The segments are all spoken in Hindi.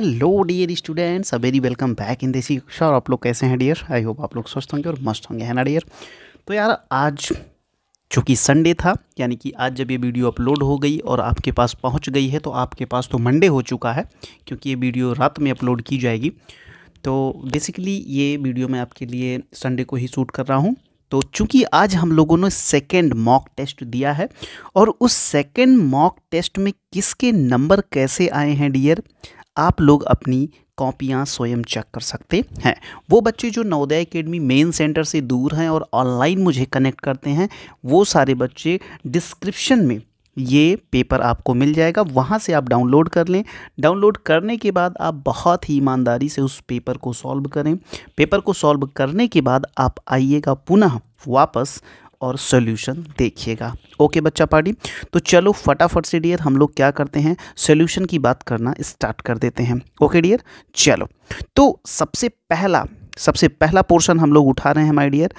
Hello dear students a very welcome back in Desi Kaksha और आप लोग कैसे हैं डियर आई होप आप लोग स्वस्थ होंगे और मस्त होंगे है ना डियर तो यार आज चूँकि संडे था यानी कि आज जब ये वीडियो अपलोड हो गई और आपके पास पहुंच गई है तो आपके पास तो मंडे हो चुका है क्योंकि ये वीडियो रात में अपलोड की जाएगी तो बेसिकली ये वीडियो मैं आपके लिए संडे को ही शूट कर रहा हूँ तो चूंकि आज हम लोगों ने सेकेंड मॉक टेस्ट दिया है और उस सेकेंड मॉक टेस्ट में किसके नंबर कैसे आए हैं डियर आप लोग अपनी कॉपियाँ स्वयं चेक कर सकते हैं वो बच्चे जो नवोदय अकेडमी मेन सेंटर से दूर हैं और ऑनलाइन मुझे कनेक्ट करते हैं वो सारे बच्चे डिस्क्रिप्शन में ये पेपर आपको मिल जाएगा वहाँ से आप डाउनलोड कर लें डाउनलोड करने के बाद आप बहुत ही ईमानदारी से उस पेपर को सॉल्व करें पेपर को सॉल्व करने के बाद आप आइएगा पुनः वापस और सोल्यूशन देखिएगा ओके बच्चा पार्टी तो चलो फटाफट से डियर हम लोग क्या करते हैं सोल्यूशन की बात करना स्टार्ट कर देते हैं ओके डियर चलो तो सबसे पहला सबसे पहला पोर्शन हम लोग उठा रहे हैं माई डियर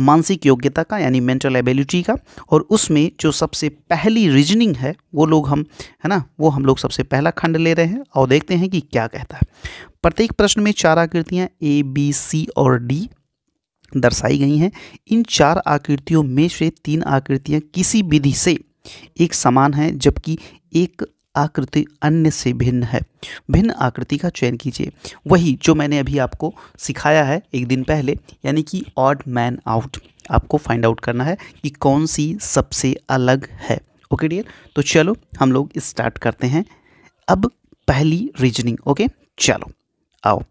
मानसिक योग्यता का यानी मेंटल एबिलिटी का और उसमें जो सबसे पहली रीजनिंग है वो लोग हम है ना वो हम लोग सबसे पहला खंड ले रहे हैं और देखते हैं कि क्या कहता है प्रत्येक प्रश्न में चार आकृतियाँ ए बी सी और डी दर्शाई गई हैं इन चार आकृतियों में से तीन आकृतियां किसी विधि से एक समान है जबकि एक आकृति अन्य से भिन्न है भिन्न आकृति का चयन कीजिए वही जो मैंने अभी आपको सिखाया है एक दिन पहले यानी कि ऑड मैन आउट आपको फाइंड आउट करना है कि कौन सी सबसे अलग है ओके डियर तो चलो हम लोग स्टार्ट करते हैं अब पहली रीजनिंग ओके चलो आओ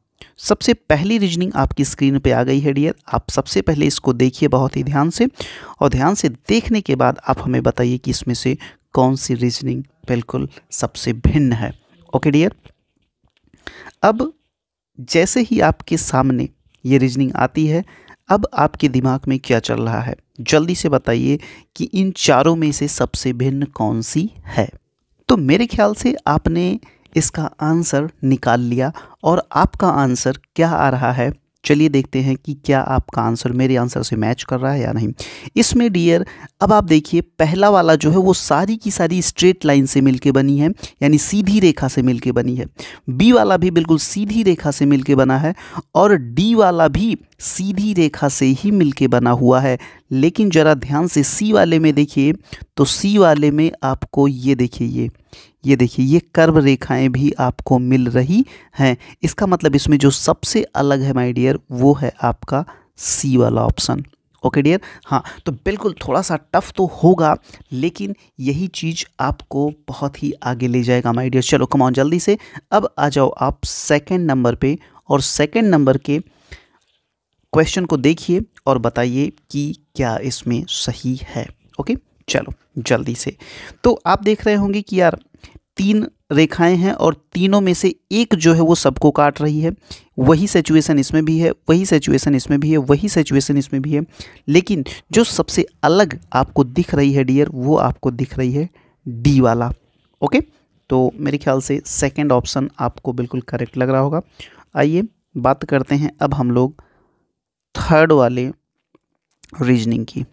सबसे पहली रीजनिंग आपकी स्क्रीन पे आ गई है डियर आप सबसे पहले इसको देखिए बहुत ही ध्यान से और ध्यान से देखने के बाद आप हमें बताइए कि इसमें से कौन सी रीजनिंग बिल्कुल सबसे भिन्न है ओके डियर अब जैसे ही आपके सामने ये रीजनिंग आती है अब आपके दिमाग में क्या चल रहा है जल्दी से बताइए कि इन चारों में से सबसे भिन्न कौन सी है तो मेरे ख्याल से आपने इसका आंसर निकाल लिया और आपका आंसर क्या आ रहा है चलिए देखते हैं कि क्या आपका आंसर मेरे आंसर से मैच कर रहा है या नहीं इसमें डियर अब आप देखिए पहला वाला जो है वो सारी की सारी स्ट्रेट लाइन से मिलके बनी है यानी सीधी रेखा से मिलके बनी है बी वाला भी बिल्कुल सीधी रेखा से मिलके बना है और डी वाला भी सीधी रेखा से ही मिलके बना हुआ है लेकिन ज़रा ध्यान से सी वाले में देखिए तो सी वाले में आपको ये देखिए ये ये देखिए ये कर्व रेखाएं भी आपको मिल रही हैं इसका मतलब इसमें जो सबसे अलग है माय डियर वो है आपका सी वाला ऑप्शन ओके डियर हाँ तो बिल्कुल थोड़ा सा टफ तो होगा लेकिन यही चीज़ आपको बहुत ही आगे ले जाएगा माय डियर चलो कमाओ जल्दी से अब आ जाओ आप सेकंड नंबर पे और सेकंड नंबर के क्वेश्चन को देखिए और बताइए कि क्या इसमें सही है ओके चलो जल्दी से तो आप देख रहे होंगे कि यार तीन रेखाएं हैं और तीनों में से एक जो है वो सबको काट रही है वही सिचुएशन इसमें भी है वही सिचुएशन इसमें भी है वही सिचुएशन इसमें भी है लेकिन जो सबसे अलग आपको दिख रही है डियर वो आपको दिख रही है डी वाला ओके तो मेरे ख्याल से सेकेंड ऑप्शन आपको बिल्कुल करेक्ट लग रहा होगा आइए बात करते हैं अब हम लोग थर्ड वाली रीजनिंग की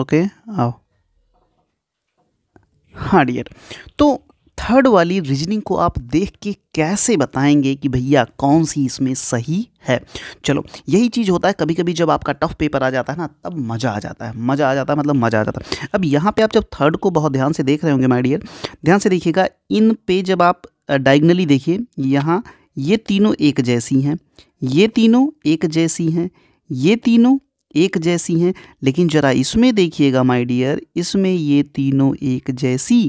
ओके आओ हाँ डियर तो थर्ड वाली रीजनिंग को आप देख के कैसे बताएंगे कि भैया कौन सी इसमें सही है चलो यही चीज़ होता है कभी कभी जब आपका टफ पेपर आ जाता है ना तब मज़ा आ जाता है मज़ा आ जाता है मतलब मज़ा आ जाता है अब यहाँ पे आप जब थर्ड को बहुत ध्यान से देख रहे होंगे माय डियर ध्यान से देखिएगा इन पे जब आप डाइगनली देखिए यहाँ ये तीनों एक जैसी हैं ये तीनों एक जैसी हैं ये तीनों एक जैसी हैं लेकिन ज़रा इसमें देखिएगा माय डियर इसमें ये तीनों एक जैसी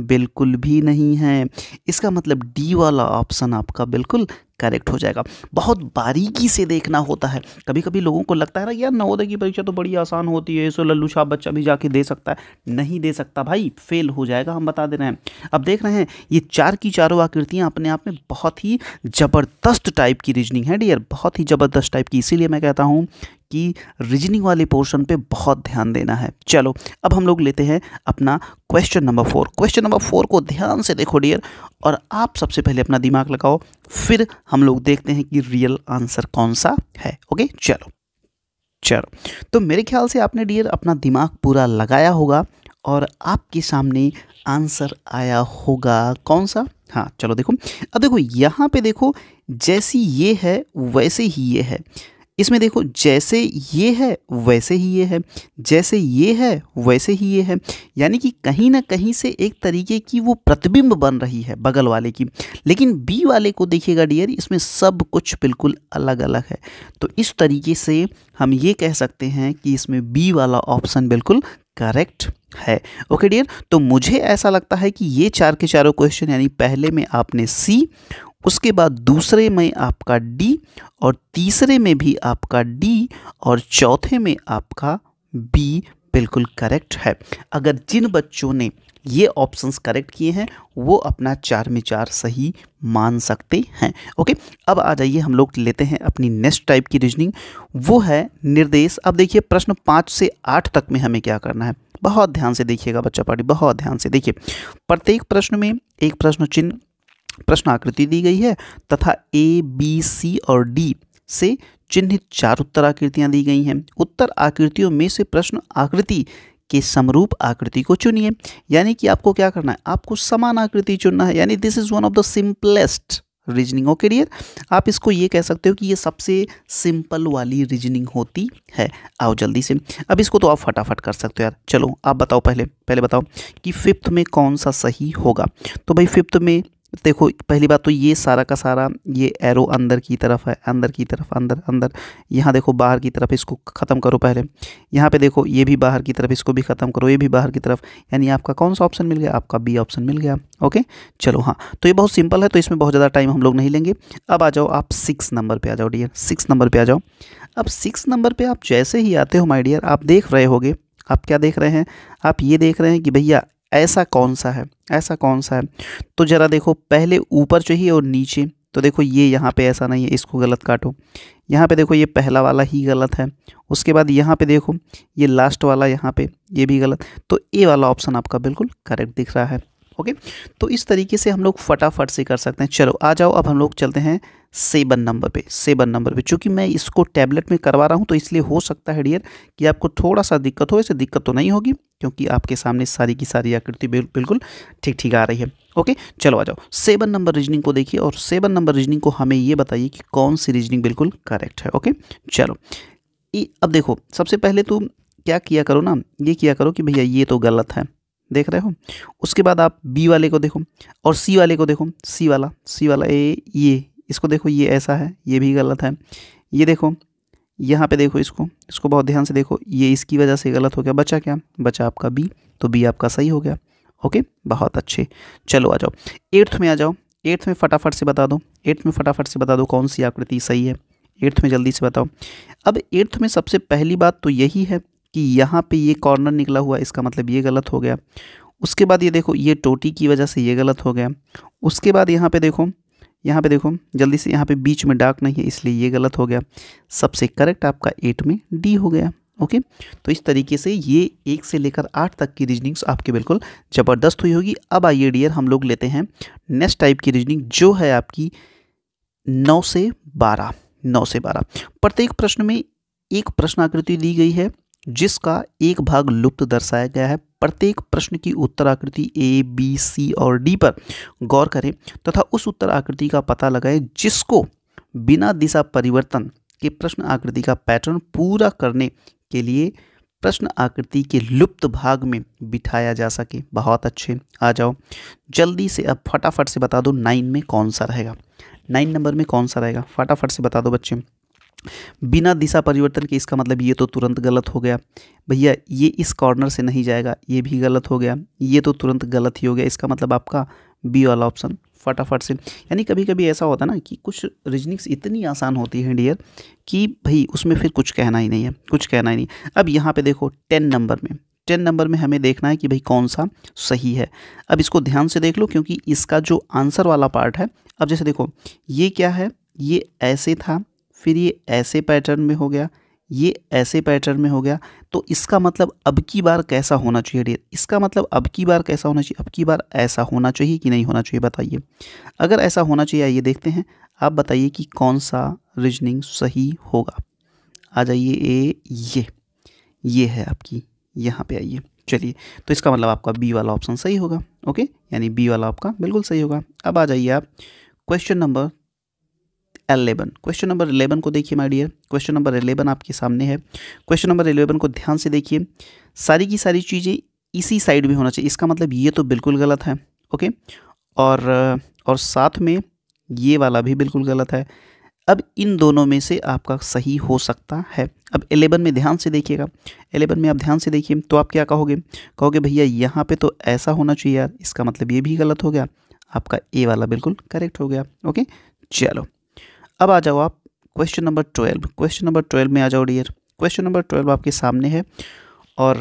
बिल्कुल भी नहीं है इसका मतलब डी वाला ऑप्शन आपका बिल्कुल करेक्ट हो जाएगा बहुत बारीकी से देखना होता है कभी कभी लोगों को लगता है ना यार नवोदय की परीक्षा तो बड़ी आसान होती है सो लल्लू शाह बच्चा भी जाके दे सकता है नहीं दे सकता भाई फेल हो जाएगा हम बता दे रहे हैं अब देख रहे हैं ये चार की चारों आकृतियाँ अपने आप में बहुत ही ज़बरदस्त टाइप की रीजनिंग है डियर बहुत ही ज़बरदस्त टाइप की इसीलिए मैं कहता हूँ कि रीजनिंग वाले पोर्शन पे बहुत ध्यान देना है चलो अब हम लोग लेते हैं अपना question number four question number four को ध्यान से देखो डियर और आप सबसे पहले अपना दिमाग लगाओ फिर हम लोग देखते हैं कि रियल आंसर कौन सा है ओके चलो चलो तो मेरे ख्याल से आपने डियर अपना दिमाग पूरा लगाया होगा और आपके सामने आंसर आया होगा कौन सा हाँ चलो देखो अब देखो यहाँ पे देखो जैसी ये है वैसे ही ये है इसमें देखो जैसे ये है वैसे ही ये है जैसे ये है वैसे ही ये है यानी कि कहीं ना कहीं से एक तरीके की वो प्रतिबिंब बन रही है बगल वाले की लेकिन बी वाले को देखिएगा डियर इसमें सब कुछ बिल्कुल अलग अलग है तो इस तरीके से हम ये कह सकते हैं कि इसमें बी वाला ऑप्शन बिल्कुल करेक्ट है ओके डियर तो मुझे ऐसा लगता है कि ये चार के चारों क्वेश्चन यानी पहले में आपने सी उसके बाद दूसरे में आपका डी और तीसरे में भी आपका डी और चौथे में आपका बी बिल्कुल करेक्ट है अगर जिन बच्चों ने ये ऑप्शंस करेक्ट किए हैं वो अपना चार में चार सही मान सकते हैं ओके अब आ जाइए हम लोग लेते हैं अपनी नेक्स्ट टाइप की रीजनिंग वो है निर्देश अब देखिए प्रश्न पाँच से आठ तक में हमें क्या करना है बहुत ध्यान से देखिएगा बच्चा पार्टी बहुत ध्यान से देखिए प्रत्येक प्रश्न में एक प्रश्न चिन्ह प्रश्न आकृति दी गई है तथा ए बी सी और डी से चिन्हित चार उत्तर आकृतियां दी गई हैं उत्तर आकृतियों में से प्रश्न आकृति के समरूप आकृति को चुनिए यानी कि आपको क्या करना है आपको समान आकृति चुनना है यानी this is one of the simplest reasoning okay dear आप इसको ये कह सकते हो कि ये सबसे सिंपल वाली रीजनिंग होती है आओ जल्दी से अब इसको तो आप फटाफट कर सकते हो यार चलो आप बताओ पहले पहले बताओ कि फिफ्थ में कौन सा सही होगा तो भाई फिफ्थ में देखो पहली बात तो ये सारा का सारा ये एरो अंदर की तरफ है अंदर की तरफ अंदर अंदर यहाँ देखो बाहर की तरफ इसको ख़त्म करो पहले यहाँ पे देखो ये भी बाहर की तरफ इसको भी ख़त्म करो ये भी बाहर की तरफ यानी आपका कौन सा ऑप्शन मिल गया आपका बी ऑप्शन मिल गया ओके चलो हाँ तो ये बहुत सिंपल है तो इसमें बहुत ज़्यादा टाइम हम लोग नहीं लेंगे अब आ जाओ आप सिक्स नंबर पर आ जाओ डियर सिक्स नंबर पर आ जाओ अब सिक्स नंबर पर आप जैसे ही आते हो माई डियर आप देख रहे होगे आप क्या देख रहे हैं आप ये देख रहे हैं कि भैया ऐसा कौन सा है ऐसा कौन सा है तो ज़रा देखो पहले ऊपर चाहिए और नीचे तो देखो ये यहाँ पे ऐसा नहीं है इसको गलत काटो यहाँ पे देखो ये पहला वाला ही गलत है उसके बाद यहाँ पे देखो ये लास्ट वाला यहाँ पे ये भी गलत तो ए वाला ऑप्शन आपका बिल्कुल करेक्ट दिख रहा है ओके तो इस तरीके से हम लोग फटाफट से कर सकते हैं चलो आ जाओ अब हम लोग चलते हैं सेवन नंबर पे सेवन नंबर पे चूँकि मैं इसको टैबलेट में करवा रहा हूँ तो इसलिए हो सकता है डियर कि आपको थोड़ा सा दिक्कत हो ऐसे दिक्कत तो नहीं होगी क्योंकि आपके सामने सारी की सारी आकृति बिल्कुल ठीक ठीक आ रही है ओके चलो आ जाओ सेवन नंबर रीजनिंग को देखिए और सेवन नंबर रीजनिंग को हमें ये बताइए कि कौन सी रीजनिंग बिल्कुल करेक्ट है ओके चलो अब देखो सबसे पहले तो क्या किया करो ना ये किया करो कि भैया ये तो गलत है देख रहे हो उसके बाद आप बी वाले को देखो और सी वाले को देखो सी वाला सी वाला ए ये इसको देखो ये ऐसा है ये भी गलत है ये देखो यहाँ पे देखो इसको इसको बहुत ध्यान से देखो ये इसकी वजह से गलत हो गया बचा क्या बचा आपका बी तो बी आपका सही हो गया ओके बहुत अच्छे चलो आ जाओ एट्थ में आ जाओ एट्थ में फटाफट से बता दो एट्थ में फटाफट से बता दो कौन सी आकृति सही है एट्थ में जल्दी से बताओ अब एट्थ में सबसे पहली बात तो यही है कि यहाँ पे ये कॉर्नर निकला हुआ इसका मतलब ये गलत हो गया उसके बाद ये देखो ये टोटी की वजह से ये गलत हो गया उसके बाद यहाँ पे देखो यहाँ पे देखो जल्दी से यहाँ पे बीच में डार्क नहीं है इसलिए ये गलत हो गया सबसे करेक्ट आपका एट में डी हो गया ओके तो इस तरीके से ये एक से लेकर आठ तक की रीजनिंग्स आपके बिल्कुल ज़बरदस्त हुई होगी अब आइए डियर हम लोग लेते हैं नेक्स्ट टाइप की रीजनिंग जो है आपकी नौ से बारह नौ से बारह प्रत्येक प्रश्न में एक प्रश्न आकृति दी गई है जिसका एक भाग लुप्त दर्शाया गया है प्रत्येक प्रश्न की उत्तर आकृति ए बी सी और डी पर गौर करें तथा उस उत्तर आकृति का पता लगाएं जिसको बिना दिशा परिवर्तन के प्रश्न आकृति का पैटर्न पूरा करने के लिए प्रश्न आकृति के लुप्त भाग में बिठाया जा सके बहुत अच्छे आ जाओ जल्दी से अब फटाफट से बता दो नाइन में कौन सा रहेगा नाइन नंबर में कौन सा रहेगा फटाफट से बता दो बच्चे बिना दिशा परिवर्तन के इसका मतलब ये तो तुरंत गलत हो गया भैया ये इस कॉर्नर से नहीं जाएगा ये भी गलत हो गया ये तो तुरंत गलत ही हो गया इसका मतलब आपका बी वाला ऑप्शन फटाफट से यानी कभी कभी ऐसा होता ना कि कुछ रीजनिंग्स इतनी आसान होती हैं डियर कि भाई उसमें फिर कुछ कहना ही नहीं है कुछ कहना ही नहीं अब यहाँ पे देखो टेन नंबर में टेन नंबर में हमें देखना है कि भाई कौन सा सही है अब इसको ध्यान से देख लो क्योंकि इसका जो आंसर वाला पार्ट है अब जैसे देखो ये क्या है ये ऐसे था फिर ये ऐसे पैटर्न में हो गया ये ऐसे पैटर्न में हो गया तो इसका मतलब अब की बार कैसा होना चाहिए डियर इसका मतलब अब की बार कैसा होना चाहिए अब की बार ऐसा होना चाहिए कि नहीं होना चाहिए बताइए अगर ऐसा होना चाहिए आइए देखते हैं आप बताइए कि कौन सा रीजनिंग सही होगा आ जाइए ए ये ये है आपकी यहाँ पे आइए चलिए तो इसका मतलब आपका बी वाला ऑप्शन सही होगा ओके यानी बी वाला आपका बिल्कुल सही होगा अब आ जाइए आप question number eleven question number eleven को देखिए my dear question number eleven आपके सामने है क्वेश्चन नंबर एलेवन को ध्यान से देखिए सारी की सारी चीज़ें इसी साइड में होना चाहिए इसका मतलब ये तो बिल्कुल गलत है ओके और और साथ में ये वाला भी बिल्कुल गलत है अब इन दोनों में से आपका सही हो सकता है अब एलेवन में ध्यान से देखिएगा एलेवन में आप ध्यान से देखिए तो आप क्या कहोगे कहोगे भैया यहाँ पर तो ऐसा होना चाहिए यार इसका मतलब ये भी गलत हो गया आपका ए वाला बिल्कुल करेक्ट हो गया ओके चलो अब आ जाओ आप question number twelve question number twelve में आ जाओ डियर क्वेश्चन नंबर ट्वेल्व आपके सामने है और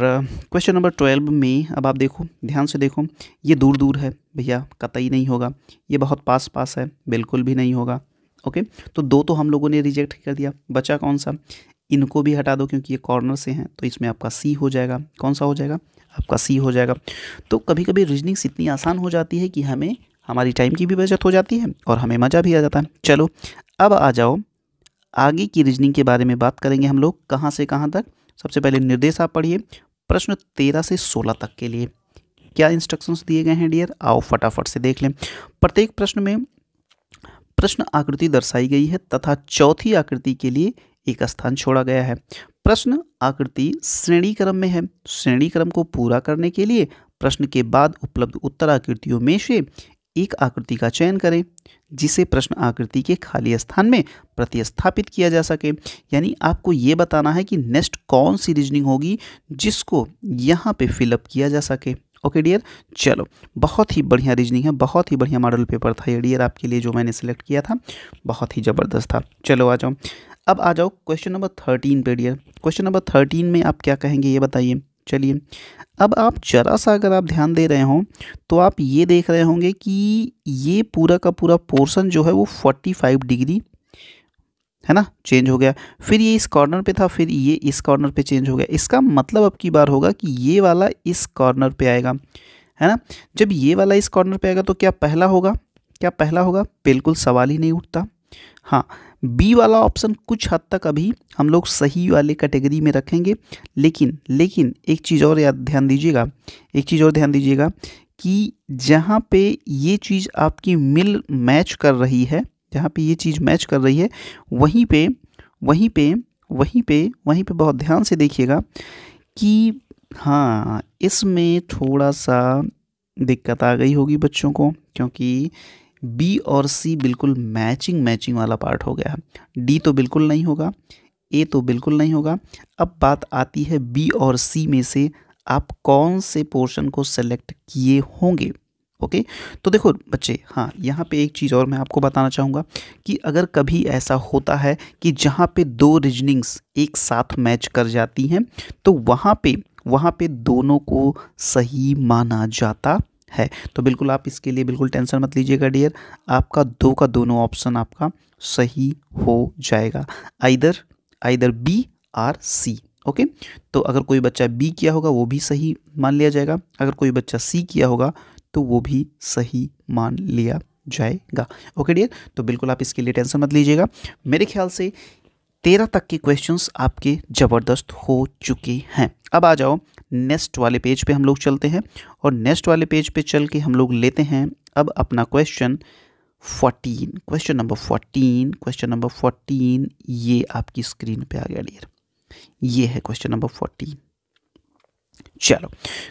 क्वेश्चन नंबर ट्वेल्व में अब आप देखो ध्यान से देखो ये दूर दूर है भैया कतई नहीं होगा ये बहुत पास पास है बिल्कुल भी नहीं होगा ओके तो दो तो हम लोगों ने रिजेक्ट कर दिया बचा कौन सा इनको भी हटा दो क्योंकि ये कॉर्नर से हैं तो इसमें आपका सी हो जाएगा कौन सा हो जाएगा आपका सी हो जाएगा तो कभी कभी रीजनिंग्स इतनी आसान हो जाती है कि हमें हमारी टाइम की भी बचत हो जाती है और हमें मज़ा भी आ जाता है चलो अब आ जाओ आगे की रीजनिंग के बारे में बात करेंगे हम लोग कहाँ से कहाँ तक सबसे पहले निर्देश आप पढ़िए प्रश्न तेरह से सोलह तक के लिए क्या इंस्ट्रक्शंस दिए गए हैं डियर आओ फटाफट से देख लें प्रत्येक प्रश्न में प्रश्न आकृति दर्शाई गई है तथा चौथी आकृति के लिए एक स्थान छोड़ा गया है प्रश्न आकृति श्रेणी क्रम में है श्रेणी क्रम को पूरा करने के लिए प्रश्न के बाद उपलब्ध उत्तर आकृतियों में से एक आकृति का चयन करें जिसे प्रश्न आकृति के खाली स्थान में प्रतिस्थापित किया जा सके यानी आपको ये बताना है कि नेक्स्ट कौन सी रीजनिंग होगी जिसको यहाँ पे फिलअप किया जा सके ओके डियर चलो बहुत ही बढ़िया रीजनिंग है बहुत ही बढ़िया मॉडल पेपर था ये डियर आपके लिए जो मैंने सेलेक्ट किया था बहुत ही ज़बरदस्त था चलो आ जाओ अब आ जाओ क्वेश्चन नंबर थर्टीन पे डियर क्वेश्चन नंबर थर्टीन में आप क्या कहेंगे ये बताइए चलिए अब आप जरा सा अगर आप ध्यान दे रहे हों तो आप ये देख रहे होंगे कि ये पूरा का पूरा पोर्शन जो है वो 45 डिग्री है ना चेंज हो गया फिर ये इस कॉर्नर पे था फिर ये इस कॉर्नर पे चेंज हो गया इसका मतलब अब की बार होगा कि ये वाला इस कॉर्नर पे आएगा है ना जब ये वाला इस कॉर्नर पे आएगा तो क्या पहला होगा क्या पहला होगा बिल्कुल सवाल ही नहीं उठता हाँ बी वाला ऑप्शन कुछ हद तक अभी हम लोग सही वाले कैटेगरी में रखेंगे लेकिन लेकिन एक चीज़ और याद ध्यान दीजिएगा एक चीज़ और ध्यान दीजिएगा कि जहाँ पे ये चीज़ आपकी मिल मैच कर रही है जहाँ पे ये चीज़ मैच कर रही है वहीं पे वहीं पे वहीं पे वहीं पे बहुत ध्यान से देखिएगा कि हाँ इसमें थोड़ा सा दिक्कत आ गई होगी बच्चों को क्योंकि बी और सी बिल्कुल मैचिंग मैचिंग वाला पार्ट हो गया है डी तो बिल्कुल नहीं होगा ए तो बिल्कुल नहीं होगा अब बात आती है बी और सी में से आप कौन से पोर्शन को सेलेक्ट किए होंगे ओके तो देखो बच्चे हाँ यहाँ पे एक चीज़ और मैं आपको बताना चाहूँगा कि अगर कभी ऐसा होता है कि जहाँ पे दो रीजनिंग्स एक साथ मैच कर जाती हैं तो वहाँ पे वहाँ पे दोनों को सही माना जाता है तो बिल्कुल आप इसके लिए बिल्कुल टेंशन मत लीजिएगा डियर आपका दो का दोनों ऑप्शन आपका सही हो जाएगा either either B or C okay तो अगर कोई बच्चा बी किया होगा वो भी सही मान लिया जाएगा अगर कोई बच्चा सी किया होगा तो वो भी सही मान लिया जाएगा ओके डियर तो बिल्कुल आप इसके लिए टेंशन मत लीजिएगा मेरे ख्याल से तेरह तक के क्वेश्चंस आपके ज़बरदस्त हो चुके हैं अब आ जाओ नेक्स्ट वाले पेज पे हम लोग चलते हैं और नेक्स्ट वाले पेज पे चल के हम लोग लेते हैं अब अपना question fourteen question number fourteen question number fourteen ये आपकी स्क्रीन पे आ गया डियर ये है क्वेश्चन नंबर फोर्टीन चलो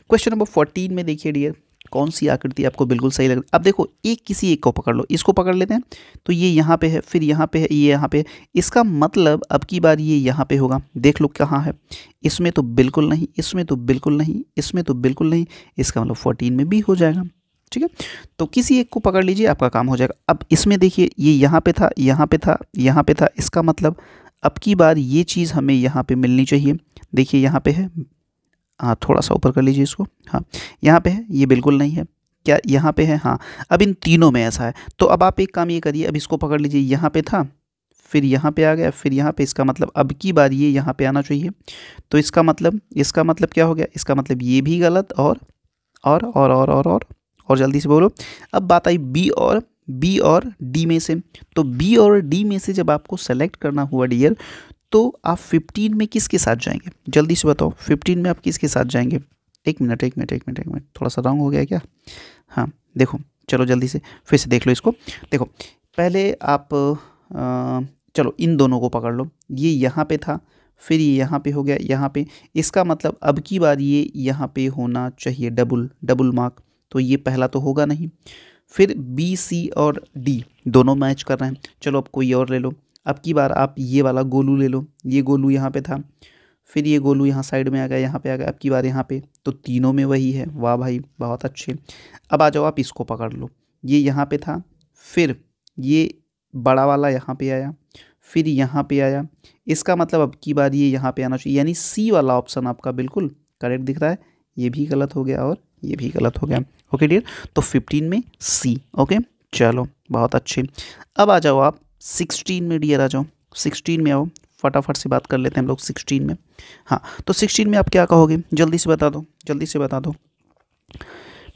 क्वेश्चन नंबर फोर्टीन में देखिए डियर कौन सी आकृति आपको बिल्कुल सही लग रही अब देखो एक किसी एक को पकड़ लो इसको पकड़ लेते हैं तो ये यहाँ पे है फिर यहाँ पे है ये यहाँ पे इसका मतलब अब की बार ये यहाँ पे होगा देख लो कहाँ है इसमें तो बिल्कुल नहीं इसमें तो बिल्कुल नहीं इसमें तो बिल्कुल नहीं इसका मतलब फोर्टीन में भी हो जाएगा ठीक है तो किसी एक को पकड़ लीजिए आपका काम हो जाएगा अब इसमें देखिए ये यहाँ पे था यहाँ पे था यहाँ पे था इसका मतलब अब की बार ये चीज़ हमें यहाँ पे मिलनी चाहिए देखिए यहाँ पे है हाँ थोड़ा सा ऊपर कर लीजिए इसको हाँ यहाँ पे है ये बिल्कुल नहीं है क्या यहाँ पे है हाँ अब इन तीनों में ऐसा है तो अब आप एक काम ये करिए अब इसको पकड़ लीजिए यहाँ पे था फिर यहाँ पे आ गया फिर यहाँ पे इसका मतलब अब की बार ये यहाँ पे आना चाहिए तो इसका मतलब इसका मतलब क्या हो गया इसका मतलब ये भी गलत और और और और और और और जल्दी से बोलो अब बात आई बी और बी और डी में से तो बी और डी में से जब आपको सेलेक्ट करना हुआ डियर तो आप 15 में किसके साथ जाएंगे जल्दी से बताओ 15 में आप किसके साथ जाएंगे एक मिनट एक मिनट एक मिनट एक मिनट थोड़ा सा रॉन्ग हो गया क्या हाँ देखो चलो जल्दी से फिर से देख लो इसको देखो पहले आप आ, चलो इन दोनों को पकड़ लो ये यहाँ पे था फिर ये यहाँ पे हो गया यहाँ पे इसका मतलब अब की बार ये यहाँ पे होना चाहिए डबल डबल मार्क तो ये पहला तो होगा नहीं फिर बी सी और डी दोनों मैच कर रहे हैं चलो अब कोई और ले लो अब की बार आप ये वाला गोलू ले लो ये गोलू यहाँ पे था फिर ये गोलू यहाँ साइड में आ गया यहाँ पे आ गया अब की बार यहाँ पे तो तीनों में वही है वाह भाई बहुत अच्छे अब आ जाओ आप इसको पकड़ लो ये यहाँ पे था फिर ये बड़ा वाला यहाँ पे आया फिर यहाँ पे आया इसका मतलब अब की बार ये यहाँ पे आना चाहिए यानी सी वाला ऑप्शन आपका बिल्कुल करेक्ट दिख रहा है ये भी गलत हो गया और ये भी गलत हो गया ओके डियर तो फिफ्टीन में सी ओके चलो बहुत अच्छे अब आ जाओ आप सिक्सटीन में डियर आ जाओ सिक्सटीन में आओ फटाफट से बात कर लेते हैं हम लोग सिक्सटीन में हाँ तो सिक्सटीन में आप क्या कहोगे जल्दी से बता दो जल्दी से बता दो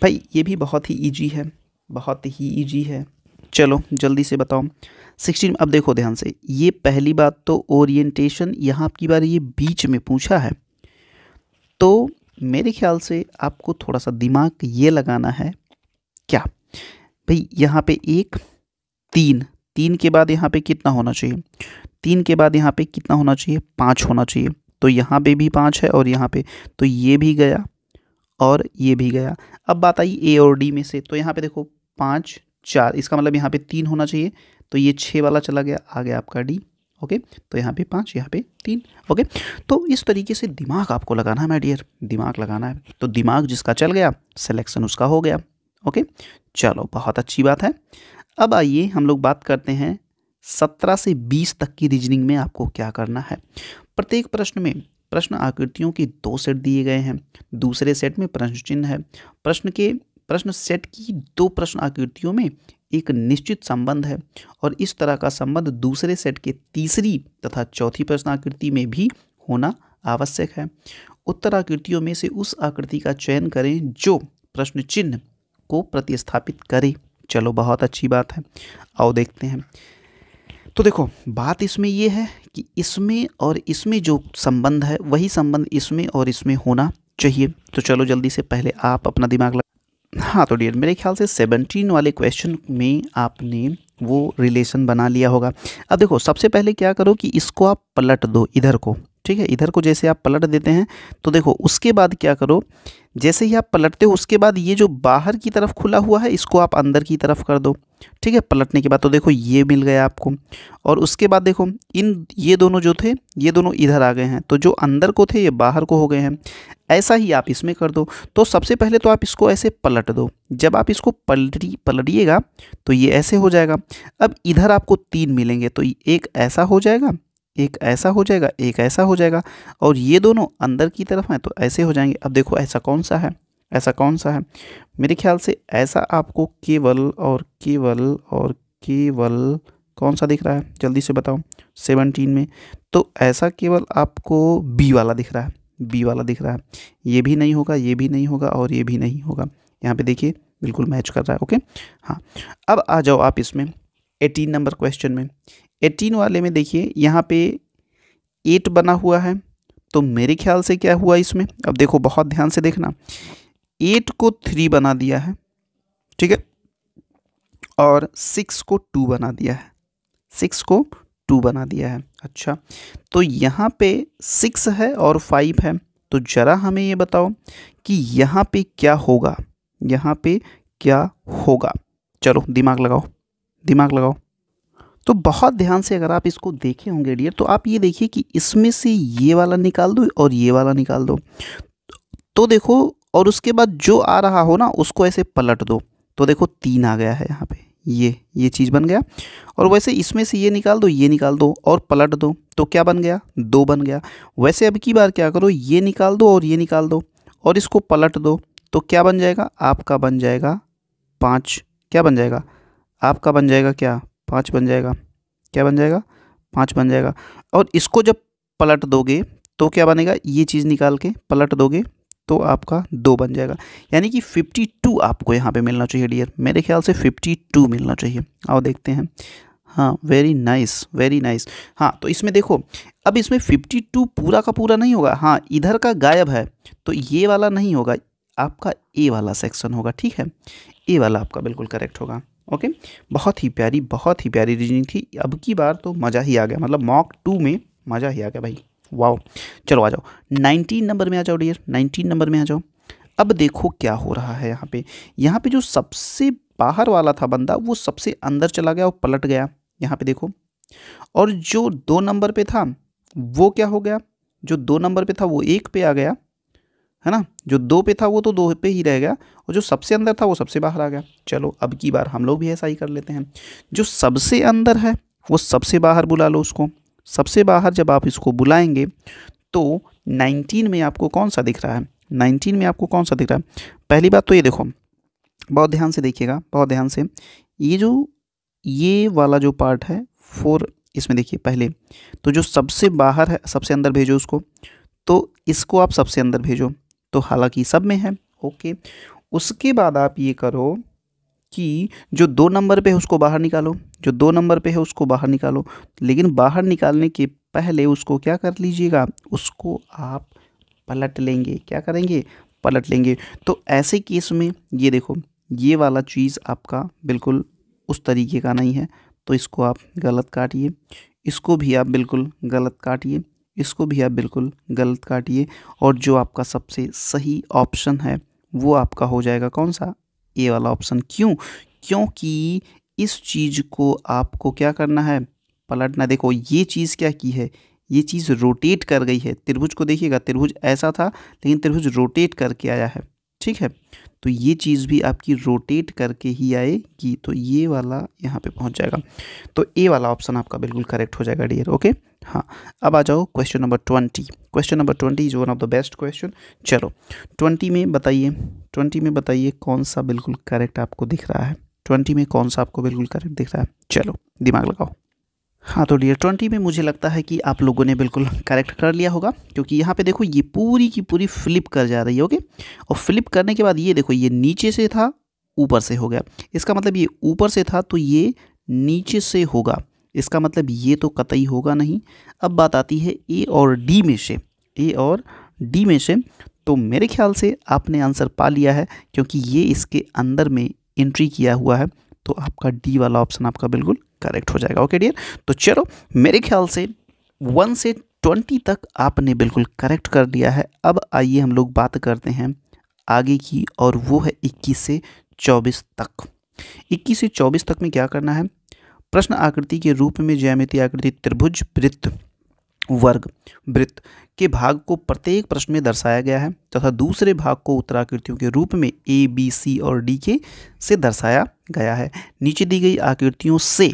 भाई ये भी बहुत ही ईजी है बहुत ही ईजी है चलो जल्दी से बताओ सिक्सटीन अब देखो ध्यान से ये पहली बात तो ओरिएंटेशन यहाँ आपकी बार ये बीच में पूछा है तो मेरे ख्याल से आपको थोड़ा सा दिमाग ये लगाना है क्या भाई यहाँ पे एक तीन तीन के बाद यहाँ पे कितना होना चाहिए तीन के बाद यहाँ पे कितना होना चाहिए पाँच होना चाहिए तो यहाँ पे भी पाँच है और यहाँ पे तो ये भी गया और ये भी गया अब बात आई ए और डी में से तो यहाँ पे देखो पाँच चार इसका मतलब यहाँ पे तीन होना चाहिए तो ये छः वाला चला गया आ गया आपका डी ओके तो यहाँ पे पाँच यहाँ पे तीन ओके तो इस तरीके से दिमाग आपको लगाना है माय डियर दिमाग लगाना है तो दिमाग जिसका चल गया सिलेक्शन उसका हो गया ओके चलो बहुत अच्छी बात है अब आइए हम लोग बात करते हैं सत्रह से बीस तक की रीजनिंग में आपको क्या करना है प्रत्येक प्रश्न में प्रश्न आकृतियों के दो सेट दिए गए हैं दूसरे सेट में प्रश्न चिन्ह है प्रश्न के प्रश्न सेट की दो प्रश्न आकृतियों में एक निश्चित संबंध है और इस तरह का संबंध दूसरे सेट के तीसरी तथा चौथी प्रश्न आकृति में भी होना आवश्यक है उत्तर आकृतियों में से उस आकृति का चयन करें जो प्रश्न चिन्ह को प्रतिस्थापित करें चलो बहुत अच्छी बात है आओ देखते हैं तो देखो बात इसमें यह है कि इसमें और इसमें जो संबंध है वही संबंध इसमें और इसमें होना चाहिए तो चलो जल्दी से पहले आप अपना दिमाग लगा हाँ तो डियर मेरे ख्याल से सेवनटीन वाले क्वेश्चन में आपने वो रिलेशन बना लिया होगा अब देखो सबसे पहले क्या करो कि इसको आप पलट दो इधर को ठीक है इधर को जैसे आप पलट देते हैं तो देखो उसके बाद क्या करो जैसे ही आप पलटते हो उसके बाद ये जो बाहर की तरफ खुला हुआ है इसको आप अंदर की तरफ कर दो ठीक है पलटने के बाद तो देखो ये मिल गया आपको और उसके बाद देखो इन ये दोनों जो थे ये दोनों इधर आ गए हैं तो जो अंदर को थे ये बाहर को हो गए हैं ऐसा ही आप इसमें कर दो तो सबसे पहले तो आप इसको ऐसे पलट दो जब आप इसको पलटी पलटिएगा तो ये ऐसे हो जाएगा अब इधर आपको तीन मिलेंगे तो एक ऐसा हो जाएगा एक ऐसा हो जाएगा एक ऐसा हो जाएगा और ये दोनों अंदर की तरफ हैं तो ऐसे हो जाएंगे अब देखो ऐसा कौन सा है ऐसा कौन सा है मेरे ख्याल से ऐसा आपको केवल और केवल और केवल कौन सा दिख रहा है जल्दी से बताओ सेवनटीन में तो ऐसा केवल आपको बी वाला दिख रहा है बी वाला दिख रहा है ये भी नहीं होगा ये भी नहीं होगा और ये भी नहीं होगा यहाँ पे देखिए बिल्कुल मैच कर रहा है ओके हाँ अब आ जाओ आप इसमें एटीन नंबर क्वेश्चन में एटीन वाले में देखिए यहाँ पे एट बना हुआ है तो मेरे ख्याल से क्या हुआ इसमें अब देखो बहुत ध्यान से देखना एट को थ्री बना दिया है ठीक है और सिक्स को टू बना दिया है सिक्स को टू बना दिया है अच्छा तो यहाँ पे सिक्स है और फाइव है तो ज़रा हमें ये बताओ कि यहाँ पे क्या होगा यहाँ पे क्या होगा चलो दिमाग लगाओ दिमाग लगाओ तो बहुत ध्यान से अगर आप इसको देखे होंगे डियर तो आप ये देखिए कि इसमें से ये वाला निकाल दो और ये वाला निकाल दो तो देखो और उसके बाद जो आ रहा हो ना उसको ऐसे पलट दो तो देखो तीन आ गया है यहाँ पे ये ये चीज़ बन गया और वैसे इसमें से ये निकाल दो ये निकाल दो और पलट दो तो क्या बन गया दो बन गया वैसे अब की बार क्या करो ये निकाल दो और ये निकाल दो और इसको पलट दो तो क्या बन जाएगा आपका बन जाएगा पाँच क्या बन जाएगा आपका बन जाएगा क्या पाँच बन जाएगा क्या बन जाएगा पाँच बन जाएगा और इसको जब पलट दोगे तो क्या बनेगा ये चीज़ निकाल के पलट दोगे तो आपका दो बन जाएगा यानी कि फिफ्टी टू आपको यहाँ पे मिलना चाहिए डियर मेरे ख्याल से फिफ्टी टू मिलना चाहिए आओ देखते हैं हाँ वेरी नाइस वेरी नाइस हाँ तो इसमें देखो अब इसमें फिफ्टी टू पूरा का पूरा नहीं होगा हाँ इधर का गायब है तो ये वाला नहीं होगा आपका ए वाला सेक्शन होगा ठीक है ए वाला आपका बिल्कुल करेक्ट होगा ओके बहुत ही प्यारी बहुत ही प्यारी रीजनिंग थी अब की बार तो मज़ा ही आ गया मतलब मॉक टू में मज़ा ही आ गया भाई वाओ चलो आ जाओ नाइनटीन नंबर में आ जाओ डियर नाइनटीन नंबर में आ जाओ अब देखो क्या हो रहा है यहाँ पे यहाँ पे जो सबसे बाहर वाला था बंदा वो सबसे अंदर चला गया और पलट गया यहाँ पे देखो और जो दो नंबर पे था वो क्या हो गया जो दो नंबर पे था वो एक पे आ गया है ना जो दो पे था वो तो दो पे ही रह गया और जो सबसे अंदर था वो सबसे बाहर आ गया चलो अब की बार हम लोग भी ऐसा ही कर लेते हैं जो सबसे अंदर है वो सबसे बाहर बुला लो उसको सबसे बाहर जब आप इसको बुलाएंगे तो 19 में आपको कौन सा दिख रहा है 19 में आपको कौन सा दिख रहा है पहली बात तो ये देखो बहुत ध्यान से देखिएगा बहुत ध्यान से ये जो ये वाला जो पार्ट है फोर इसमें देखिए पहले तो जो सबसे बाहर है सबसे अंदर भेजो उसको तो इसको आप सबसे अंदर भेजो तो हालांकि सब में है ओके उसके बाद आप ये करो कि जो दो नंबर पे है उसको बाहर निकालो जो दो नंबर पे है उसको बाहर निकालो लेकिन बाहर निकालने के पहले उसको क्या कर लीजिएगा उसको आप पलट लेंगे क्या करेंगे पलट लेंगे तो ऐसे केस में ये देखो ये वाला चीज़ आपका बिल्कुल उस तरीके का नहीं है तो इसको आप गलत काटिए इसको भी आप बिल्कुल गलत काटिए इसको भी आप बिल्कुल गलत काटिए और जो आपका सबसे सही ऑप्शन है वो आपका हो जाएगा कौन सा ए वाला ऑप्शन क्यों क्योंकि इस चीज़ को आपको क्या करना है पलटना देखो ये चीज़ क्या की है ये चीज़ रोटेट कर गई है त्रिभुज को देखिएगा त्रिभुज ऐसा था लेकिन त्रिभुज रोटेट करके आया है ठीक है तो ये चीज़ भी आपकी रोटेट करके ही आएगी तो ये वाला यहाँ पे पहुँच जाएगा तो ए वाला ऑप्शन आपका बिल्कुल करेक्ट हो जाएगा डियर ओके हाँ अब आ जाओ question number twenty question number twenty is one of the best question चलो ट्वेंटी में बताइए ट्वेंटी में बताइए कौन सा बिल्कुल करेक्ट आपको दिख रहा है ट्वेंटी में कौन सा आपको बिल्कुल करेक्ट दिख रहा है चलो दिमाग लगाओ हाँ तो डियर ट्वेंटी में मुझे लगता है कि आप लोगों ने बिल्कुल करेक्ट कर लिया होगा क्योंकि यहाँ पे देखो ये पूरी की पूरी फ्लिप कर जा रही है ओके और फ्लिप करने के बाद ये देखो ये नीचे से था ऊपर से हो गया इसका मतलब ये ऊपर से था तो ये नीचे से होगा इसका मतलब ये तो कतई होगा नहीं अब बात आती है ए और डी में से ए और डी में से तो मेरे ख्याल से आपने आंसर पा लिया है क्योंकि ये इसके अंदर में एंट्री किया हुआ है तो आपका डी वाला ऑप्शन आपका बिल्कुल करेक्ट हो जाएगा ओके डियर तो चलो मेरे ख्याल से वन से ट्वेंटी तक आपने बिल्कुल करेक्ट कर दिया है अब आइए हम लोग बात करते हैं आगे की और वो है इक्कीस से चौबीस तक इक्कीस से चौबीस तक में क्या करना है प्रश्न आकृति के रूप में ज्यामिति आकृति त्रिभुज वृत्त वर्ग वृत्त के भाग को प्रत्येक प्रश्न में दर्शाया गया है तथा दूसरे भाग को उत्तराकृतियों के रूप में ए बी सी और डी के से दर्शाया गया है नीचे दी गई आकृतियों से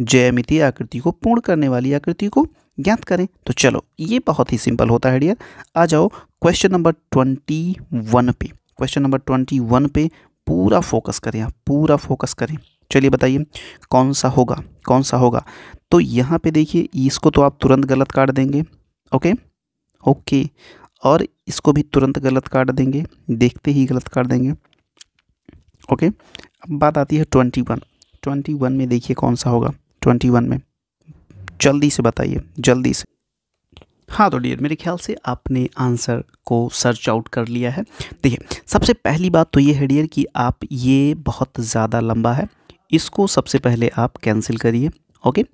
जयमिति आकृति को पूर्ण करने वाली आकृति को ज्ञात करें तो चलो ये बहुत ही सिंपल होता है डियर आ जाओ क्वेश्चन नंबर ट्वेंटी वन पे क्वेश्चन नंबर ट्वेंटी वन पे पूरा फोकस करें आप पूरा फोकस करें चलिए बताइए कौन सा होगा कौन सा होगा तो यहाँ पे देखिए इसको तो आप तुरंत गलत काट देंगे ओके ओके और इसको भी तुरंत गलत काट देंगे देखते ही गलत काट देंगे ओके अब बात आती है ट्वेंटी वन ट्वेंटी वन में देखिए कौन सा होगा ट्वेंटी वन में जल्दी से बताइए जल्दी से हाँ तो डियर मेरे ख्याल से आपने आंसर को सर्च आउट कर लिया है देखिए सबसे पहली बात तो ये है डियर कि आप ये बहुत ज़्यादा लंबा है इसको सबसे पहले आप कैंसिल करिए ओके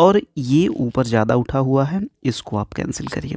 और ये ऊपर ज़्यादा उठा हुआ है इसको आप कैंसिल करिए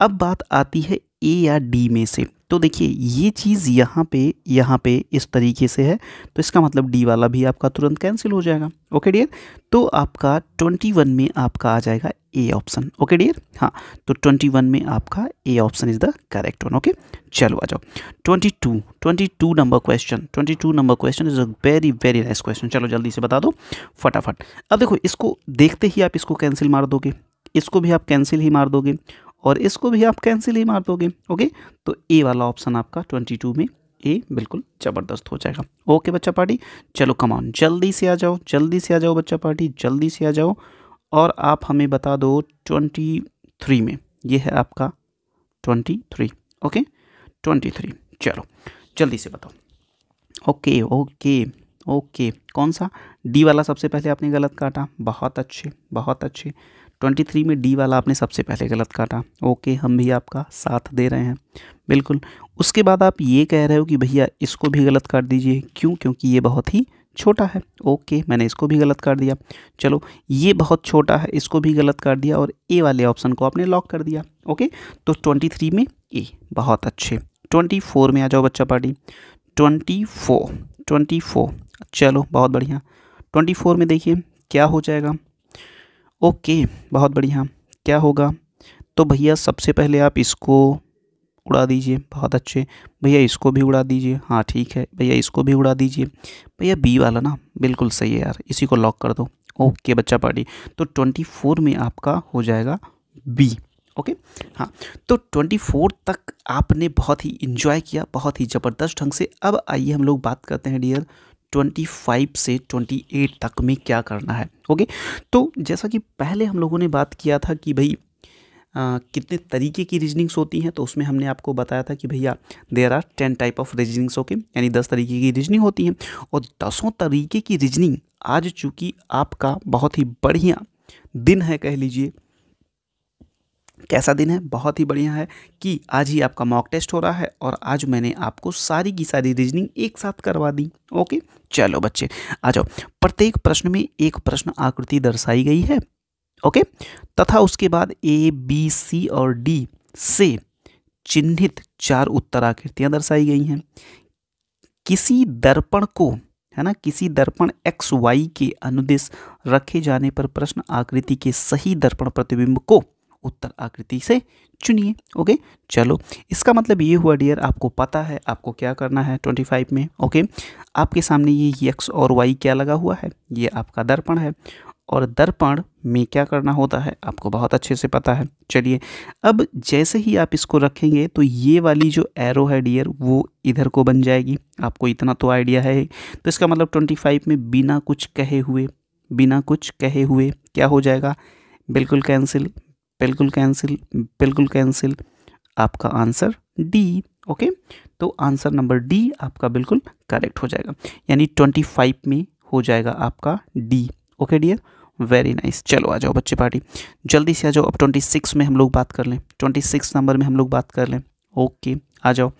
अब बात आती है ए या डी में से तो देखिए ये चीज़ यहाँ पे यहाँ पे इस तरीके से है तो इसका मतलब डी वाला भी आपका तुरंत कैंसिल हो जाएगा ओके डियर तो आपका ट्वेंटी वन में आपका आ जाएगा ए ऑप्शन ओके डियर हाँ तो ट्वेंटी वन में आपका A option is the correct one okay चलो आ जाओ twenty two twenty two number question twenty two number question is a very very nice question चलो जल्दी से बता दो फटाफट अब देखो इसको देखते ही आप इसको कैंसिल मार दोगे इसको भी आप कैंसिल ही मार दोगे और इसको भी आप कैंसिल ही मार दोगे ओके तो ए वाला ऑप्शन आपका ट्वेंटी टू में ए बिल्कुल ज़बरदस्त हो जाएगा ओके बच्चा पार्टी चलो कमाओ जल्दी से आ जाओ जल्दी से आ जाओ बच्चा पार्टी जल्दी से आ जाओ और आप हमें बता दो ट्वेंटी थ्री में ये है आपका twenty three okay twenty three चलो जल्दी से बताओ ओके ओके ओके कौन सा डी वाला सबसे पहले आपने गलत काटा बहुत अच्छे बहुत अच्छे ट्वेंटी थ्री में डी वाला आपने सबसे पहले गलत काटा ओके हम भी आपका साथ दे रहे हैं बिल्कुल उसके बाद आप ये कह रहे हो कि भैया इसको भी गलत काट दीजिए क्यों क्योंकि ये बहुत ही छोटा है ओके मैंने इसको भी गलत कर दिया चलो ये बहुत छोटा है इसको भी गलत कर दिया और ए वाले ऑप्शन को आपने लॉक कर दिया ओके तो ट्वेंटी थ्री में ए बहुत अच्छे ट्वेंटी फोर में आ जाओ बच्चा party twenty four twenty four चलो बहुत बढ़िया ट्वेंटी फोर में देखिए क्या हो जाएगा ओके बहुत बढ़िया क्या होगा तो भैया सबसे पहले आप इसको उड़ा दीजिए बहुत अच्छे भैया इसको भी उड़ा दीजिए हाँ ठीक है भैया इसको भी उड़ा दीजिए भैया बी वाला ना बिल्कुल सही है यार इसी को लॉक कर दो ओके बच्चा पार्टी तो ट्वेंटी फोर में आपका हो जाएगा बी ओके हाँ तो ट्वेंटी फोर तक आपने बहुत ही इन्जॉय किया बहुत ही ज़बरदस्त ढंग से अब आइए हम लोग बात करते हैं डियर 25 से 28 तक में क्या करना है ओके तो जैसा कि पहले हम लोगों ने बात किया था कि भाई आ, कितने तरीके की रीजनिंग्स होती हैं तो उसमें हमने आपको बताया था कि भैया there are ten type of reasonings okay यानी दस तरीके की रीजनिंग होती हैं और दसों तरीके की रीजनिंग आज चूँकि आपका बहुत ही बढ़िया दिन है कह लीजिए कैसा दिन है बहुत ही बढ़िया है कि आज ही आपका मॉक टेस्ट हो रहा है और आज मैंने आपको सारी की सारी रीजनिंग एक साथ करवा दी ओके चलो बच्चे आ जाओ प्रत्येक प्रश्न में एक प्रश्न आकृति दर्शाई गई है ओके तथा उसके बाद ए बी सी और डी से चिन्हित चार उत्तराकृतियाँ दर्शाई गई हैं किसी दर्पण को है ना किसी दर्पण एक्स वाई के अनुदेश रखे जाने पर प्रश्न आकृति के सही दर्पण प्रतिबिंब को उत्तर आकृति से चुनिए ओके चलो इसका मतलब ये हुआ डियर आपको पता है आपको क्या करना है ट्वेंटी फाइव में ओके आपके सामने ये यक्स और वाई क्या लगा हुआ है ये आपका दर्पण है और दर्पण में क्या करना होता है आपको बहुत अच्छे से पता है चलिए अब जैसे ही आप इसको रखेंगे तो ये वाली जो एरो है डियर वो इधर को बन जाएगी आपको इतना तो आइडिया है तो इसका मतलब ट्वेंटी फाइव में बिना कुछ कहे हुए बिना कुछ कहे हुए क्या हो जाएगा बिल्कुल कैंसिल बिल्कुल कैंसिल बिल्कुल कैंसिल आपका आंसर डी ओके तो आंसर नंबर डी आपका बिल्कुल करेक्ट हो जाएगा यानी ट्वेंटी फाइव में हो जाएगा आपका D okay dear very nice चलो आ जाओ बच्चे पार्टी जल्दी से आ जाओ अब ट्वेंटी सिक्स में हम लोग बात कर लें ट्वेंटी सिक्स नंबर में हम लोग बात कर लें ओके आ जाओ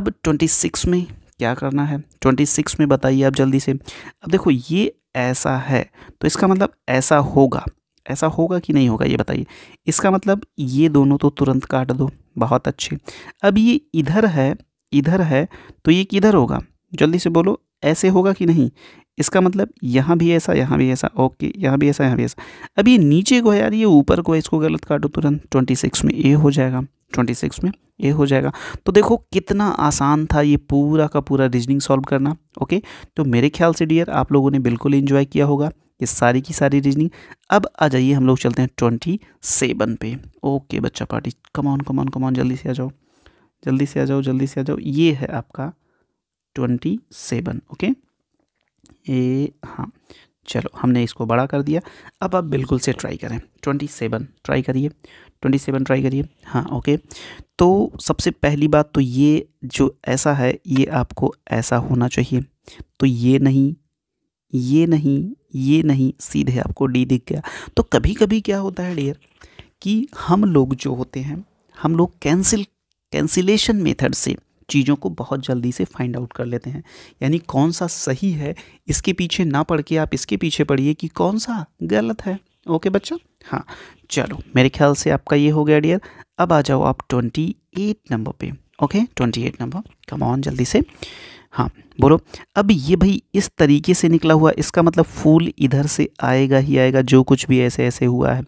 अब ट्वेंटी सिक्स में क्या करना है ट्वेंटी सिक्स में बताइए आप जल्दी से अब देखो ये ऐसा है तो इसका मतलब ऐसा होगा ऐसा होगा कि नहीं होगा ये बताइए इसका मतलब ये दोनों तो तुरंत काट दो बहुत अच्छे अब ये इधर है इधर है तो ये किधर होगा जल्दी से बोलो ऐसे होगा कि नहीं इसका मतलब यहाँ भी ऐसा यहाँ भी ऐसा ओके यहाँ भी ऐसा यहाँ भी ऐसा अब ये नीचे को है यार ये ऊपर को है इसको गलत काटो तुरंत ट्वेंटी सिक्स में ए हो जाएगा ट्वेंटी सिक्स में ए हो जाएगा तो देखो कितना आसान था ये पूरा का पूरा रीजनिंग सॉल्व करना ओके तो मेरे ख्याल से डियर आप लोगों ने बिल्कुल इन्जॉय किया होगा ये सारी की सारी रीजनिंग अब आ जाइए हम लोग चलते हैं ट्वेंटी सेवन पे ओके बच्चा पार्टी कमान कमान कमान जल्दी से आ जाओ जल्दी से आ जाओ जल्दी से आ जाओ ये है आपका ट्वेंटी सेवन ओके ये हाँ चलो हमने इसको बड़ा कर दिया अब आप बिल्कुल से ट्राई करें ट्वेंटी सेवन ट्राई करिए ट्वेंटी सेवन ट्राई करिए हाँ ओके तो सबसे पहली बात तो ये जो ऐसा है ये आपको ऐसा होना चाहिए तो ये नहीं ये नहीं ये नहीं सीधे आपको डी दिख गया तो कभी कभी क्या होता है डियर कि हम लोग जो होते हैं हम लोग कैंसिल कैंसिलेशन मेथड से चीज़ों को बहुत जल्दी से फाइंड आउट कर लेते हैं यानी कौन सा सही है इसके पीछे ना पढ़ के आप इसके पीछे पढ़िए कि कौन सा गलत है ओके बच्चा हाँ चलो मेरे ख्याल से आपका ये हो गया डियर अब आ जाओ आप ट्वेंटी एट नंबर पे okay twenty eight number come on जल्दी से हाँ बोलो अब ये भाई इस तरीके से निकला हुआ इसका मतलब फूल इधर से आएगा ही आएगा जो कुछ भी ऐसे ऐसे हुआ है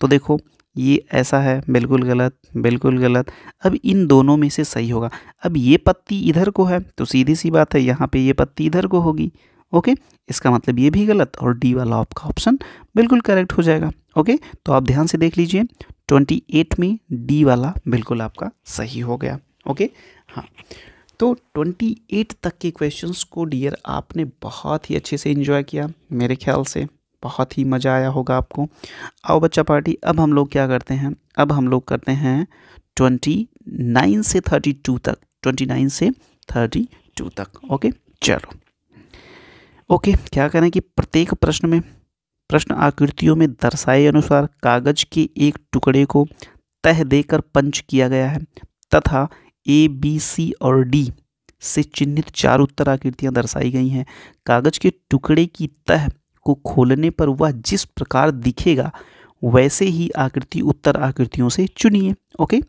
तो देखो ये ऐसा है बिल्कुल गलत बिल्कुल गलत अब इन दोनों में से सही होगा अब ये पत्ती इधर को है तो सीधी सी बात है यहाँ पे ये पत्ती इधर को होगी ओके इसका मतलब ये भी गलत और डी वाला आपका ऑप्शन बिल्कुल करेक्ट हो जाएगा ओके तो आप ध्यान से देख लीजिए ट्वेंटी एट में डी वाला बिल्कुल आपका सही हो गया ओके हाँ तो 28 तक के क्वेश्चंस को डियर आपने बहुत ही अच्छे से इन्जॉय किया मेरे ख्याल से बहुत ही मज़ा आया होगा आपको आओ बच्चा पार्टी अब हम लोग क्या करते हैं अब हम लोग करते हैं ट्वेंटी नाइन से थर्टी टू तक ट्वेंटी नाइन से थर्टी टू तक ओके चलो ओके क्या करें कि प्रत्येक प्रश्न में प्रश्न आकृतियों में दर्शाए अनुसार कागज के एक टुकड़े को तह देकर पंच किया गया है तथा ए बी सी और डी से चिन्हित चार उत्तर आकृतियाँ दर्शाई गई हैं कागज के टुकड़े की तह को खोलने पर वह जिस प्रकार दिखेगा वैसे ही आकृति उत्तर आकृतियों से चुनिए ओके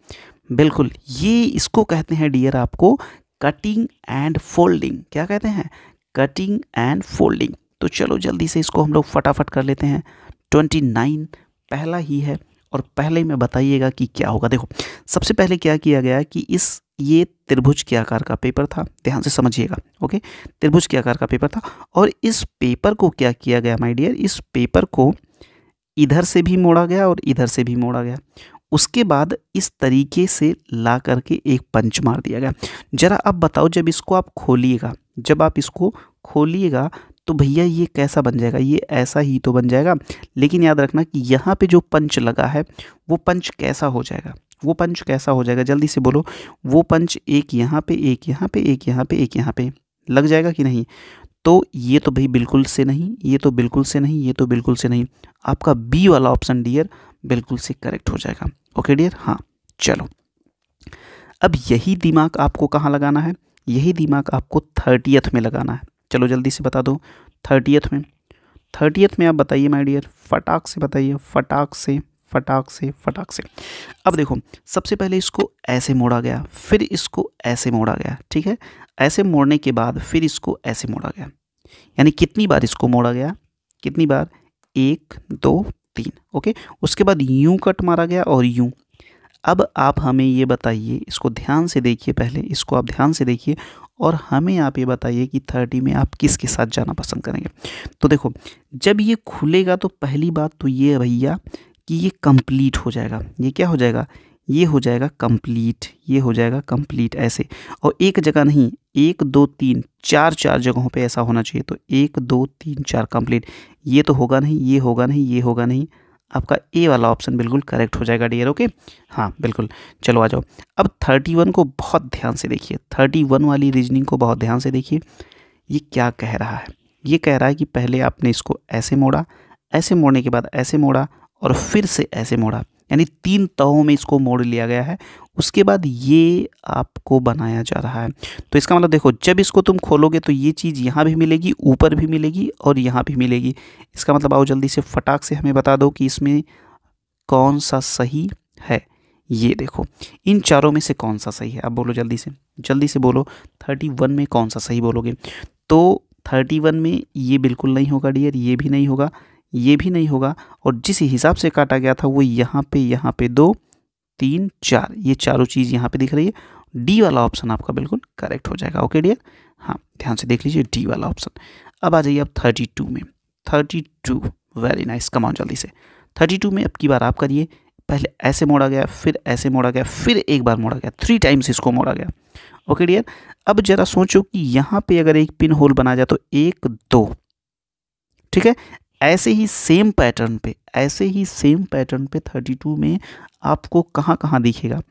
बिल्कुल ये इसको कहते हैं डियर आपको कटिंग एंड फोल्डिंग क्या कहते हैं कटिंग एंड फोल्डिंग तो चलो जल्दी से इसको हम लोग फटाफट कर लेते हैं ट्वेंटी नाइन पहला ही है और पहले में बताइएगा कि क्या होगा देखो सबसे पहले क्या किया गया कि इस ये त्रिभुज के आकार का पेपर था ध्यान से समझिएगा ओके त्रिभुज के आकार का पेपर था और इस पेपर को क्या किया गया माय डियर इस पेपर को इधर से भी मोड़ा गया और इधर से भी मोड़ा गया उसके बाद इस तरीके से ला करके एक पंच मार दिया गया ज़रा अब बताओ जब इसको आप खोलिएगा जब आप इसको खोलिएगा तो भैया ये कैसा बन जाएगा ये ऐसा ही तो बन जाएगा लेकिन याद रखना कि यहाँ पे जो पंच लगा है वो पंच कैसा हो जाएगा वो पंच कैसा हो जाएगा जल्दी से बोलो वो पंच एक यहाँ पे एक यहाँ पे एक यहाँ पे एक यहाँ पे लग जाएगा कि नहीं तो ये तो भाई बिल्कुल से नहीं ये तो बिल्कुल से नहीं ये तो बिल्कुल से नहीं आपका बी वाला ऑप्शन डियर बिल्कुल से करेक्ट हो जाएगा ओके डियर हाँ चलो अब यही दिमाग आपको कहाँ लगाना है यही दिमाग आपको थर्टियथ में लगाना है चलो जल्दी से बता दो थर्टियथ में थर्टियथ में आप बताइए माय डियर फटाक से बताइए फटाक से फटाक से फटाक से अब देखो सबसे पहले इसको ऐसे मोड़ा गया फिर इसको ऐसे मोड़ा गया ठीक है ऐसे मोड़ने के बाद फिर इसको ऐसे मोड़ा गया यानी कितनी बार इसको मोड़ा गया कितनी बार एक दो तीन ओके उसके बाद यूं कट मारा गया और यूं अब आप हमें ये बताइए इसको ध्यान से देखिए पहले इसको आप ध्यान से देखिए और हमें आप ये बताइए कि थर्टी में आप किसके साथ जाना पसंद करेंगे तो देखो जब ये खुलेगा तो पहली बात तो ये है भैया कि ये कंप्लीट हो जाएगा ये क्या हो जाएगा ये हो जाएगा कंप्लीट ये हो जाएगा कंप्लीट ऐसे और एक जगह नहीं एक दो तीन चार चार जगहों पे ऐसा होना चाहिए तो एक दो तीन चार कंप्लीट ये तो होगा नहीं ये होगा नहीं ये होगा नहीं आपका ए वाला ऑप्शन बिल्कुल करेक्ट हो जाएगा डियर ओके हाँ बिल्कुल चलो आ जाओ अब थर्टी वन को बहुत ध्यान से देखिए थर्टी वन वाली रीजनिंग को बहुत ध्यान से देखिए ये क्या कह रहा है ये कह रहा है कि पहले आपने इसको ऐसे मोड़ा ऐसे मोड़ने के बाद ऐसे मोड़ा और फिर से ऐसे मोड़ा यानी तीन तहों में इसको मोड़ लिया गया है उसके बाद ये आपको बनाया जा रहा है तो इसका मतलब देखो जब इसको तुम खोलोगे तो ये चीज़ यहाँ भी मिलेगी ऊपर भी मिलेगी और यहाँ भी मिलेगी इसका मतलब आओ जल्दी से फटाक से हमें बता दो कि इसमें कौन सा सही है ये देखो इन चारों में से कौन सा सही है आप बोलो जल्दी से जल्दी से बोलो थर्टी वन में कौन सा सही बोलोगे तो थर्टी वन में ये बिल्कुल नहीं होगा डियर ये भी नहीं होगा ये भी नहीं होगा और जिस हिसाब से काटा गया था वो यहाँ पे यहाँ पे दो तीन चार ये चारों चीज़ यहाँ पे दिख रही है डी वाला ऑप्शन आपका बिल्कुल करेक्ट हो जाएगा ओके डियर हाँ ध्यान से देख लीजिए डी वाला ऑप्शन अब आ जाइए आप थर्टी टू में thirty two very nice come on जल्दी से थर्टी टू में अब की बार आप करिए पहले ऐसे मोड़ा गया फिर ऐसे मोड़ा गया फिर एक बार मोड़ा गया थ्री टाइम्स इसको मोड़ा गया ओके डियर अब जरा सोचो कि यहाँ पे अगर एक पिन होल बना जाए तो एक दो ठीक है ऐसे ही सेम पैटर्न पे ऐसे ही सेम पैटर्न पे थर्टी टू में आपको कहाँ कहाँ दिखेगा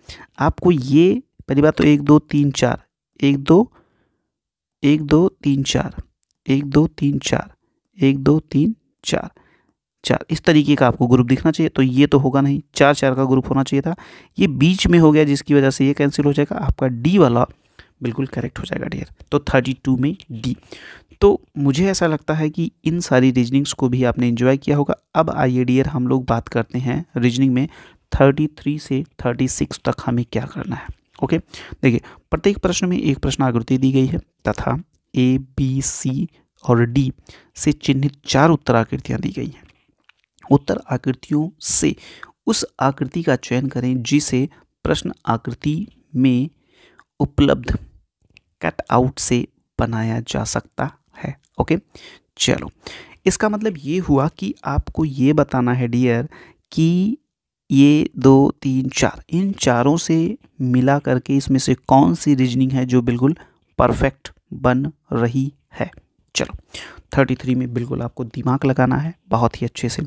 आपको ये पहली बात तो एक दो तीन चार एक दो एक दो तीन चार एक दो तीन चार एक दो तीन चार चार इस तरीके का आपको ग्रुप दिखना चाहिए तो ये तो होगा नहीं चार चार का ग्रुप होना चाहिए था ये बीच में हो गया जिसकी वजह से ये कैंसिल हो जाएगा आपका डी वाला बिल्कुल करेक्ट हो जाएगा डियर तो थर्टी टू में डी तो मुझे ऐसा लगता है कि इन सारी रीजनिंग्स को भी आपने इन्जॉय किया होगा अब आइए डियर हम लोग बात करते हैं रीजनिंग में 33 से 36 तक हमें क्या करना है ओके देखिए प्रत्येक प्रश्न में एक प्रश्न आकृति दी गई है तथा ए बी सी और डी से चिन्हित चार उत्तर आकृतियाँ दी गई हैं उत्तर आकृतियों से उस आकृति का चयन करें जिसे प्रश्न आकृति में उपलब्ध कट आउट से बनाया जा सकता ओके चलो इसका मतलब ये हुआ कि आपको ये बताना है डियर कि ये दो तीन चार इन चारों से मिला करके इसमें से कौन सी रीजनिंग है जो बिल्कुल परफेक्ट बन रही है चलो थर्टी थ्री में बिल्कुल आपको दिमाग लगाना है बहुत ही अच्छे से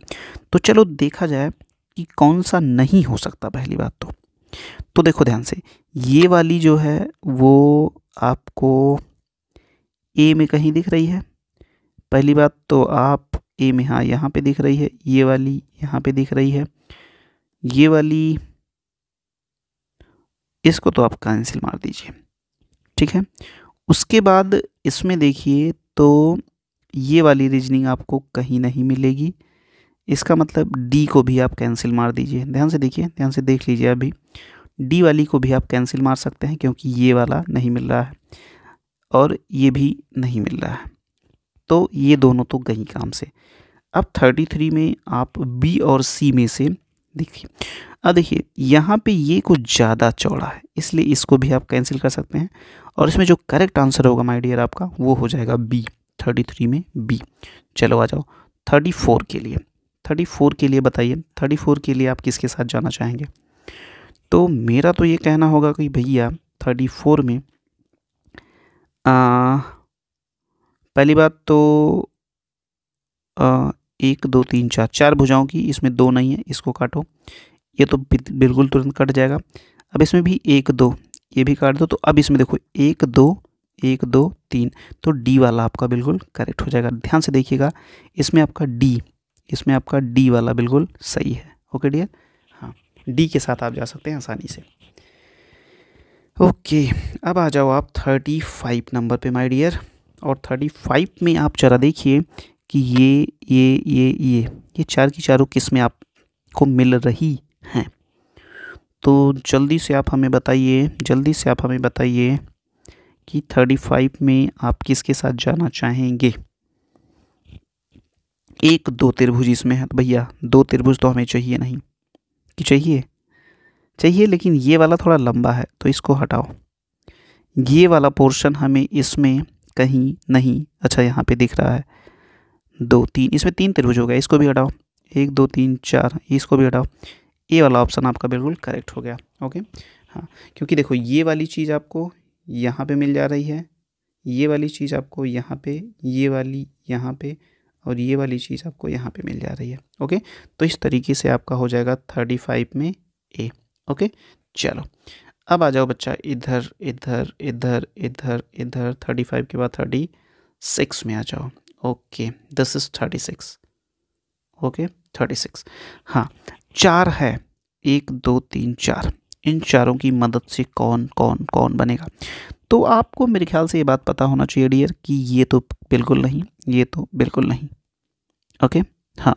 तो चलो देखा जाए कि कौन सा नहीं हो सकता पहली बात तो तो देखो ध्यान से ये वाली जो है वो आपको ए में कहीं दिख रही है पहली बात तो आप ए में हाँ यहाँ पे दिख रही है ये वाली यहाँ पे दिख रही है ये वाली इसको तो आप कैंसिल मार दीजिए ठीक है उसके बाद इसमें देखिए तो ये वाली रीजनिंग आपको कहीं नहीं मिलेगी इसका मतलब डी को भी आप कैंसिल मार दीजिए ध्यान से देखिए ध्यान से देख लीजिए अभी डी वाली को भी आप कैंसिल मार सकते हैं क्योंकि ये वाला नहीं मिल रहा है और ये भी नहीं मिल रहा है तो ये दोनों तो गई काम से अब थर्टी थ्री में आप बी और सी में से देखिए अब देखिए यहाँ पे ये कुछ ज़्यादा चौड़ा है इसलिए इसको भी आप कैंसिल कर सकते हैं और इसमें जो करेक्ट आंसर होगा माय डियर आपका वो हो जाएगा बी थर्टी थ्री में बी चलो आ जाओ थर्टी फोर के लिए थर्टी फोर के लिए बताइए थर्टी फोर के लिए आप किसके साथ जाना चाहेंगे तो मेरा तो ये कहना होगा कि भैया थर्टी फोर में आ, पहली बात तो आ, एक दो तीन चार चार भुजाओं की इसमें दो नहीं है इसको काटो ये तो बिल्कुल तुरंत कट जाएगा अब इसमें भी एक दो ये भी काट दो तो अब इसमें देखो एक दो एक दो तीन तो डी वाला आपका बिल्कुल करेक्ट हो जाएगा ध्यान से देखिएगा इसमें आपका डी इसमें आपका डी वाला बिल्कुल सही है ओके डियर हाँ डी के साथ आप जा सकते हैं आसानी से ओके अब आ जाओ आप थर्टी फाइव नंबर पे माय डियर और थर्टी फाइव में आप जरा देखिए कि ये ये ये ये ये चार की चारों किस्में आपको मिल रही हैं तो जल्दी से आप हमें बताइए जल्दी से आप हमें बताइए कि थर्टी फाइव में आप किसके साथ जाना चाहेंगे एक दो त्रिभुज इसमें है भैया दो त्रिभुज तो हमें चाहिए नहीं कि चाहिए चाहिए लेकिन ये वाला थोड़ा लंबा है तो इसको हटाओ ये वाला पोर्शन हमें इसमें कहीं नहीं अच्छा यहाँ पे दिख रहा है दो तीन इसमें तीन त्रिभुज हो गया इसको भी हटाओ एक दो तीन चार इसको भी हटाओ ए वाला ऑप्शन आपका बिल्कुल करेक्ट हो गया ओके हाँ क्योंकि देखो ये वाली चीज़ आपको यहाँ पे मिल जा रही है ये वाली चीज़ आपको यहाँ पे ये वाली यहाँ पे और ये वाली चीज़ आपको यहाँ पे मिल जा रही है ओके तो इस तरीके से आपका हो जाएगा थर्टी फाइव में ए ओके चलो अब आ जाओ बच्चा इधर इधर इधर इधर इधर थर्टी फाइव के बाद थर्टी सिक्स में आ जाओ okay this is thirty six okay thirty six हाँ चार है एक दो तीन चार इन चारों की मदद से कौन कौन कौन बनेगा तो आपको मेरे ख्याल से ये बात पता होना चाहिए डियर कि ये तो बिल्कुल नहीं ये तो बिल्कुल नहीं ओके हाँ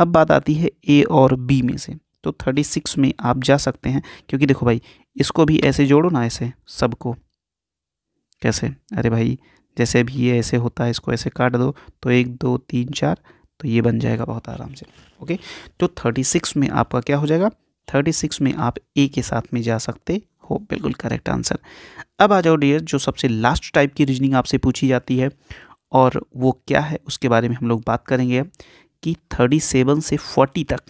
अब बात आती है ए और बी में से तो थर्टी सिक्स में आप जा सकते हैं क्योंकि देखो भाई इसको भी ऐसे जोड़ो ना ऐसे सबको कैसे अरे भाई जैसे अभी ये ऐसे होता है इसको ऐसे काट दो तो एक दो तीन चार तो ये बन जाएगा बहुत आराम से ओके तो थर्टी सिक्स में आपका क्या हो जाएगा थर्टी सिक्स में आप ए के साथ में जा सकते हो बिल्कुल करेक्ट आंसर अब आ जाओ डियर जो सबसे लास्ट टाइप की रीजनिंग आपसे पूछी जाती है और वो क्या है उसके बारे में हम लोग बात करेंगे कि थर्टी सेवन से फोर्टी तक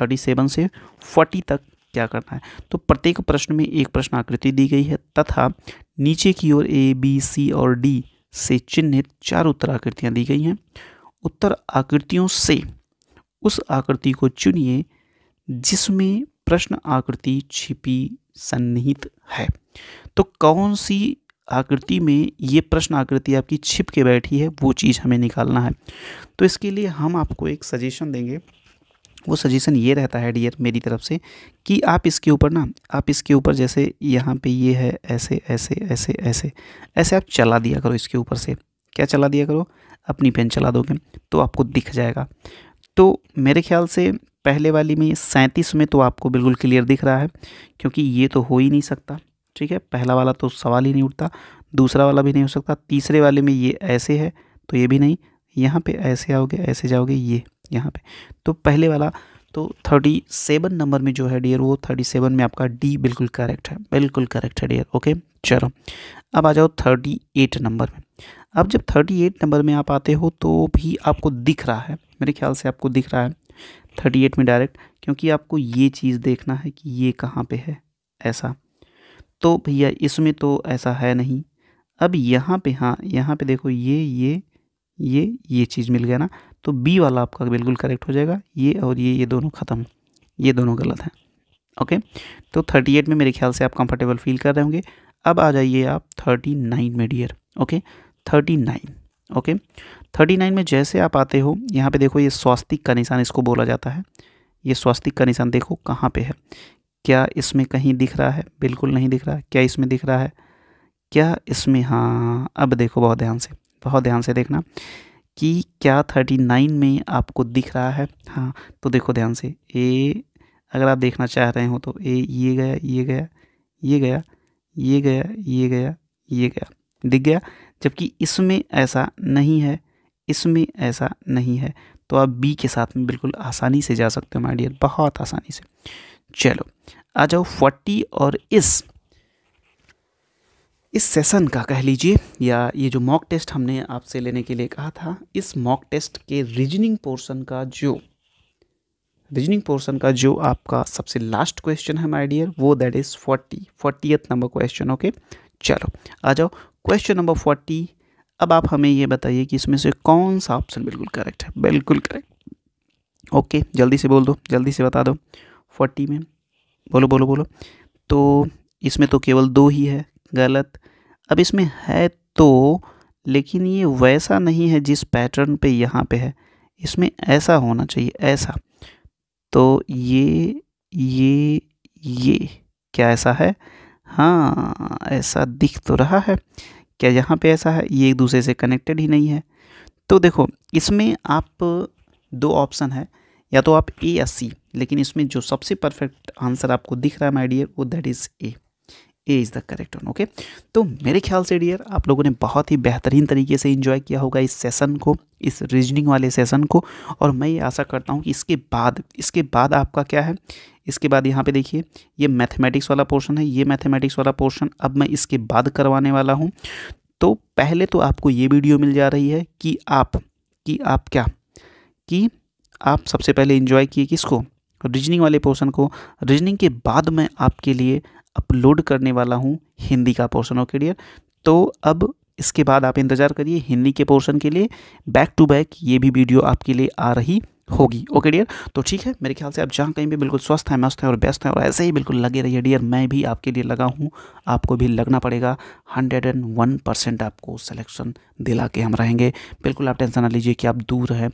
थर्टी सेवन से फोर्टी तक क्या करना है तो प्रत्येक प्रश्न में एक प्रश्न आकृति दी गई है तथा नीचे की ओर ए बी सी और डी से चिन्हित चार उत्तर आकृतियाँ दी गई हैं उत्तर आकृतियों से उस आकृति को चुनिए जिसमें प्रश्न आकृति छिपी सन्निहित है तो कौन सी आकृति में ये प्रश्न आकृति आपकी छिप के बैठी है वो चीज़ हमें निकालना है तो इसके लिए हम आपको एक सजेशन देंगे वो सजेशन ये रहता है डियर मेरी तरफ से कि आप इसके ऊपर ना आप इसके ऊपर जैसे यहाँ पे ये है ऐसे ऐसे ऐसे ऐसे ऐसे आप चला दिया करो इसके ऊपर से क्या चला दिया करो अपनी पेन चला दोगे तो आपको दिख जाएगा तो मेरे ख्याल से पहले वाली में सैंतीस में तो आपको बिल्कुल क्लियर दिख रहा है क्योंकि ये तो हो ही नहीं सकता ठीक है पहला वाला तो सवाल ही नहीं उठता दूसरा वाला भी नहीं हो सकता तीसरे वाले में ये ऐसे है तो ये भी नहीं यहाँ पे ऐसे आओगे ऐसे जाओगे ये यहाँ पे तो पहले वाला तो थर्टी सेवन नंबर में जो है डियर वो थर्टी सेवन में आपका डी बिल्कुल करेक्ट है बिल्कुल करेक्ट है डियर ओके चलो अब आ जाओ थर्टी एट नंबर में अब जब थर्टी एट नंबर में आप आते हो तो भी आपको दिख रहा है मेरे ख्याल से आपको दिख रहा है थर्टी एट में डायरेक्ट क्योंकि आपको ये चीज़ देखना है कि ये कहाँ पे है ऐसा तो भैया इसमें तो ऐसा है नहीं अब यहाँ पे हाँ यहाँ पे देखो ये ये ये ये चीज़ मिल गया ना तो बी वाला आपका बिल्कुल करेक्ट हो जाएगा ये और ये ये दोनों ख़त्म ये दोनों गलत हैं ओके तो थर्टी एट में मेरे ख्याल से आप कंफर्टेबल फील कर रहे होंगे अब आ जाइए आप थर्टी नाइन में dear okay thirty nine okay thirty nine में जैसे आप आते हो यहाँ पे देखो ये स्वास्तिक का निशान इसको बोला जाता है ये स्वास्तिक का निशान देखो कहाँ पे है क्या इसमें कहीं दिख रहा है बिल्कुल नहीं दिख रहा है क्या इसमें दिख रहा है क्या इसमें हाँ अब देखो बहुत ध्यान से बहुत ध्यान से देखना कि क्या थर्टी नाइन में आपको दिख रहा है हाँ तो देखो ध्यान से ए अगर आप देखना चाह रहे हो तो ए ये गया ये गया ये गया ये गया ये गया ये गया दिख गया जबकि इसमें ऐसा नहीं है इसमें ऐसा नहीं है तो आप बी के साथ में बिल्कुल आसानी से जा सकते हो माइडियर बहुत आसानी से चलो आ जाओ फोर्टी और इस इस सेशन का कह लीजिए या ये जो मॉक टेस्ट हमने आपसे लेने के लिए कहा था इस मॉक टेस्ट के रीजनिंग पोर्शन का जो रीजनिंग पोर्शन का जो आपका सबसे लास्ट क्वेश्चन है माय डियर वो that is forty forty number question okay चलो आ जाओ क्वेश्चन नंबर फोर्टी अब आप हमें ये बताइए कि इसमें से कौन सा ऑप्शन बिल्कुल करेक्ट है बिल्कुल करेक्ट ओके जल्दी से बोल दो जल्दी से बता दो फोर्टी में बोलो बोलो बोलो तो इसमें तो केवल दो ही है गलत अब इसमें है तो लेकिन ये वैसा नहीं है जिस पैटर्न पे यहाँ पे है इसमें ऐसा होना चाहिए ऐसा तो ये ये ये क्या ऐसा है हाँ ऐसा दिख तो रहा है क्या यहाँ पे ऐसा है ये एक दूसरे से कनेक्टेड ही नहीं है तो देखो इसमें आप दो ऑप्शन है या तो आप ए या सी लेकिन इसमें जो सबसे परफेक्ट आंसर आपको दिख रहा है माइडियर डियर वो that is A A is the correct one okay तो मेरे ख्याल से डियर आप लोगों ने बहुत ही बेहतरीन तरीके से इन्जॉय किया होगा इस सेशन को इस रीजनिंग वाले सेशन को और मैं ये आशा करता हूँ कि इसके बाद इसके बाद आपका क्या है इसके बाद यहाँ पे देखिए ये मैथमेटिक्स वाला पोर्शन है ये मैथमेटिक्स वाला पोर्शन अब मैं इसके बाद करवाने वाला हूँ तो पहले तो आपको ये वीडियो मिल जा रही है कि आप कि आप क्या कि आप सबसे पहले इन्जॉय किए किसको रीजनिंग वाले पोर्शन को रीजनिंग के बाद मैं आपके लिए अपलोड करने वाला हूँ हिंदी का पोर्सन ऑफ करियर तो अब इसके बाद आप इंतज़ार करिए हिंदी के पोर्शन के लिए बैक टू बैक ये भी वीडियो आपके लिए आ रही होगी ओके डियर तो ठीक है मेरे ख्याल से आप जहाँ कहीं भी बिल्कुल स्वस्थ हैं मस्त हैं और बेस्ट हैं और ऐसे ही बिल्कुल लगे रहिए डियर मैं भी आपके लिए लगा हूँ आपको भी लगना पड़ेगा हंड्रेड एंड वन परसेंट आपको सिलेक्शन दिला के हम रहेंगे बिल्कुल आप टेंशन ना लीजिए कि आप दूर हैं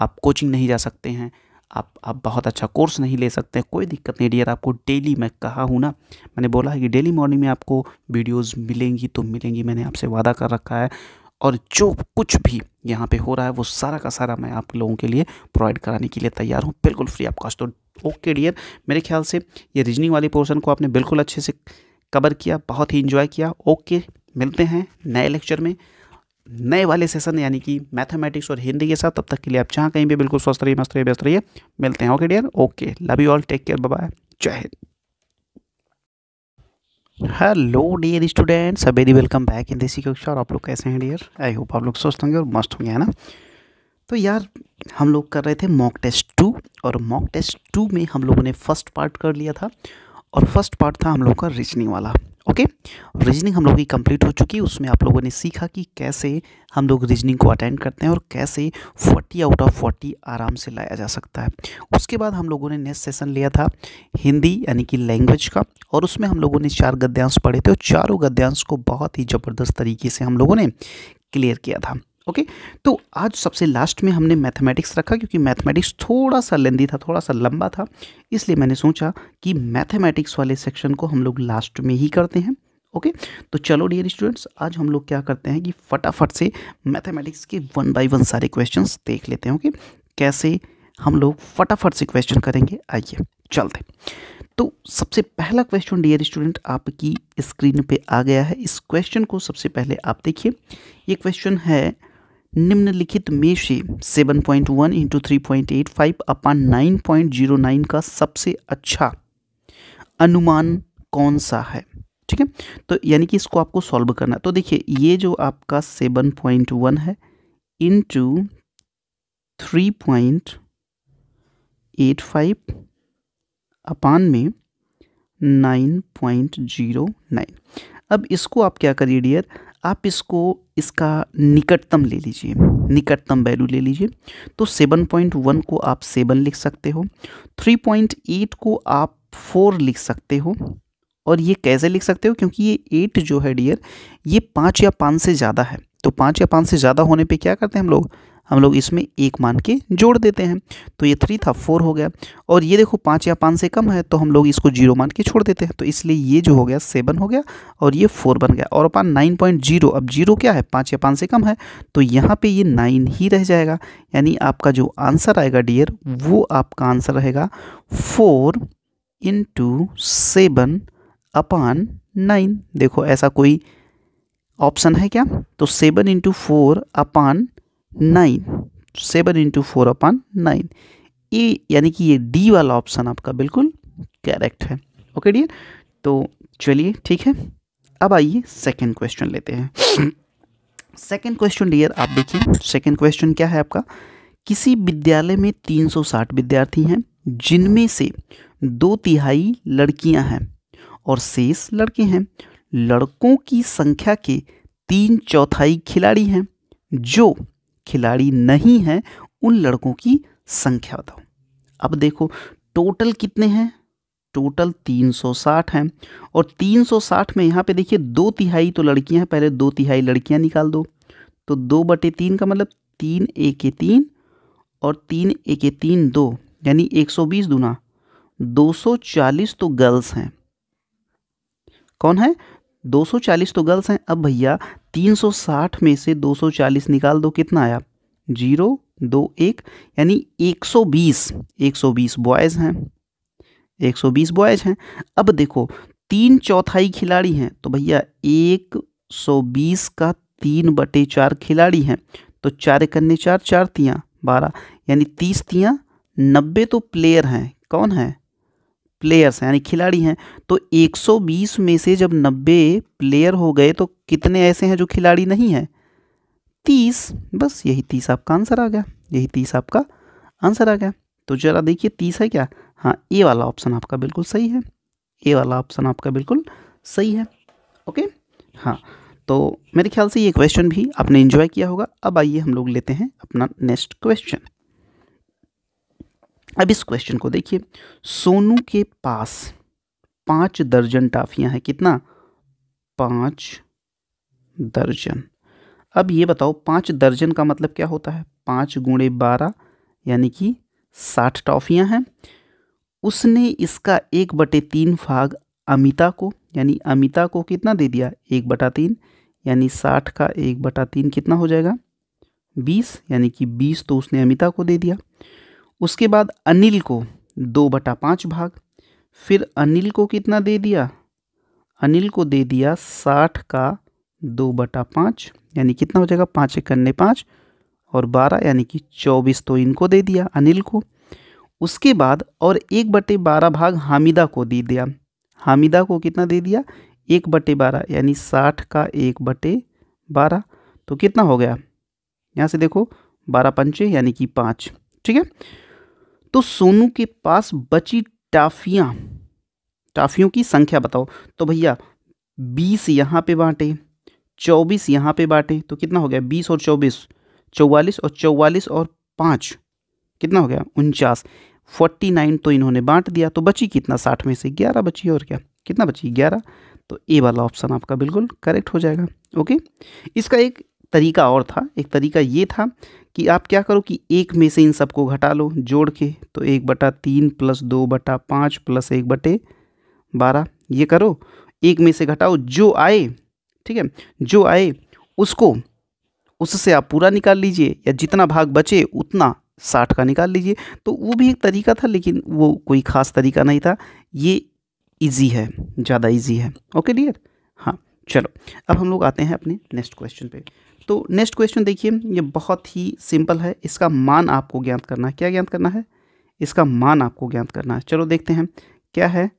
आप कोचिंग नहीं जा सकते हैं आप आप बहुत अच्छा कोर्स नहीं ले सकते कोई दिक्कत नहीं डियर आपको डेली मैं कहा हूँ ना मैंने बोला है कि डेली मॉर्निंग में आपको वीडियोस मिलेंगी तो मिलेंगी मैंने आपसे वादा कर रखा है और जो कुछ भी यहाँ पे हो रहा है वो सारा का सारा मैं आप लोगों के लिए प्रोवाइड कराने के लिए तैयार हूँ बिल्कुल फ्री ऑफ कॉस्ट तो ओके डियर मेरे ख्याल से ये रीजनिंग वाले पोर्सन को आपने बिल्कुल अच्छे से कवर किया बहुत ही इन्जॉय किया ओके मिलते हैं नए लेक्चर में नए वाले सेशन यानी कि मैथमेटिक्स और हिंदी के साथ तब तक के लिए आप जहाँ कहीं भी बिल्कुल स्वस्थ रहिए मस्त रहिए व्यस्त रहिए मिलते हैं okay dear okay love you all take care bye जय हिंद hello dear students a very welcome back in Desi Kaksha और आप लोग कैसे हैं डियर आई होप आप लोग स्वस्थ होंगे और मस्त होंगे है ना तो यार हम लोग कर रहे थे मॉक टेस्ट टू और मॉक टेस्ट टू में हम लोगों ने फर्स्ट पार्ट कर लिया था और फर्स्ट पार्ट था हम लोग का रीजनिंग वाला ओके रीजनिंग हम लोगों की कंप्लीट हो चुकी है उसमें आप लोगों ने सीखा कि कैसे हम लोग रीजनिंग को अटेंड करते हैं और कैसे 40 आउट ऑफ 40 आराम से लाया जा सकता है उसके बाद हम लोगों ने नेक्स्ट सेशन लिया था हिंदी यानी कि लैंग्वेज का और उसमें हम लोगों ने चार गद्यांश पढ़े थे और चारों गद्यांश को बहुत ही ज़बरदस्त तरीके से हम लोगों ने क्लियर किया था ओके तो आज सबसे लास्ट में हमने मैथमेटिक्स रखा क्योंकि मैथमेटिक्स थोड़ा सा लेंदी था थोड़ा सा लंबा था इसलिए मैंने सोचा कि मैथमेटिक्स वाले सेक्शन को हम लोग लास्ट में ही करते हैं ओके okay? तो चलो डियर स्टूडेंट्स आज हम लोग क्या करते हैं कि फटाफट से मैथमेटिक्स के वन बाय वन सारे क्वेश्चन देख लेते हैं ओके okay? कैसे हम लोग फटाफट से क्वेश्चन करेंगे आइए चलते तो सबसे पहला क्वेश्चन डियर स्टूडेंट आपकी स्क्रीन पे आ गया है इस क्वेश्चन को सबसे पहले आप देखिए ये क्वेश्चन है निम्नलिखित में से 7.1 point one into three point eight five upon nine point zero nine का सबसे अच्छा अनुमान कौन सा है ठीक है तो यानी कि इसको आपको सॉल्व करना तो देखिए ये जो आपका 7.1 पॉइंट वन है into three point eight five upon में नाइन पॉइंट जीरो नाइन अब इसको आप क्या करिए डियर आप इसको इसका निकटतम ले लीजिए निकटतम वैल्यू ले लीजिए तो सेवन पॉइंट वन को आप सेवन लिख सकते हो थ्री पॉइंट एट को आप फोर लिख सकते हो और ये कैसे लिख सकते हो क्योंकि ये एट जो है डियर ये पाँच या पाँच से ज़्यादा है तो पाँच या पाँच से ज़्यादा होने पे क्या करते हैं हम लोग हम लोग इसमें एक मान के जोड़ देते हैं तो ये थ्री था फोर हो गया और ये देखो पाँच या पाँच से कम है तो हम लोग इसको जीरो मान के छोड़ देते हैं तो इसलिए ये जो हो गया सेवन हो गया और ये फोर बन गया और अपन नाइन पॉइंट जीरो अब जीरो क्या है पाँच या पाँच से कम है तो यहाँ पर ये नाइन ही रह जाएगा यानी आपका जो आंसर आएगा डियर वो आपका आंसर रहेगा four into seven upon nine देखो ऐसा कोई ऑप्शन है क्या तो seven into four upon nine seven into four upon nine ये यानी कि ये डी वाला ऑप्शन आपका बिल्कुल करेक्ट है ओके डियर तो चलिए ठीक है अब आइए सेकेंड क्वेश्चन लेते हैं सेकेंड क्वेश्चन डियर आप देखिए सेकेंड क्वेश्चन क्या है आपका किसी विद्यालय में 360 विद्यार्थी हैं जिनमें से दो तिहाई लड़कियां हैं और शेष लड़के हैं लड़कों की संख्या के तीन चौथाई खिलाड़ी हैं जो खिलाड़ी नहीं हैं उन लड़कों की संख्या बताओ अब देखो टोटल कितने हैं टोटल 360 हैं और 360 में यहाँ पे देखिए दो तिहाई तो लड़कियाँ हैं पहले दो तिहाई लड़कियाँ निकाल दो तो दो बटे तीन का मतलब तीन ए के तीन और तीन ए के तीन दो यानी 120 दूना दो तो गर्ल्स हैं कौन है 240 तो गर्ल्स हैं अब भैया 360 में से 240 निकाल दो कितना आया जीरो दो एक यानी 120 120 बॉयज़ हैं 120 बॉयज़ हैं अब देखो तीन चौथाई खिलाड़ी हैं तो भैया 120 का तीन बटे चार खिलाड़ी हैं तो चार कन्ने चार चार तियाँ बारह यानी तीस तियाँ नब्बे तो प्लेयर हैं कौन है प्लेयर्स हैं यानी खिलाड़ी हैं तो 120 में से जब 90 प्लेयर हो गए तो कितने ऐसे हैं जो खिलाड़ी नहीं हैं तीस बस यही तीस आपका आंसर आ गया यही तीस आपका आंसर आ गया तो जरा देखिए तीस है क्या हाँ ए वाला ऑप्शन आपका बिल्कुल सही है ए वाला ऑप्शन आपका बिल्कुल सही है ओके हाँ तो मेरे ख्याल से ये क्वेश्चन भी आपने इन्जॉय किया होगा अब आइए हम लोग लेते हैं अपना नेक्स्ट क्वेश्चन अब इस क्वेश्चन को देखिए सोनू के पास पाँच दर्जन टाफियां हैं कितना पाँच दर्जन अब ये बताओ पांच दर्जन का मतलब क्या होता है पाँच गुणे बारह यानी कि साठ टॉफियां हैं उसने इसका एक बटे तीन भाग अमिता को यानी अमिता को कितना दे दिया एक बटा तीन यानी साठ का एक बटा तीन कितना हो जाएगा बीस यानी कि बीस तो उसने अमिता को दे दिया उसके बाद अनिल को दो बटा पाँच भाग फिर अनिल को कितना दे दिया अनिल को दे दिया साठ का दो बटा पाँच यानी कितना हो जाएगा पाँच एक करने पाँच और बारह यानी कि चौबीस तो इनको दे दिया अनिल को उसके बाद और एक बटे बारह भाग हामिदा को दे दिया हामिदा को कितना दे दिया एक बटे बारह यानी साठ का एक बटे बारह तो कितना हो गया यहाँ से देखो बारह पंचे यानी कि पाँच ठीक है तो सोनू के पास बची टाफिया टाफियों की संख्या बताओ तो भैया बीस यहाँ पे बांटे चौबीस यहाँ पे बांटे तो कितना हो गया बीस और चौबीस चौवालीस और चौवालीस और पाँच कितना हो गया उनचास फोर्टी नाइन तो इन्होंने बांट दिया तो बची कितना साठ में से ग्यारह बची और क्या कितना बची ग्यारह तो ए वाला ऑप्शन आपका बिल्कुल करेक्ट हो जाएगा ओके इसका एक तरीका और था एक तरीका ये था कि आप क्या करो कि एक में से इन सबको घटा लो जोड़ के तो एक बटा तीन प्लस दो बटा पाँच प्लस एक बटे बारह ये करो एक में से घटाओ जो आए ठीक है जो आए उसको उससे आप पूरा निकाल लीजिए या जितना भाग बचे उतना साठ का निकाल लीजिए तो वो भी एक तरीका था लेकिन वो कोई ख़ास तरीका नहीं था ये इजी है ज़्यादा इजी है ओके डियर हाँ चलो अब हम लोग आते हैं अपने नेक्स्ट क्वेश्चन पे तो नेक्स्ट क्वेश्चन देखिए ये बहुत ही सिंपल है इसका मान आपको ज्ञात करना है क्या ज्ञात करना है इसका मान आपको ज्ञात करना है चलो देखते हैं क्या है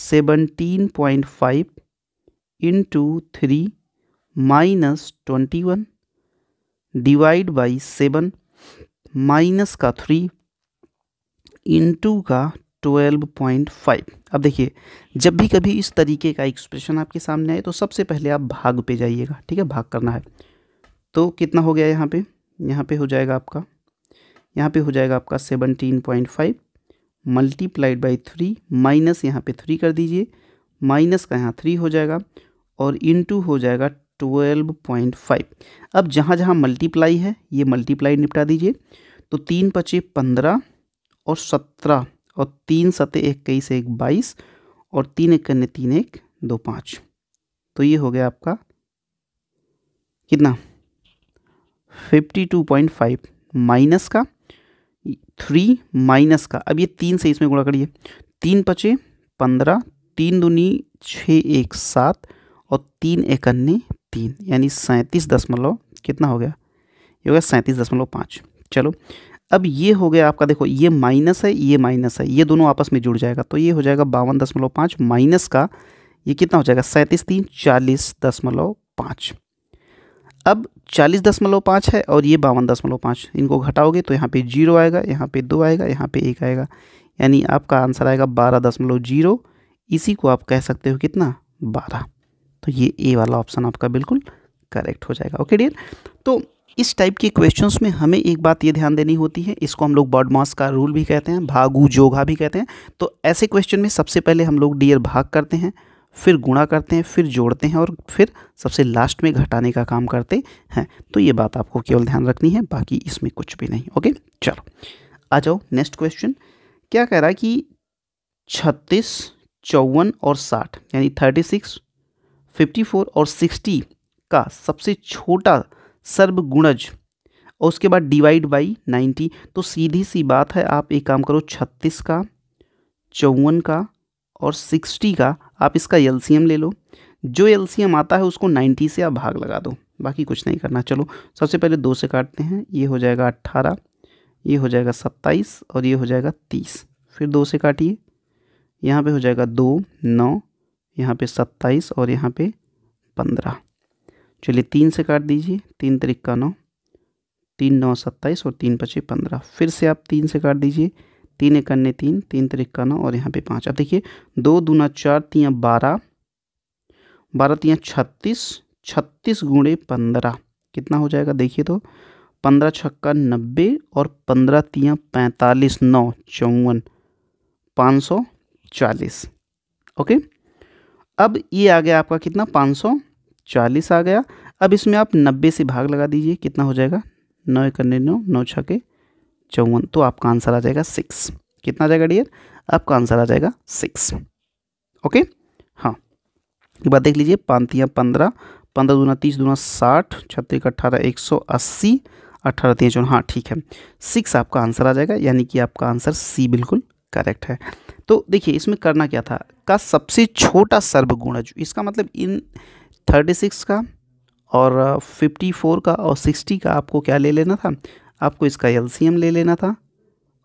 seventeen point five into three minus twenty one divide by seven minus का थ्री इंटू का ट्वेल्व पॉइंट फाइव अब देखिए जब भी कभी इस तरीके का एक्सप्रेशन आपके सामने आए तो सबसे पहले आप भाग पे जाइएगा ठीक है भाग करना है तो कितना हो गया यहाँ पे यहाँ पे हो जाएगा आपका यहाँ पे हो जाएगा आपका seventeen point five multiplied by three minus यहाँ पे थ्री कर दीजिए माइनस का यहाँ थ्री हो जाएगा और इनटू हो जाएगा ट्वेल्व पॉइंट फाइव अब जहाँ जहाँ मल्टीप्लाई है ये मल्टीप्लाई निपटा दीजिए तो तीन पचे पंद्रह और सत्रह और तीन सतह इक्कीस एक बाईस और तीन एक कन्ने तीन एक दो पाँच तो ये हो गया आपका कितना fifty two point five minus का थ्री माइनस का अब ये तीन से इसमें गुणा करिए तीन पचे पंद्रह तीन दूनी छः एक सात और तीन इकन्ने तीन यानी सैंतीस दशमलव कितना हो गया ये हो गया सैंतीस दशमलव पाँच चलो अब ये हो गया आपका देखो ये माइनस है ये माइनस है ये दोनों आपस में जुड़ जाएगा तो ये हो जाएगा बावन दशमलव पाँच माइनस का ये कितना हो जाएगा सैंतीस तीन चालीस दशमलव पाँच अब चालीस दशमलव पाँच है और ये बावन दशमलव पाँच इनको घटाओगे तो यहाँ पे जीरो आएगा यहाँ पे दो आएगा यहाँ पे एक आएगा यानी आपका आंसर आएगा बारह दशमलव जीरो इसी को आप कह सकते हो कितना बारह तो ये ए वाला ऑप्शन आपका बिल्कुल करेक्ट हो जाएगा ओके डियर तो इस टाइप के क्वेश्चंस में हमें एक बात ये ध्यान देनी होती है इसको हम लोग मास का रूल भी कहते हैं भागू जोगा भी कहते हैं तो ऐसे क्वेश्चन में सबसे पहले हम लोग डियर भाग करते हैं फिर गुणा करते हैं फिर जोड़ते हैं और फिर सबसे लास्ट में घटाने का काम करते हैं तो ये बात आपको केवल ध्यान रखनी है बाकी इसमें कुछ भी नहीं ओके चलो आ जाओ नेक्स्ट क्वेश्चन क्या कह रहा है कि छत्तीस चौवन और साठ यानी थर्टी सिक्स फिफ्टी फोर और सिक्सटी का सबसे छोटा सर्वगुणज और उसके बाद डिवाइड बाई नाइन्टी तो सीधी सी बात है आप एक काम करो छत्तीस का चौवन का और सिक्सटी का आप इसका एलसीएम ले लो जो एलसीएम आता है उसको नाइन्टी से आप भाग लगा दो बाकी कुछ नहीं करना चलो सबसे पहले दो से काटते हैं ये हो जाएगा अट्ठारह ये हो जाएगा सत्ताईस और ये हो जाएगा तीस फिर दो से काटिए यहाँ पे हो जाएगा दो नौ यहाँ पे सत्ताईस और यहाँ पे पंद्रह चलिए तीन से काट दीजिए तीन तरीक का नौ तीन नौ सत्ताईस और तीन पचे पंद्रह फिर से आप तीन से काट दीजिए तीन अन्य तीन तीन का नौ और यहाँ पे पाँच अब देखिए दो दूना चार तियाँ बारह बारह तियाँ छत्तीस छत्तीस गुणे पंद्रह कितना हो जाएगा देखिए तो पंद्रह छक्का नब्बे और पंद्रह तियाँ पैंतालीस नौ चौवन पाँच सौ चालीस ओके अब ये आ गया आपका कितना पाँच सौ चालीस आ गया अब इसमें आप नब्बे से भाग लगा दीजिए कितना हो जाएगा नौ इकन्ने नौ नौ छके चौवन तो आपका आंसर आ जाएगा सिक्स कितना आ जाएगा डियर आपका आंसर आ जाएगा सिक्स ओके हाँ एक बार देख लीजिए पांतियाँ पंद्रह पंद्रह दूना तीस दूना साठ छत्तीस अट्ठारह एक सौ अस्सी अट्ठारह तीन चौन हाँ ठीक है सिक्स आपका आंसर आ जाएगा यानी कि आपका आंसर सी बिल्कुल करेक्ट है तो देखिए इसमें करना क्या था का सबसे छोटा सर्वगुण इसका मतलब इन थर्टी सिक्स का और फिफ्टी फोर का और सिक्सटी का आपको क्या ले लेना था आपको इसका एलसीएम ले लेना था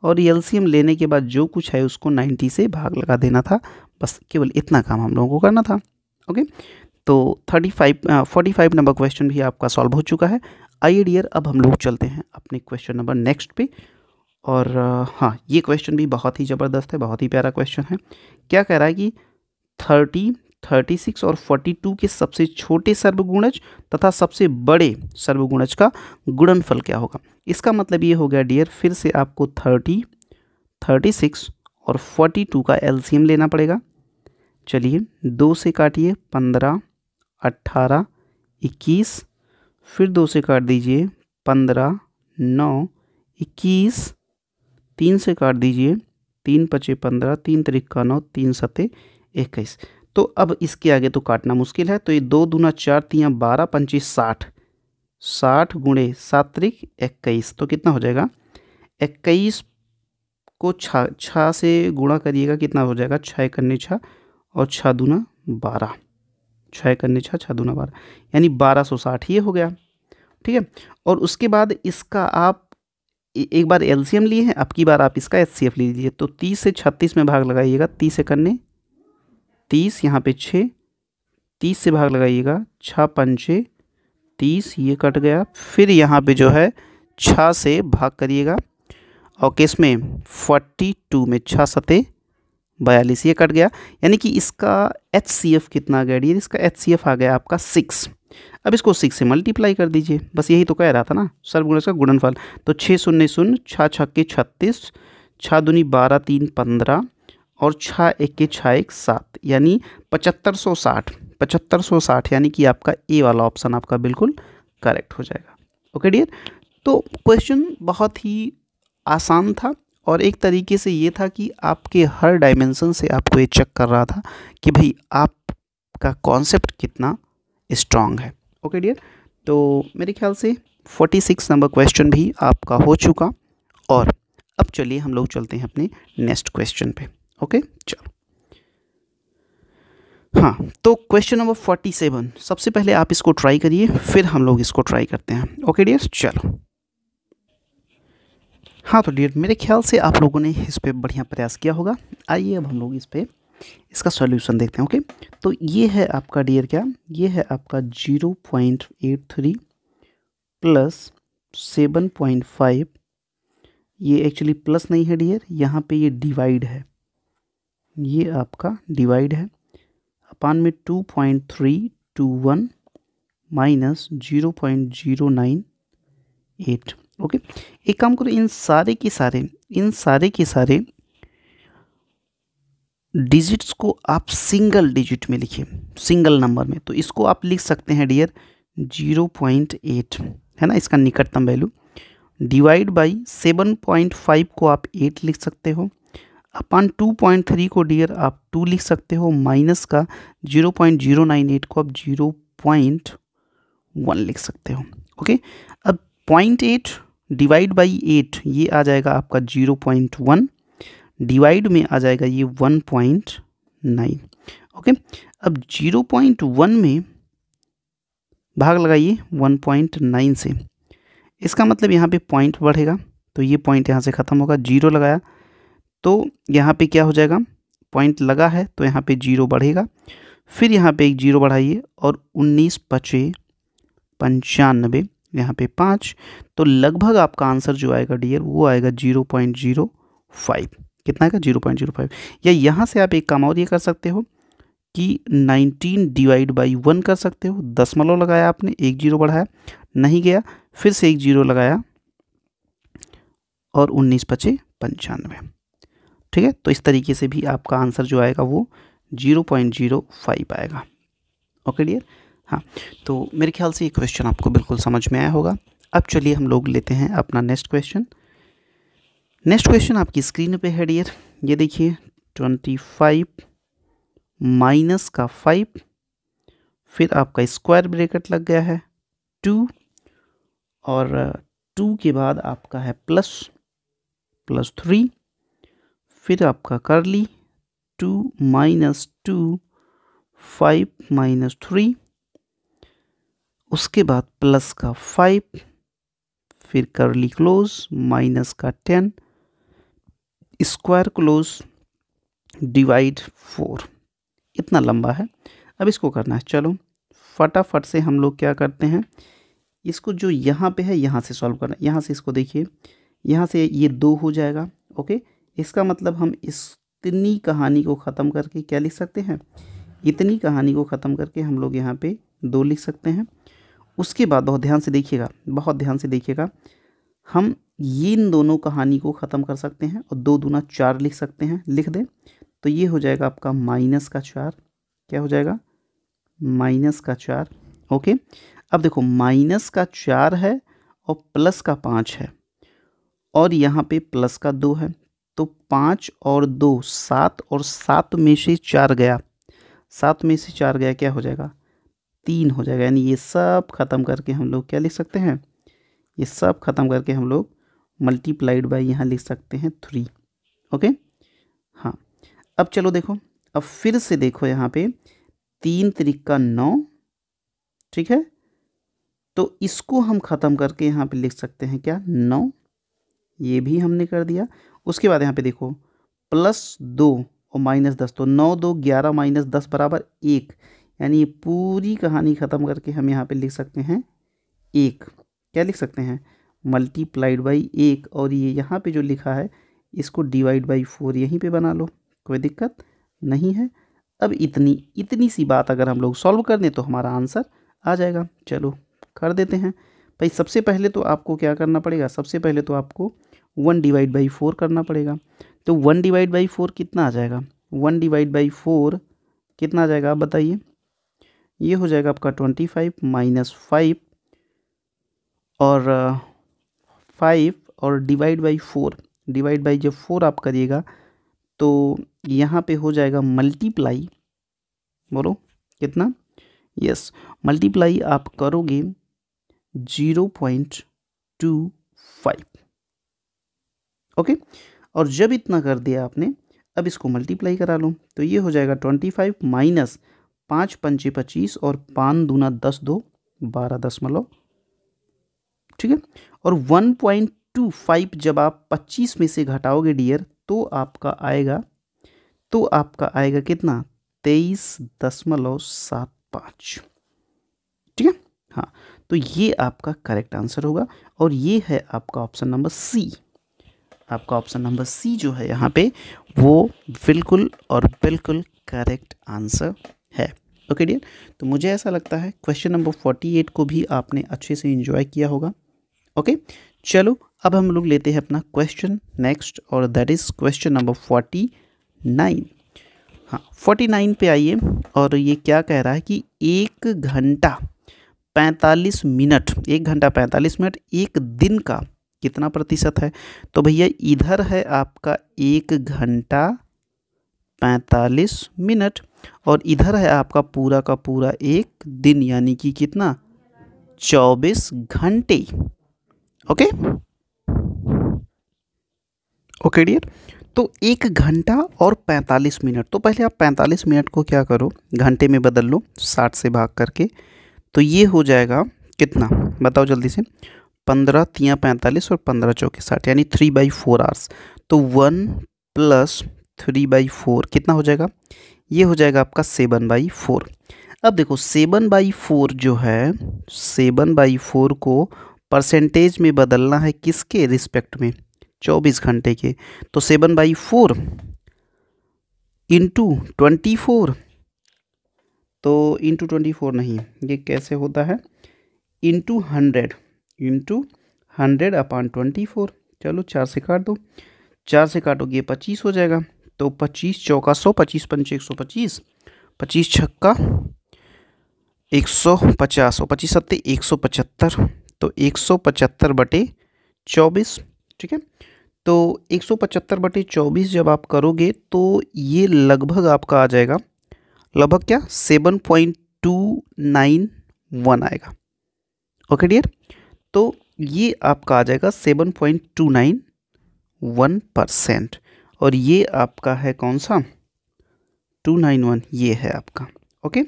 और एलसीएम लेने के बाद जो कुछ है उसको 90 से भाग लगा देना था बस केवल इतना काम हम लोगों को करना था ओके तो 35 फोर्टी फाइव नंबर क्वेश्चन भी आपका सॉल्व हो चुका है आइए डियर अब हम लोग चलते हैं अपने क्वेश्चन नंबर नेक्स्ट पे और हाँ ये क्वेश्चन भी बहुत ही ज़बरदस्त है बहुत ही प्यारा क्वेश्चन है क्या कह रहा है कि थर्टी 36 और 42 के सबसे छोटे सर्वगुणज तथा सबसे बड़े सर्वगुणज का गुणनफल क्या होगा इसका मतलब ये हो गया डियर फिर से आपको 30, 36 और 42 का एलसीएम लेना पड़ेगा चलिए दो से काटिए पंद्रह अट्ठारह इक्कीस फिर दो से काट दीजिए पंद्रह नौ इक्कीस तीन से काट दीजिए तीन पचे पंद्रह तीन तरीका नौ तीन सते इक्कीस तो अब इसके आगे तो काटना मुश्किल है तो ये दो दूना चार तियाँ बारह पंची साठ साठ गुणे सात्रिक इक्कीस तो कितना हो जाएगा इक्कीस को छा छः से गुणा करिएगा कितना हो जाएगा छः करने छः और छः दूना बारह छः करने छः छः दूना बारह यानी बारह सौ साठ ये हो गया ठीक है और उसके बाद इसका आप एक बार एल लिए हैं अब की बार आप इसका एच सी एफ लीजिए तो तीस से छत्तीस में भाग लगाइएगा तीस से करने तीस यहाँ पे छः तीस से भाग लगाइएगा छः पंचे तीस ये कट गया फिर यहाँ पे जो है छः से भाग करिएगा और किस में फोर्टी टू में छः सते बयालीस ये कट गया यानी कि इसका एच सी एफ़ कितना आ गया इसका एच सी एफ़ आ गया आपका सिक्स अब इसको सिक्स से मल्टीप्लाई कर दीजिए बस यही तो कह रहा था ना सर्वगुणज का गुणनफल तो छः शून्य शून्य छः छक्के छत्तीस छः दूनी बारह तीन पंद्रह और छः एक के छः एक सात यानी पचहत्तर सौ साठ पचहत्तर सौ साठ यानी कि आपका ए वाला ऑप्शन आपका बिल्कुल करेक्ट हो जाएगा ओके डियर तो क्वेश्चन बहुत ही आसान था और एक तरीके से ये था कि आपके हर डायमेंसन से आपको ये चेक कर रहा था कि भाई आपका कॉन्सेप्ट कितना स्ट्रांग है ओके डियर तो मेरे ख्याल से फोर्टी सिक्स नंबर क्वेश्चन भी आपका हो चुका और अब चलिए हम लोग चलते हैं अपने नेक्स्ट क्वेश्चन पे ओके चलो हाँ तो क्वेश्चन नंबर फोर्टी सेवन सबसे पहले आप इसको ट्राई करिए फिर हम लोग इसको ट्राई करते हैं ओके डियर चलो हाँ तो डियर मेरे ख्याल से आप लोगों ने इस पर बढ़िया प्रयास किया होगा आइए अब हम लोग इस पर इसका सॉल्यूशन देखते हैं ओके तो ये है आपका डियर क्या ये है आपका zero point eight three plus seven point five ये एक्चुअली प्लस नहीं है डियर यहाँ पे ये डिवाइड है ये आपका डिवाइड है अपान में two point three two one minus zero point zero nine eight okay एक काम करो इन सारे के सारे इन सारे के सारे डिजिट्स को आप सिंगल डिजिट में लिखिए सिंगल नंबर में तो इसको आप लिख सकते हैं डियर जीरो पॉइंट एट है ना इसका निकटतम value divide by seven point five को आप एट लिख सकते हो अपन टू पॉइंट थ्री को डियर आप टू लिख सकते हो माइनस का zero point zero nine eight को आप जीरो पॉइंट वन लिख सकते हो ओके अब point eight divide by eight ये आ जाएगा आपका जीरो पॉइंट वन डिवाइड में आ जाएगा ये वन पॉइंट नाइन ओके अब जीरो पॉइंट वन में भाग लगाइए वन पॉइंट नाइन से इसका मतलब यहाँ पे पॉइंट बढ़ेगा तो ये पॉइंट यहाँ से ख़त्म होगा जीरो लगाया तो यहाँ पे क्या हो जाएगा पॉइंट लगा है तो यहाँ पे जीरो बढ़ेगा फिर यहाँ पे एक जीरो बढ़ाइए और उन्नीस पचे पंचानबे यहाँ पे पाँच तो लगभग आपका आंसर जो आएगा डियर वो आएगा जीरो पॉइंट जीरो फाइव कितना आएगा जीरो पॉइंट जीरो फाइव या यहाँ से आप एक काम और ये कर सकते हो कि नाइनटीन डिवाइड बाई वन कर सकते हो दसमलव लगाया आपने एक जीरो बढ़ाया नहीं गया फिर से एक जीरो लगाया और उन्नीस पचे पंचानवे ठीक है तो इस तरीके से भी आपका आंसर जो आएगा वो जीरो पॉइंट जीरो फाइव आएगा ओके डियर हाँ तो मेरे ख्याल से ये क्वेश्चन आपको बिल्कुल समझ में आया होगा अब चलिए हम लोग लेते हैं अपना नेक्स्ट क्वेश्चन नेक्स्ट क्वेश्चन आपकी स्क्रीन पे है डियर ये देखिए ट्वेंटी फाइव माइनस का फाइव फिर आपका स्क्वायर ब्रेकेट लग गया है टू और टू के बाद आपका है प्लस प्लस थ्री फिर आपका curly two minus two five minus three उसके बाद प्लस का फाइव फिर करली क्लोज माइनस का ten square close divide four इतना लंबा है अब इसको करना है चलो फटाफट से हम लोग क्या करते हैं इसको जो यहाँ पे है यहाँ से सॉल्व करना है यहाँ से इसको देखिए यहाँ से ये दो हो जाएगा ओके इसका मतलब हम इतनी कहानी को ख़त्म करके क्या लिख सकते हैं इतनी कहानी को ख़त्म करके हम लोग यहाँ पे दो लिख सकते हैं उसके बाद बहुत ध्यान से देखिएगा बहुत ध्यान से देखिएगा हम ये इन दोनों कहानी को ख़त्म कर सकते हैं और दो दूना चार लिख सकते हैं लिख दें तो ये हो जाएगा आपका माइनस का चार क्या हो जाएगा माइनस का चार ओके अब देखो माइनस का चार है और प्लस का पाँच है और यहाँ पे प्लस का दो है तो पाँच और दो सात और सात में से चार गया सात में से चार गया क्या हो जाएगा तीन हो जाएगा यानी ये सब ख़त्म करके हम लोग क्या लिख सकते हैं ये सब ख़त्म करके हम लोग मल्टीप्लाइड बाई यहाँ लिख सकते हैं थ्री ओके हाँ अब चलो देखो अब फिर से देखो यहाँ पे तीन तरीका नौ ठीक है तो इसको हम ख़त्म करके यहाँ पे लिख सकते हैं क्या नौ ये भी हमने कर दिया उसके बाद यहाँ पे देखो प्लस दो और माइनस दस तो नौ दो ग्यारह माइनस दस बराबर एक यानी ये पूरी कहानी ख़त्म करके हम यहाँ पे लिख सकते हैं एक क्या लिख सकते हैं मल्टीप्लाइड बाई एक और ये यहाँ पे जो लिखा है इसको डिवाइड बाई फोर यहीं पे बना लो कोई दिक्कत नहीं है अब इतनी इतनी सी बात अगर हम लोग सॉल्व कर दें तो हमारा आंसर आ जाएगा चलो कर देते हैं भाई सबसे पहले तो आपको क्या करना पड़ेगा सबसे पहले तो आपको वन डिवाइड बाई फोर करना पड़ेगा तो वन डिवाइड बाई फोर कितना आ जाएगा वन डिवाइड बाई फोर कितना आ जाएगा आप बताइए ये हो जाएगा आपका ट्वेंटी फाइव माइनस फाइव और फाइव और divide by four divide by जब फोर आप करिएगा तो यहाँ पे हो जाएगा मल्टीप्लाई बोलो कितना यस मल्टीप्लाई आप करोगे zero point two five okay और जब इतना कर दिया आपने अब इसको मल्टीप्लाई करा लो तो ये हो जाएगा ट्वेंटी फाइव माइनस पाँच पंचे पच्चीस और पाँच दूना दस दो बारह दशमलव ठीक है और वन पॉइंट टू फाइव जब आप पच्चीस में से घटाओगे डियर तो आपका आएगा तो आपका आएगा कितना तेईस दशमलव सात पाँच ठीक है हाँ तो ये आपका करेक्ट आंसर होगा और ये है आपका ऑप्शन नंबर सी आपका ऑप्शन नंबर सी जो है यहाँ पे वो बिल्कुल और बिल्कुल करेक्ट आंसर है ओके डियर तो मुझे ऐसा लगता है क्वेश्चन नंबर फोर्टी एट को भी आपने अच्छे से इंजॉय किया होगा ओके चलो अब हम लोग लेते हैं अपना क्वेश्चन नेक्स्ट और that is question number forty nine हाँ फोर्टी नाइन पे आइए और ये क्या कह रहा है कि एक घंटा पैंतालीस मिनट एक घंटा पैंतालीस मिनट एक दिन का कितना प्रतिशत है तो भैया इधर है आपका एक घंटा पैंतालीस मिनट और इधर है आपका पूरा का पूरा एक दिन यानी कि कितना चौबीस घंटे ओके ओके डियर तो एक घंटा और 45 मिनट तो पहले आप 45 मिनट को क्या करो घंटे में बदल लो 60 से भाग करके तो ये हो जाएगा कितना बताओ जल्दी से पंद्रह तियाँ पैंतालीस और पंद्रह चौके साठ यानी थ्री बाई फोर आवर्स तो one plus three by four कितना हो जाएगा ये हो जाएगा आपका सेवन बाई फोर अब देखो सेवन बाई फोर जो है सेवन बाई फोर को परसेंटेज में बदलना है किसके रिस्पेक्ट में चौबीस घंटे के तो seven by four into twenty four तो इंटू ट्वेंटी फोर नहीं ये कैसे होता है into hundred into hundred upon twenty four चलो चार से काट दो चार से काटोगे पच्चीस हो जाएगा तो पच्चीस चौका सौ पच्चीस पंच एक सौ पच्चीस पच्चीस छक्का एक सौ पचास और पच्चीस सत्ते एक सौ पचहत्तर तो एक सौ पचहत्तर बटे चौबीस ठीक है तो एक सौ पचहत्तर बटे चौबीस जब आप करोगे तो ये लगभग आपका आ जाएगा लगभग क्या seven point two nine one आएगा ओके डियर तो ये आपका आ जाएगा seven point two nine one percent और ये आपका है कौन सा टू नाइन वन ये है आपका ओके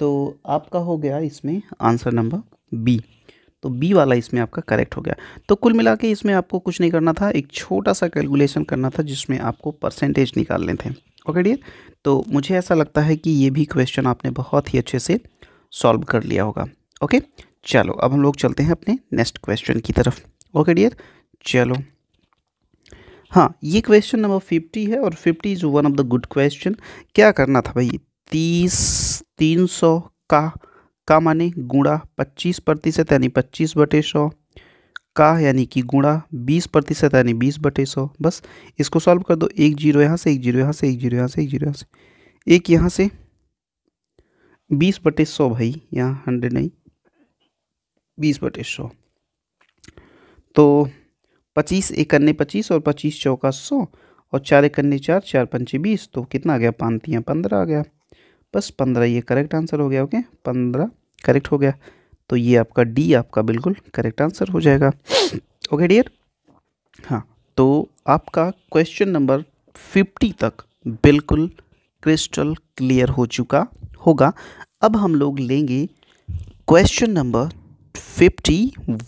तो आपका हो गया इसमें आंसर नंबर बी तो बी वाला इसमें आपका करेक्ट हो गया तो कुल मिला के इसमें आपको कुछ नहीं करना था एक छोटा सा कैलकुलेशन करना था जिसमें आपको परसेंटेज निकालने थे ओके डियर तो मुझे ऐसा लगता है कि ये भी क्वेश्चन आपने बहुत ही अच्छे से सॉल्व कर लिया होगा ओके चलो अब हम लोग चलते हैं अपने नेक्स्ट क्वेश्चन की तरफ ओके डियर चलो हाँ ये क्वेश्चन नंबर फिफ्टी है और fifty is one of the good question क्या करना था भाई तीस तीन सौ का का माने गुणा पच्चीस प्रतिशत यानी पच्चीस बटे सौ का यानी कि गुणा बीस प्रतिशत यानी बीस बटे सौ बस इसको सॉल्व कर दो एक जीरो यहाँ से एक जीरो यहाँ से एक जीरो यहाँ से एक जीरो यहाँ से एक यहाँ से बीस बटे सौ भाई यहाँ हंड्रेड नहीं बीस बटे सौ तो पच्चीस इकन्ने पच्चीस और पच्चीस चौका सौ और चार इकन्ने चार चार पंचे बीस तो कितना आ गया पानतियाँ पंद्रह आ गया बस पंद्रह ये करेक्ट आंसर हो गया ओके पंद्रह करेक्ट हो गया तो ये आपका डी आपका बिल्कुल करेक्ट आंसर हो जाएगा ओके डियर हाँ तो आपका क्वेश्चन नंबर फिफ्टी तक बिल्कुल क्रिस्टल क्लियर हो चुका होगा अब हम लोग लेंगे question number fifty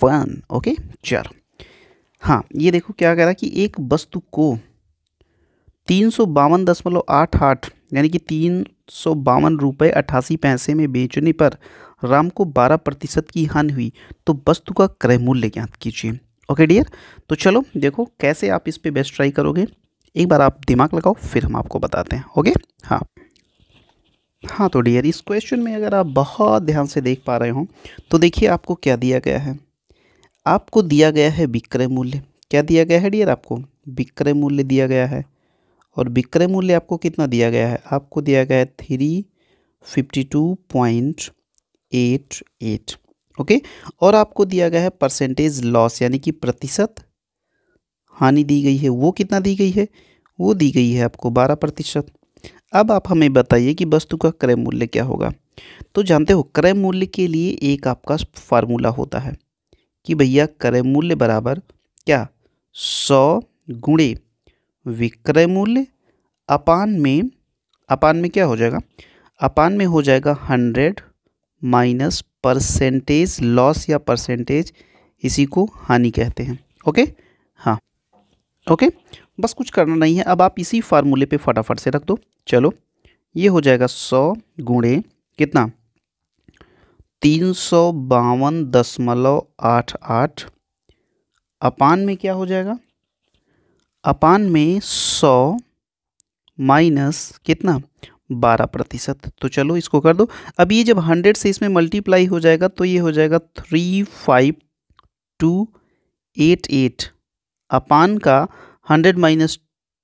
one okay चार हाँ ये देखो क्या कह रहा है कि एक वस्तु को तीन सौ बावन दशमलव आठ आठ यानी कि तीन सौ बावन रुपये अट्ठासी पैसे में बेचने पर राम को बारह प्रतिशत की हानि हुई तो वस्तु का क्रय मूल्य ज्ञात कीजिए ओके डियर तो चलो देखो कैसे आप इस पर बेस्ट ट्राई करोगे एक बार आप दिमाग लगाओ फिर हम आपको बताते हैं ओके हाँ हाँ तो डियर इस क्वेश्चन में अगर आप बहुत ध्यान से देख पा रहे हो तो देखिए आपको क्या दिया गया है आपको दिया गया है विक्रय मूल्य क्या दिया गया है डियर आपको विक्रय मूल्य दिया गया है और विक्रय मूल्य आपको कितना दिया गया है आपको दिया गया है three fifty two point eight eight okay और आपको दिया गया है परसेंटेज लॉस यानी कि प्रतिशत हानि दी गई है वो कितना दी गई है वो दी गई है आपको बारह प्रतिशत अब आप हमें बताइए कि वस्तु का क्रय मूल्य क्या होगा तो जानते हो क्रय मूल्य के लिए एक आपका फार्मूला होता है कि भैया क्रय मूल्य बराबर क्या सौ गुणे विक्रय मूल्य अपान में अपान में क्या हो जाएगा अपान में हो जाएगा हंड्रेड माइनस परसेंटेज लॉस या परसेंटेज इसी को हानि कहते हैं ओके हाँ ओके बस कुछ करना नहीं है अब आप इसी फार्मूले पे फटाफट से रख दो चलो ये हो जाएगा सौ गुणे कितना तीन सौ बावन दशमलव आठ आठ अपान में क्या हो जाएगा अपान में सौ माइनस कितना बारह प्रतिशत तो चलो इसको कर दो अब ये जब हंड्रेड से इसमें मल्टीप्लाई हो जाएगा तो ये हो जाएगा three five two eight eight upon का हंड्रेड माइनस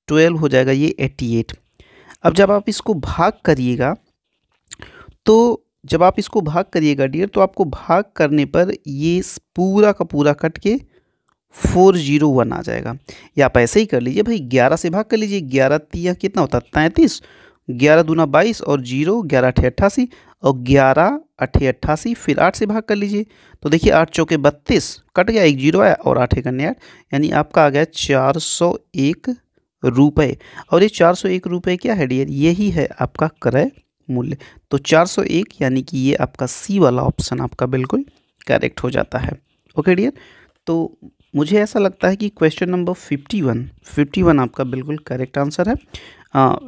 ट्वेल्व हो जाएगा ये एट्टी एट अब जब आप इसको भाग करिएगा तो जब आप इसको भाग करिएगा डियर तो आपको भाग करने पर ये पूरा का पूरा कट के फोर जीरो वन आ जाएगा या आप ऐसे ही कर लीजिए भाई ग्यारह से भाग कर लीजिए ग्यारह तीन कितना होता है तैंतीस ग्यारह दूना बाईस और जीरो ग्यारह अठे अट्ठासी और ग्यारह अठे अट्ठासी फिर आठ से भाग कर लीजिए तो देखिए आठ चौके बत्तीस कट गया एक जीरो आया और आठ एक अन्य आठ यानी आपका आ गया चार सौ एक रुपये और ये चार सौ एक रुपये क्या है डियर यही है आपका क्रय मूल्य तो चार सौ एक यानी कि ये आपका सी वाला ऑप्शन आपका बिल्कुल करेक्ट हो जाता है ओके डियर तो मुझे ऐसा लगता है कि question number fifty one fifty one आपका बिल्कुल करेक्ट आंसर है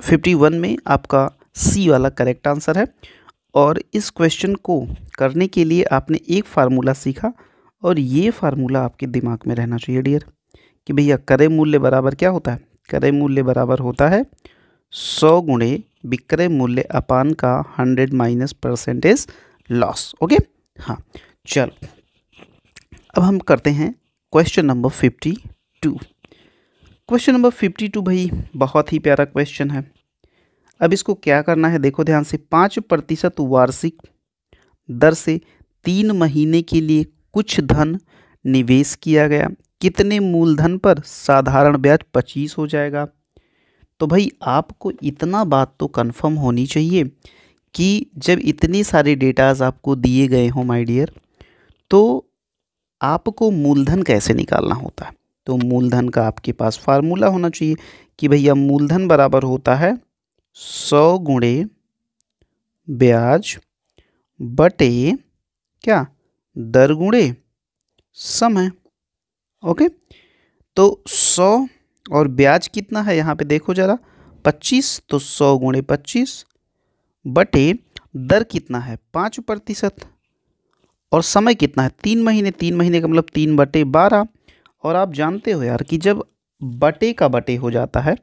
फिफ्टी वन में आपका सी वाला करेक्ट आंसर है और इस क्वेश्चन को करने के लिए आपने एक फार्मूला सीखा और ये फार्मूला आपके दिमाग में रहना चाहिए डियर कि भैया करे मूल्य बराबर क्या होता है करे मूल्य बराबर होता है सौ गुणे विक्रय मूल्य अपान का hundred minus percentage loss okay हाँ चलो अब हम करते हैं question number fifty two question number fifty two भाई बहुत ही प्यारा क्वेश्चन है अब इसको क्या करना है देखो ध्यान से पाँच प्रतिशत वार्षिक दर से तीन महीने के लिए कुछ धन निवेश किया गया कितने मूलधन पर साधारण ब्याज पच्चीस हो जाएगा तो भाई आपको इतना बात तो कन्फर्म होनी चाहिए कि जब इतने सारे डेटाज आपको दिए गए हों माई डियर तो आपको मूलधन कैसे निकालना होता है तो मूलधन का आपके पास फार्मूला होना चाहिए कि भैया मूलधन बराबर होता है सौ गुणे ब्याज बटे क्या दर गुणे समय ओके तो सौ और ब्याज कितना है यहाँ पे देखो ज़रा पच्चीस तो सौ गुणे पच्चीस बटे दर कितना है पाँच प्रतिशत और समय कितना है तीन महीने तीन महीने का मतलब तीन बटे बारह और आप जानते हो यार कि जब बटे का बटे हो जाता है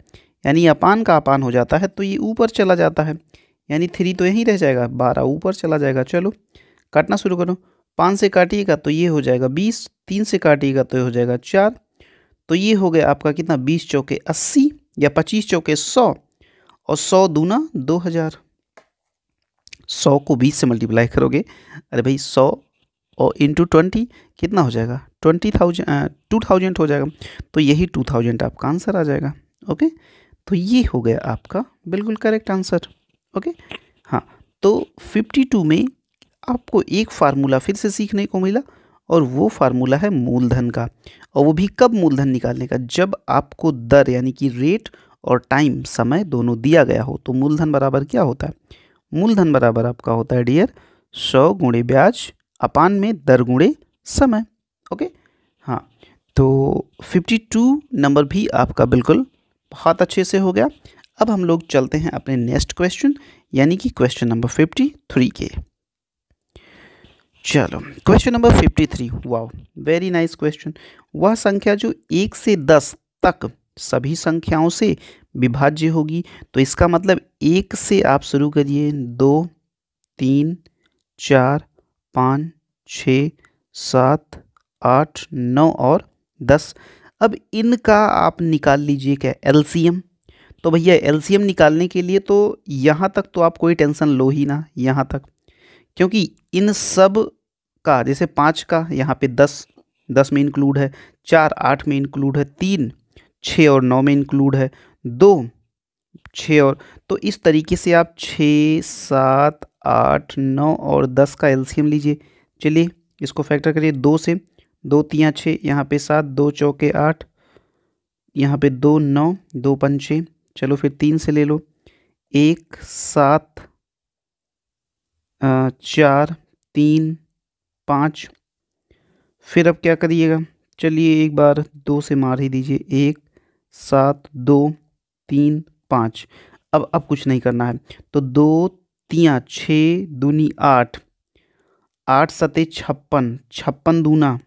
यानी अपान का अपान हो जाता है तो ये ऊपर चला जाता है यानी थ्री तो यहीं रह जाएगा बारह ऊपर चला जाएगा चलो काटना शुरू करो पाँच से काटिएगा तो ये हो जाएगा बीस तीन से काटिएगा तो ये हो जाएगा चार तो ये हो गया आपका कितना बीस चौके अस्सी या पच्चीस चौके सौ और सौ दूना दो हज़ार सौ को बीस से मल्टीप्लाई करोगे अरे भाई सौ और इंटू ट्वेंटी कितना हो जाएगा ट्वेंटी थाउजेंड टू थाउजेंड हो जाएगा तो यही टू थाउजेंड आपका आंसर आ जाएगा ओके तो ये हो गया आपका बिल्कुल करेक्ट आंसर ओके हाँ तो फिफ्टी टू में आपको एक फार्मूला फिर से सीखने को मिला और वो फार्मूला है मूलधन का और वो भी कब मूलधन निकालने का जब आपको दर यानी कि रेट और टाइम समय दोनों दिया गया हो तो मूलधन बराबर क्या होता है मूलधन बराबर आपका होता है डियर सौ गुणे ब्याज अपान में दर गुणे समय ओके हाँ तो 52 नंबर भी आपका बिल्कुल बहुत अच्छे से हो गया अब हम लोग चलते हैं अपने नेक्स्ट क्वेश्चन यानी कि क्वेश्चन नंबर 53 के चलो question number 53 wow very nice question वह संख्या जो एक से दस तक सभी संख्याओं से विभाज्य होगी तो इसका मतलब एक से आप शुरू करिए दो तीन चार पाँच छ सात आठ नौ और दस अब इनका आप निकाल लीजिए क्या एलसीएम तो भैया एलसीएम निकालने के लिए तो यहाँ तक तो आप कोई टेंशन लो ही ना यहाँ तक क्योंकि इन सब का जैसे पाँच का यहाँ पे दस दस में इंक्लूड है चार आठ में इंक्लूड है तीन छः और नौ में इंक्लूड है दो छः और तो इस तरीके से आप छः सात आठ नौ और दस का एलसीएम लीजिए चलिए इसको फैक्टर करिए दो से दो तियाँ छः यहाँ पे सात दो चौके आठ यहाँ पे दो नौ दो पंचे चलो फिर तीन से ले लो एक सात चार तीन पाँच फिर अब क्या करिएगा चलिए एक बार दो से मार ही दीजिए एक सात दो तीन पाँच अब अब कुछ नहीं करना है तो दो तियाँ छः दूनी आठ आठ सते छप्पन छप्पन दूना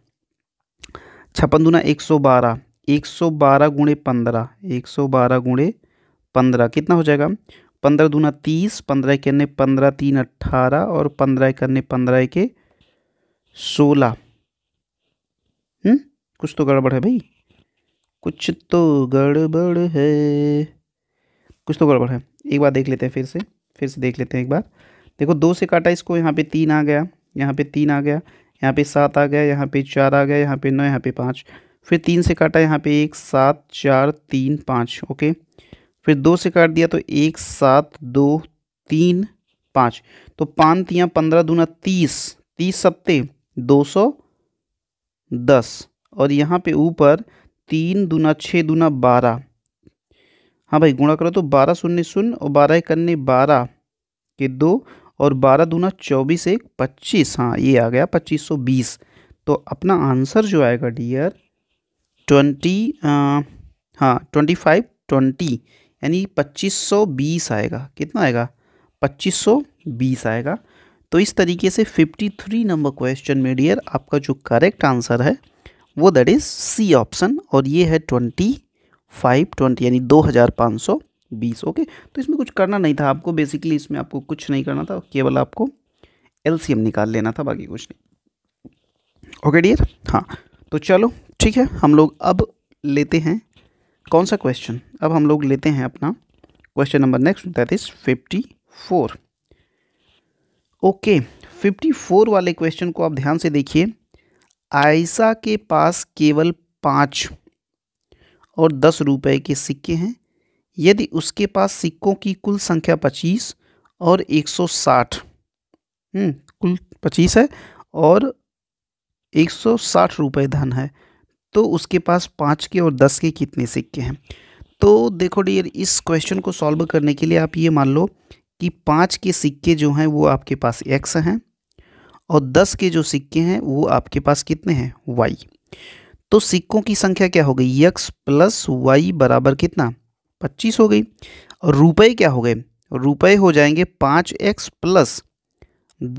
छप्पन दूना एक सौ बारह एक सौ बारह गुणे पंद्रह एक सौ बारह गुणे पंद्रह कितना हो जाएगा पंद्रह दूना तीस पंद्रह करने पंद्रह तीन अट्ठारह और पंद्रह करने पंद्रह के सोलह हम्म, कुछ तो गड़बड़ है भाई कुछ तो गड़बड़ है कुछ तो गड़बड़ है एक बार देख लेते हैं फिर से फिर से देख लेते हैं एक बार देखो दो से काटा इसको यहाँ पे तीन आ गया यहाँ पे तीन आ गया यहाँ पे सात आ गया यहाँ पे चार आ गया यहाँ पे नौ यहाँ पे पाँच फिर तीन से काटा यहाँ पे एक सात चार तीन पाँच ओके फिर दो से काट दिया तो एक सात दो तीन पाँच तो पाँच तियाँ पंद्रह दूना तीस तीस सत्ते दो सौ दस और यहाँ पे ऊपर तीन दूना छः दूना बारह हाँ भाई गुणा करो तो बारह शून्य शून्य और बारह करने बारह के दो और बारह दूना चौबीस एक पच्चीस हाँ ये आ गया पच्चीस सौ बीस तो अपना आंसर जो आएगा डियर ट्वेंटी हाँ ट्वेंटी फाइव ट्वेंटी यानी पच्चीस सौ बीस आएगा कितना आएगा पच्चीस सौ बीस आएगा तो इस तरीके से फिफ्टी थ्री नंबर क्वेश्चन में डियर आपका जो करेक्ट आंसर है वो दैट इज़ सी ऑप्शन और ये है ट्वेंटी फाइव ट्वेंटी यानी दो हज़ार पाँच सौ बीस ओके तो इसमें कुछ करना नहीं था आपको बेसिकली इसमें आपको कुछ नहीं करना था केवल आपको एल निकाल लेना था बाकी कुछ नहीं ओके डियर हाँ तो चलो ठीक है हम लोग अब लेते हैं कौन सा क्वेश्चन अब हम लोग लेते हैं अपना question number next that is fifty four okay fifty four वाले क्वेश्चन को आप ध्यान से देखिए आयशा के पास केवल पाँच और दस रुपए के सिक्के हैं यदि उसके पास सिक्कों की कुल संख्या पच्चीस और एक सौ साठ हम्म, कुल पच्चीस है और एक सौ साठ रुपये धन है तो उसके पास पाँच के और दस के कितने सिक्के हैं तो देखो डियर इस क्वेश्चन को सॉल्व करने के लिए आप ये मान लो कि पाँच के सिक्के जो हैं वो आपके पास एक्स हैं और दस के जो सिक्के हैं वो आपके पास कितने हैं वाई तो सिक्कों की संख्या क्या हो गई यक्स प्लस वाई बराबर कितना पच्चीस हो गई और रुपये क्या हो गए रुपये हो जाएंगे पाँच एक्स प्लस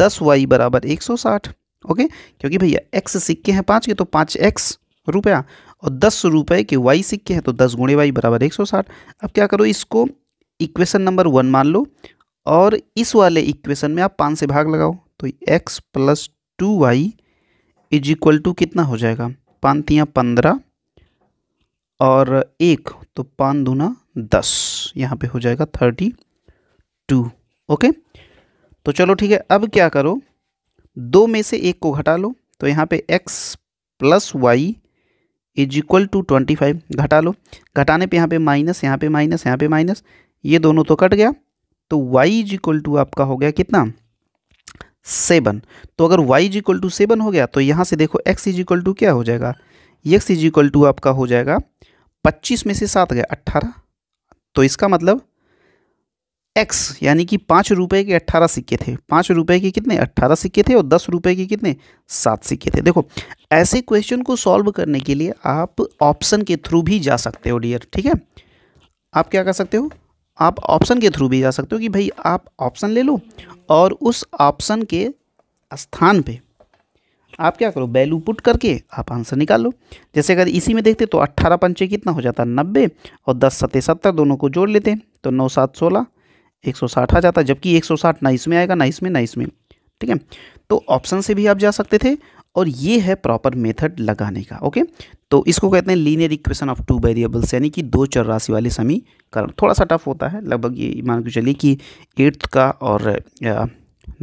दस वाई बराबर एक सौ साठ ओके क्योंकि भैया एक्स सिक्के हैं पाँच के तो पाँच एक्स रुपया और दस रुपये के वाई सिक्के हैं तो दस गुणे वाई बराबर एक सौ साठ अब क्या करो इसको इक्वेशन नंबर वन मान लो और इस वाले इक्वेशन में आप पाँच से भाग लगाओ तो x plus two y is equal to कितना हो जाएगा पाँतियाँ पंद्रह और एक तो पाँच दूना दस यहाँ पे हो जाएगा थर्टी टू ओके तो चलो ठीक है अब क्या करो दो में से एक को घटा लो तो यहाँ पे x plus y is equal to twenty five घटा लो घटाने पे यहाँ पे माइनस यहाँ पे माइनस यहाँ पे माइनस ये दोनों तो कट गया तो y इज इक्वल टू आपका हो गया कितना सेवन तो अगर y is equal to seven हो गया तो यहाँ से देखो x इज इक्वल टू क्या हो जाएगा एक्स इज इक्वल टू आपका हो जाएगा पच्चीस में से सात गए अट्ठारह तो इसका मतलब एक्स यानी कि पाँच रुपये के अट्ठारह सिक्के थे पाँच रुपये के कितने अट्ठारह सिक्के थे और दस रुपये के कितने सात सिक्के थे देखो ऐसे क्वेश्चन को सॉल्व करने के लिए आप ऑप्शन के थ्रू भी जा सकते हो डियर ठीक है आप क्या कर सकते हो आप ऑप्शन के थ्रू भी जा सकते हो कि भाई आप ऑप्शन ले लो और उस ऑप्शन के स्थान पर आप क्या करो वैल्यू पुट करके आप आंसर निकाल लो जैसे अगर इसी में देखते तो अट्ठारह पंचे कितना हो जाता नब्बे और दस सत्ते सत्तर दोनों को जोड़ लेते तो नौ सात सोलह एक सौ साठ आ जाता जबकि एक सौ साठ ना इसमें आएगा ना इसमें ना इसमें ठीक है तो ऑप्शन से भी आप जा सकते थे और ये है प्रॉपर मेथड लगाने का ओके तो इसको कहते हैं linear equation of two variables यानी कि दो चर राशि वाले समीकरण थोड़ा सा टफ होता है लगभग ये मान के चलिए कि एट्थ का और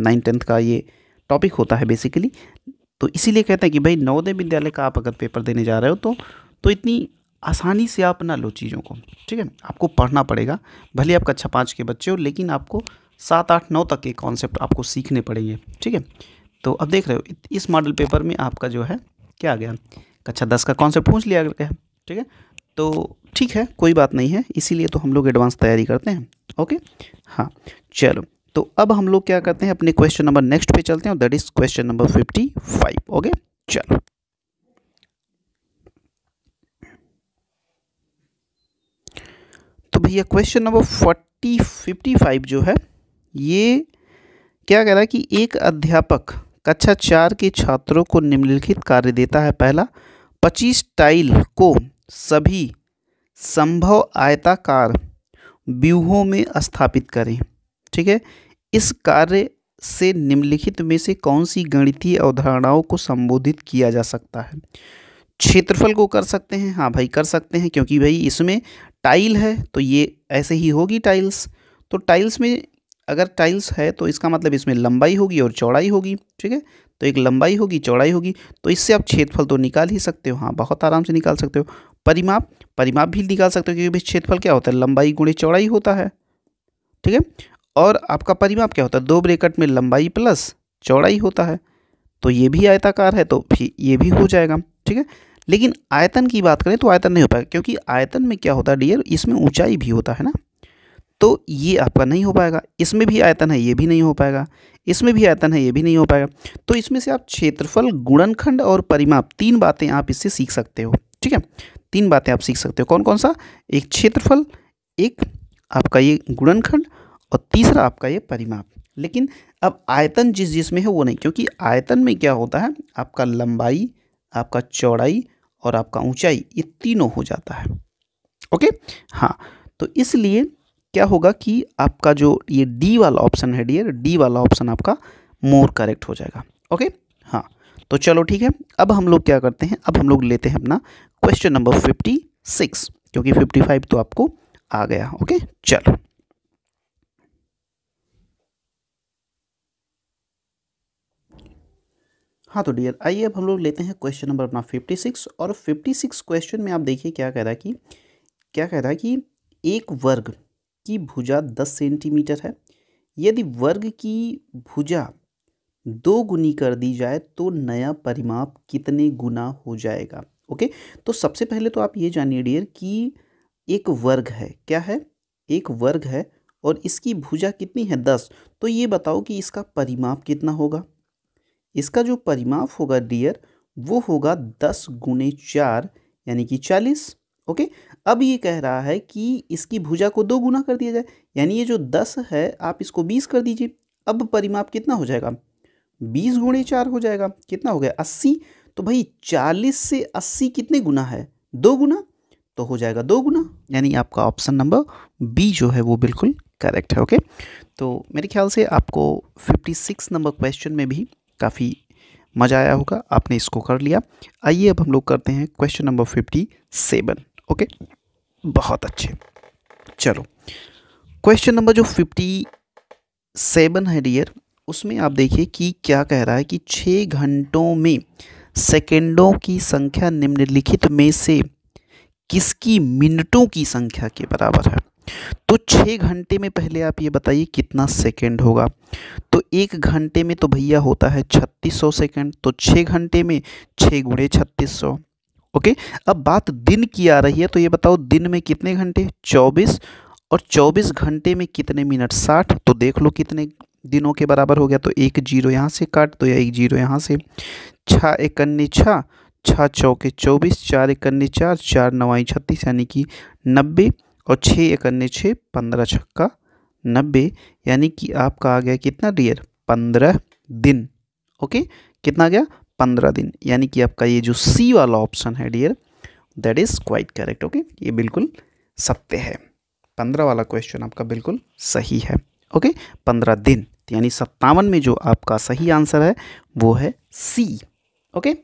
नाइन टेंथ का ये टॉपिक होता है बेसिकली तो इसीलिए कहते हैं कि भाई नवोदय विद्यालय का आप अगर पेपर देने जा रहे हो तो तो इतनी आसानी से आप ना लो चीज़ों को ठीक है आपको पढ़ना पड़ेगा भले आप कक्षा पाँच के बच्चे हो लेकिन आपको सात आठ नौ तक के कॉन्सेप्ट आपको सीखने पड़ेंगे ठीक है तो अब देख रहे हो इस मॉडल पेपर में आपका जो है क्या आ गया कक्षा दस का कॉन्सेप्ट पूछ लिया गया ठीक है तो ठीक है कोई बात नहीं है इसीलिए तो हम लोग एडवांस तैयारी करते हैं ओके हाँ चलो तो अब हम लोग क्या करते हैं अपने क्वेश्चन नंबर नेक्स्ट पे चलते हैं that is question number fifty five okay चलो तो भैया question number forty fifty five जो है ये क्या कह रहा है कि एक अध्यापक कक्षा चार के छात्रों को निम्नलिखित कार्य देता है पहला पच्चीस टाइल को सभी संभव आयताकार व्यूहों में स्थापित करें ठीक है इस कार्य से निम्नलिखित में से कौन सी गणितीय अवधारणाओं को संबोधित किया जा सकता है क्षेत्रफल को कर सकते हैं हाँ भाई कर सकते हैं क्योंकि भाई इसमें टाइल है तो ये ऐसे ही होगी टाइल्स तो टाइल्स में अगर टाइल्स है तो इसका मतलब इसमें लंबाई होगी और चौड़ाई होगी ठीक है तो एक लंबाई होगी चौड़ाई होगी तो इससे आप क्षेत्रफल तो निकाल ही सकते हो हाँ बहुत आराम से निकाल सकते हो परिमाप परिमाप भी निकाल सकते हो क्योंकि भाई क्षेत्रफल क्या होता है लंबाई गुणे चौड़ाई होता है ठीक है और आपका परिमाप क्या होता है दो ब्रेकट में लंबाई प्लस चौड़ाई होता है तो ये भी आयताकार है तो फिर ये भी हो जाएगा ठीक है लेकिन आयतन की बात करें तो आयतन नहीं हो पाएगा क्योंकि आयतन में क्या होता है डियर इसमें ऊंचाई भी होता है ना तो ये आपका नहीं हो पाएगा इसमें भी आयतन है ये भी नहीं हो पाएगा इसमें भी आयतन है ये भी नहीं हो पाएगा तो इसमें से आप क्षेत्रफल गुणनखंड और परिमाप तीन बातें आप इससे सीख सकते हो ठीक है तीन बातें आप सीख सकते हो कौन कौन सा एक क्षेत्रफल एक आपका ये गुणनखंड और तीसरा आपका ये परिमाप लेकिन अब आयतन जिस जिसमें है वो नहीं क्योंकि आयतन में क्या होता है आपका लंबाई आपका चौड़ाई और आपका ऊंचाई ये तीनों हो जाता है ओके हाँ तो इसलिए क्या होगा कि आपका जो ये डी वाला ऑप्शन है डियर डी वाला ऑप्शन आपका मोर करेक्ट हो जाएगा ओके हाँ तो चलो ठीक है अब हम लोग क्या करते हैं अब हम लोग लेते हैं अपना क्वेश्चन नंबर फिफ्टी सिक्स क्योंकि फिफ्टी फाइव तो आपको आ गया ओके चलो हाँ तो डियर आइए अब हम लोग लेते हैं क्वेश्चन नंबर अपना फिफ्टी सिक्स और फिफ्टी सिक्स क्वेश्चन में आप देखिए क्या कह रहा है कि क्या कह रहा है कि एक वर्ग की भुजा दस सेंटीमीटर है यदि वर्ग की भुजा दो गुनी कर दी जाए तो नया परिमाप कितने गुना हो जाएगा ओके तो सबसे पहले तो आप ये जानिए डियर कि एक वर्ग है क्या है एक वर्ग है और इसकी भुजा कितनी है दस तो ये बताओ कि इसका परिमाप कितना होगा इसका जो परिमाप होगा डियर वो होगा दस गुने चार यानी कि चालीस ओके अब ये कह रहा है कि इसकी भुजा को दो गुना कर दिया जाए यानी ये जो दस है आप इसको बीस कर दीजिए अब परिमाप कितना हो जाएगा बीस गुणे चार हो जाएगा कितना हो गया अस्सी तो भाई चालीस से अस्सी कितने गुना है दो गुना तो हो जाएगा दो गुना यानी आपका ऑप्शन नंबर बी जो है वो बिल्कुल करेक्ट है ओके तो मेरे ख्याल से आपको 56 नंबर क्वेश्चन में भी काफ़ी मज़ा आया होगा आपने इसको कर लिया आइए अब हम लोग करते हैं question number fifty seven okay बहुत अच्छे चलो क्वेश्चन नंबर जो फिफ्टी सेवन है डियर उसमें आप देखिए कि क्या कह रहा है कि छः घंटों में सेकेंडों की संख्या निम्नलिखित में से किसकी मिनटों की संख्या के बराबर है तो छः घंटे में पहले आप ये बताइए कितना सेकंड होगा तो एक घंटे में तो भैया होता है छत्तीस सौ सेकेंड तो छः घंटे में छः गुणे छत्तीस सौ ओके अब बात दिन की आ रही है तो ये बताओ दिन में कितने घंटे चौबीस और चौबीस घंटे में कितने मिनट साठ तो देख लो कितने दिनों के बराबर हो गया तो एक जीरो यहाँ से काट दो तो या एक जीरो यहाँ से छः इकन्नी छः छः चौके चौबीस चार इकन्नी चार चार नवाई छत्तीस यानी कि नब्बे और छः इकन्ने छः पंद्रह छक्का नब्बे यानी कि आपका आ गया कितना डियर पंद्रह दिन ओके कितना आ गया पंद्रह दिन यानी कि आपका ये जो सी वाला ऑप्शन है dear that is quite correct okay ये बिल्कुल सत्य है पंद्रह वाला क्वेश्चन आपका बिल्कुल सही है ओके पंद्रह दिन यानी सत्तावन में जो आपका सही आंसर है वो है सी ओके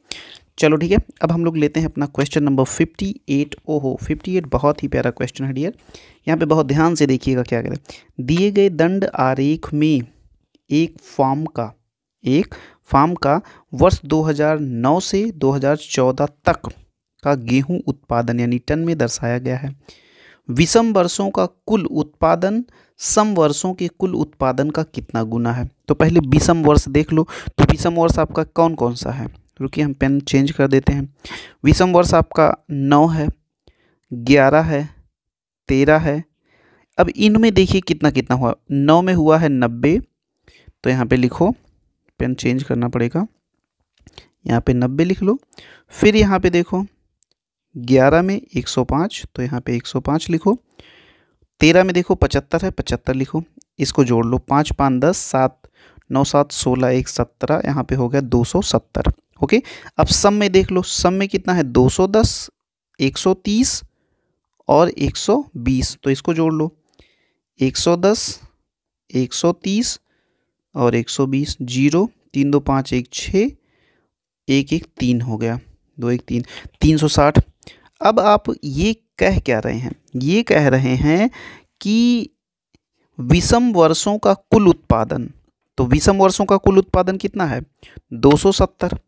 चलो ठीक है अब हम लोग लेते हैं अपना क्वेश्चन नंबर फिफ्टी एट ओ हो फिफ्टी एट बहुत ही प्यारा क्वेश्चन है डियर यहाँ पे बहुत ध्यान से देखिएगा क्या करें दिए गए दंड आरेख में एक फॉर्म का एक फार्म का वर्ष 2009 से 2014 तक का गेहूं उत्पादन यानी टन में दर्शाया गया है विषम वर्षों का कुल उत्पादन सम वर्षों के कुल उत्पादन का कितना गुना है तो पहले विषम वर्ष देख लो तो विषम वर्ष आपका कौन कौन सा है रुकिए हम पेन चेंज कर देते हैं विषम वर्ष आपका नौ है ग्यारह है तेरह है अब इनमें देखिए कितना कितना हुआ नौ में हुआ है नब्बे तो यहाँ पे लिखो पेन चेंज करना पड़ेगा यहाँ पे नब्बे लिख लो फिर यहाँ पे देखो ग्यारह में एक सौ पाँच तो यहाँ पे एक सौ पाँच लिखो तेरह में देखो पचहत्तर है पचहत्तर लिखो इसको जोड़ लो पाँच पाँच दस सात नौ सात सोलह एक सत्रह यहाँ पे हो गया दो सौ सत्तर ओके अब सम में देख लो सम में कितना है 210, 130 और 120 तो इसको जोड़ लो 110, 130 और 120 जीरो तीन दो पाँच एक छः एक एक तीन हो गया दो एक तीन तीन सौ साठ अब आप ये कह क्या रहे हैं ये कह रहे हैं कि विषम वर्षों का कुल उत्पादन तो विषम वर्षों का कुल उत्पादन कितना है दो सौ सत्तर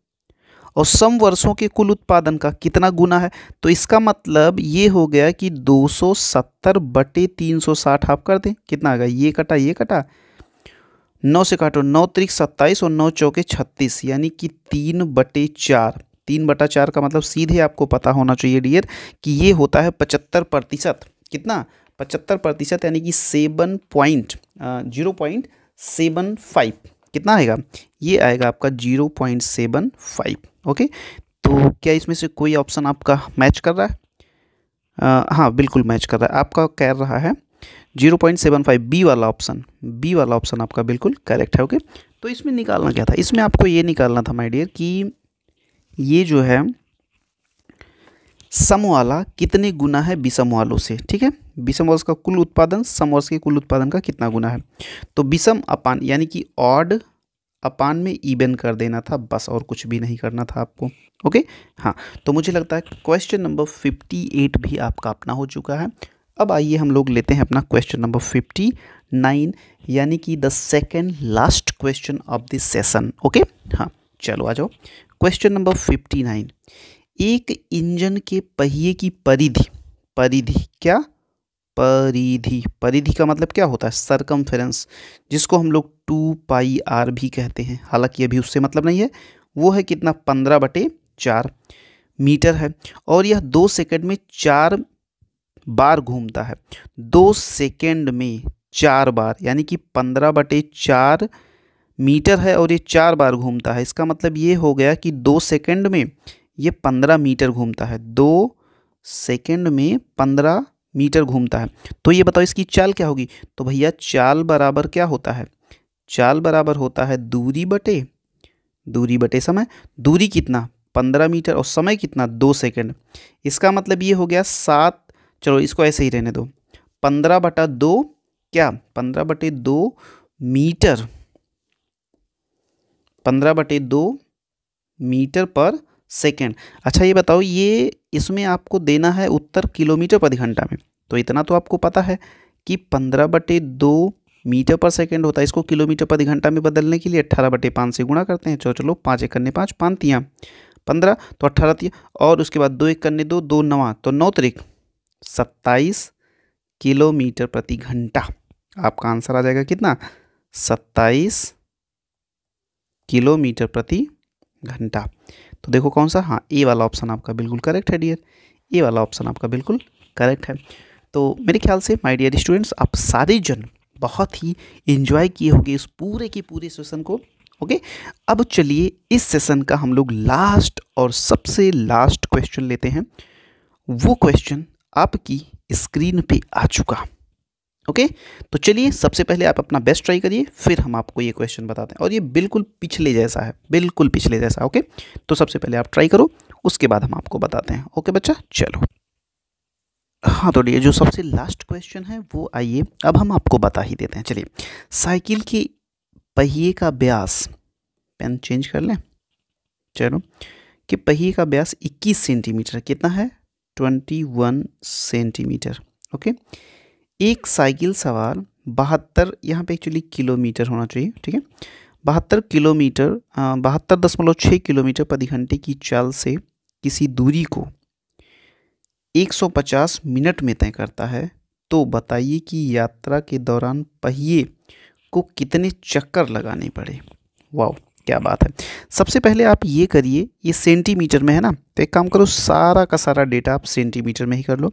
और सम वर्षों के कुल उत्पादन का कितना गुना है तो इसका मतलब ये हो गया कि 270 बटे 360 आप कर दें कितना आ गया ये कटा ये कटा नौ से काटो नौ त्रिक सत्ताईस और नौ चौके छत्तीस यानी कि तीन बटे चार तीन बटा चार का मतलब सीधे आपको पता होना चाहिए डियर कि ये होता है पचहत्तर प्रतिशत कितना पचहत्तर प्रतिशत यानी कि seven point zero point seven five कितना आएगा ये आएगा आपका zero point seven five okay तो क्या इसमें से कोई ऑप्शन आपका मैच कर रहा है आ, हाँ बिल्कुल मैच कर रहा है आपका कह रहा है zero point seven five B वाला ऑप्शन बी वाला ऑप्शन आपका बिल्कुल करेक्ट है ओके तो इसमें निकालना क्या था इसमें आपको ये निकालना था माय डियर कि ये जो है सम वाला कितने गुना है विषम वालों से ठीक है विषम वर्ष का कुल उत्पादन वर्ष के कुल उत्पादन का कितना गुना है तो विषम अपान यानी कि ऑड अपान में ईबन कर देना था बस और कुछ भी नहीं करना था आपको ओके हाँ तो मुझे लगता है क्वेश्चन नंबर फिफ्टी एट भी आपका अपना हो चुका है अब आइए हम लोग लेते हैं अपना क्वेश्चन नंबर फिफ्टी नाइन यानी कि the second last question of this session okay हाँ चलो आ जाओ क्वेश्चन नंबर फिफ्टी नाइन एक इंजन के पहिए की परिधि परिधि क्या परिधि परिधि का मतलब क्या होता है सरकमफेरेंस जिसको हम लोग टू पाई आर भी कहते हैं हालांकि अभी उससे मतलब नहीं है वो है कितना पंद्रह बटे चार मीटर है और यह दो सेकंड में चार बार घूमता है दो सेकंड में चार बार यानी कि पंद्रह बटे चार मीटर है और ये चार बार घूमता है इसका मतलब ये हो गया कि दो सेकंड में ये पंद्रह मीटर घूमता है दो सेकंड में पंद्रह मीटर घूमता है तो ये बताओ इसकी चाल क्या होगी तो भैया चाल बराबर क्या होता है चाल बराबर होता है दूरी बटे दूरी बटे समय दूरी कितना पंद्रह मीटर और समय कितना दो सेकंड इसका मतलब ये हो गया सात चलो इसको ऐसे ही रहने दो पंद्रह बटा दो क्या पंद्रह बटे दो मीटर पंद्रह बटे दो मीटर पर सेकेंड अच्छा ये बताओ ये इसमें आपको देना है उत्तर किलोमीटर प्रति घंटा में तो इतना तो आपको पता है कि पंद्रह बटे दो मीटर पर सेकेंड होता है इसको किलोमीटर प्रति घंटा में बदलने के लिए अट्ठारह बटे पाँच से गुणा करते हैं चलो चलो पाँच एक करने पाँच पाँतियाँ पंद्रह तो अट्ठारह तिया और उसके बाद दो एक करने दो दो नवा तो नौ तरीक सत्ताईस किलोमीटर प्रति घंटा आपका आंसर आ जाएगा कितना सत्ताईस किलोमीटर प्रति घंटा तो देखो कौन सा हाँ ए वाला ऑप्शन आपका बिल्कुल करेक्ट है डियर ए वाला ऑप्शन आपका बिल्कुल करेक्ट है तो मेरे ख्याल से माय डियर स्टूडेंट्स आप सारे जन बहुत ही इन्जॉय किए होंगे इस पूरे के पूरे सेशन को ओके अब चलिए इस सेशन का हम लोग लास्ट और सबसे लास्ट क्वेश्चन लेते हैं वो क्वेश्चन आपकी स्क्रीन पे आ चुका ओके तो चलिए सबसे पहले आप अपना बेस्ट ट्राई करिए फिर हम आपको ये क्वेश्चन बताते हैं और ये बिल्कुल पिछले जैसा है बिल्कुल पिछले जैसा ओके तो सबसे पहले आप ट्राई करो उसके बाद हम आपको बताते हैं ओके बच्चा चलो हाँ तो ये जो सबसे लास्ट क्वेश्चन है वो आइए अब हम आपको बता ही देते हैं चलिए साइकिल के पहिए का ब्यास पेन चेंज कर लें चलो कि पहिए का ब्यास 21 सेंटीमीटर कितना है 21 सेंटीमीटर ओके एक साइकिल सवार बहत्तर यहाँ पे एक्चुअली किलोमीटर होना चाहिए ठीक है बहत्तर किलोमीटर बहत्तर दशमलव छः किलोमीटर प्रति घंटे की चाल से किसी दूरी को 150 मिनट में तय करता है तो बताइए कि यात्रा के दौरान पहिए को कितने चक्कर लगाने पड़े वाह क्या बात है सबसे पहले आप ये करिए ये सेंटीमीटर में है ना तो एक काम करो सारा का सारा डेटा आप सेंटीमीटर में ही कर लो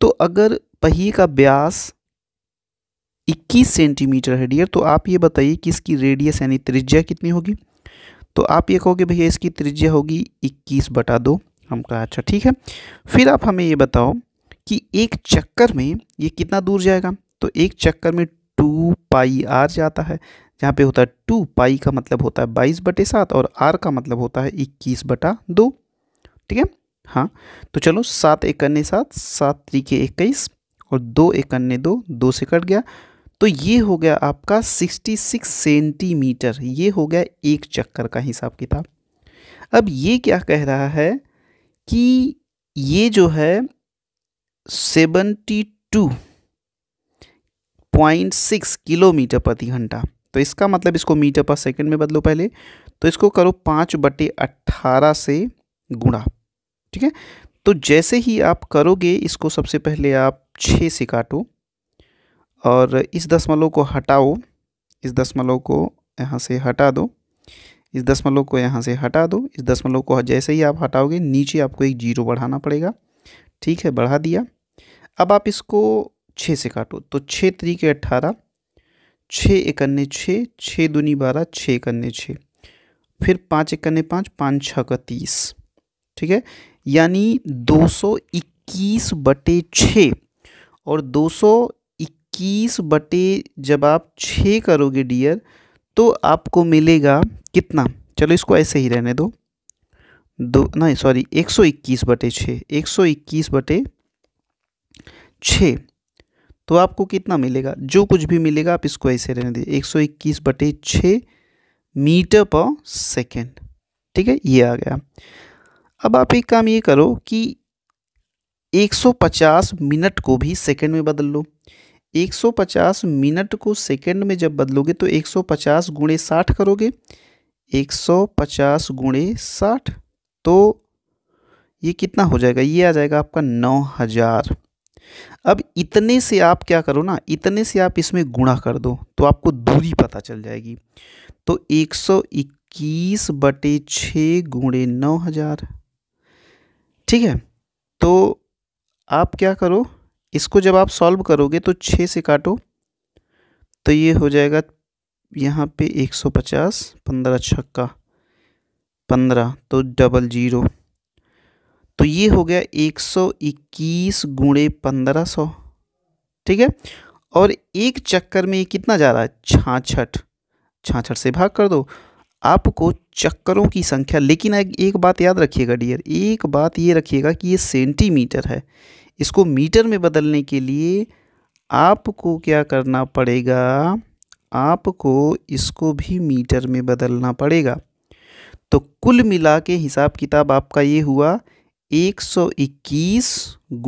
तो अगर पहिए का ब्यास 21 सेंटीमीटर है डियर तो आप ये बताइए कि इसकी रेडियस यानी त्रिज्या कितनी होगी तो आप ये कहोगे भैया इसकी त्रिज्या होगी 21 बटा दो हम कहा अच्छा ठीक है फिर आप हमें ये बताओ कि एक चक्कर में ये कितना दूर जाएगा तो एक चक्कर में टू पाई आर जाता है जहाँ पे होता है टू पाई का मतलब होता है बाईस बटे सात और आर का मतलब होता है इक्कीस बटा दो ठीक है हाँ तो चलो सात एक अन्य सात सात तरीके इक्कीस और दो एक अन्य दो दो से कट गया तो ये हो गया आपका सिक्सटी सिक्स सेंटीमीटर ये हो गया एक चक्कर का हिसाब किताब अब ये क्या कह रहा है कि ये जो है seventy two point six kilometre प्रति घंटा तो इसका मतलब इसको मीटर पर सेकंड में बदलो पहले तो इसको करो पाँच बटे अट्ठारह से गुणा ठीक है तो जैसे ही आप करोगे इसको सबसे पहले आप छः से काटो और इस दशमलव को हटाओ इस दशमलव को यहाँ से हटा दो इस दशमलव को यहाँ से हटा दो इस दशमलव को जैसे ही आप हटाओगे नीचे आपको एक जीरो बढ़ाना पड़ेगा ठीक है बढ़ा दिया अब आप इसको छः से काटो तो छः तरीके अट्ठारह छः इकन्ने छः छः दूनी बारह छः इकन्ने छः फिर पाँच इकन्ने पाँच पाँच छः का तीस ठीक है यानी दो सौ इक्कीस बटे छः और दो सौ इक्कीस बटे जब आप छः करोगे डियर तो आपको मिलेगा कितना चलो इसको ऐसे ही रहने दो दो नहीं सॉरी एक सौ इक्कीस बटे छः एक सौ इक्कीस बटे छः तो आपको कितना मिलेगा जो कुछ भी मिलेगा आप इसको ऐसे रहने दीजिए एक सौ इक्कीस बटे छः मीटर पर सेकेंड ठीक है ये आ गया अब आप एक काम ये करो कि 150 मिनट को भी सेकेंड में बदल लो 150 मिनट को सेकेंड में जब बदलोगे तो 150 गुणे साठ करोगे 150 गुणे साठ तो ये कितना हो जाएगा ये आ जाएगा आपका नौ हज़ार अब इतने से आप क्या करो ना इतने से आप इसमें गुणा कर दो तो आपको दूरी पता चल जाएगी तो एक सौ इक्कीस बटे छः गुणे नौ हज़ार ठीक है तो आप क्या करो इसको जब आप सॉल्व करोगे तो छः से काटो तो ये हो जाएगा यहाँ पे एक सौ पचास पंद्रह छक्का पंद्रह तो डबल जीरो तो ये हो गया 121 सौ इक्कीस गुणे पंद्रह सौ ठीक है और एक चक्कर में ये कितना जा रहा है छाछठ छाछठ से भाग कर दो आपको चक्करों की संख्या लेकिन एक बात याद रखिएगा डियर एक बात ये रखिएगा कि ये सेंटीमीटर है इसको मीटर में बदलने के लिए आपको क्या करना पड़ेगा आपको इसको भी मीटर में बदलना पड़ेगा तो कुल मिला के हिसाब किताब आपका ये हुआ एक सौ इक्कीस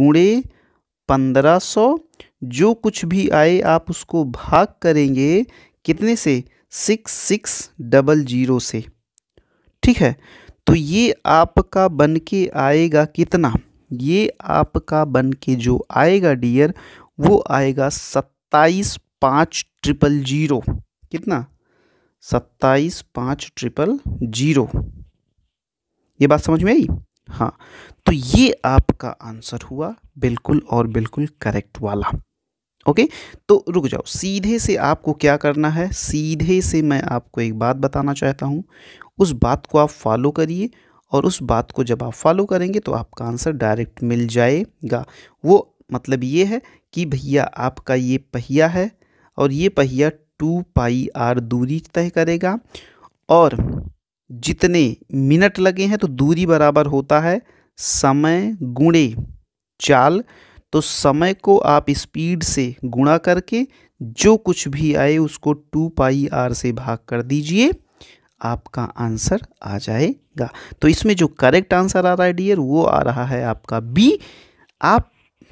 गुणे पंद्रह सौ जो कुछ भी आए आप उसको भाग करेंगे कितने से सिक्स सिक्स डबल जीरो से ठीक है तो ये आपका बन के आएगा कितना ये आपका बन के जो आएगा डियर वो आएगा सत्ताईस पाँच ट्रिपल जीरो कितना सत्ताईस पाँच ट्रिपल जीरो ये बात समझ में आई हाँ तो ये आपका आंसर हुआ बिल्कुल और बिल्कुल करेक्ट वाला ओके तो रुक जाओ सीधे से आपको क्या करना है सीधे से मैं आपको एक बात बताना चाहता हूँ उस बात को आप फॉलो करिए और उस बात को जब आप फॉलो करेंगे तो आपका आंसर डायरेक्ट मिल जाएगा वो मतलब ये है कि भैया आपका ये पहिया है और ये पहिया टू पाई आर दूरी तय करेगा और जितने मिनट लगे हैं तो दूरी बराबर होता है समय गुणे चाल तो समय को आप स्पीड से गुणा करके जो कुछ भी आए उसको टू पाई आर से भाग कर दीजिए आपका आंसर आ जाएगा तो इसमें जो करेक्ट आंसर आ रहा है डियर वो आ रहा है आपका बी आप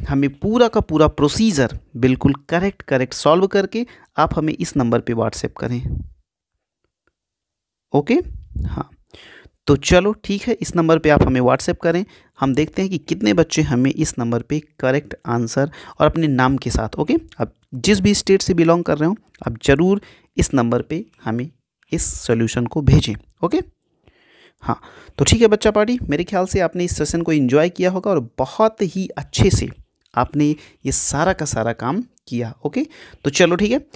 हमें पूरा का पूरा प्रोसीजर बिल्कुल करेक्ट करेक्ट सॉल्व करके आप हमें इस नंबर पे व्हाट्सएप करें ओके हाँ तो चलो ठीक है इस नंबर पे आप हमें व्हाट्सएप करें हम देखते हैं कि कितने बच्चे हमें इस नंबर पे करेक्ट आंसर और अपने नाम के साथ ओके अब जिस भी स्टेट से बिलोंग कर रहे हो आप ज़रूर इस नंबर पे हमें इस सोल्यूशन को भेजें ओके हाँ तो ठीक है बच्चा पार्टी मेरे ख्याल से आपने इस सेशन को इन्जॉय किया होगा और बहुत ही अच्छे से आपने ये सारा का सारा काम किया ओके तो चलो ठीक है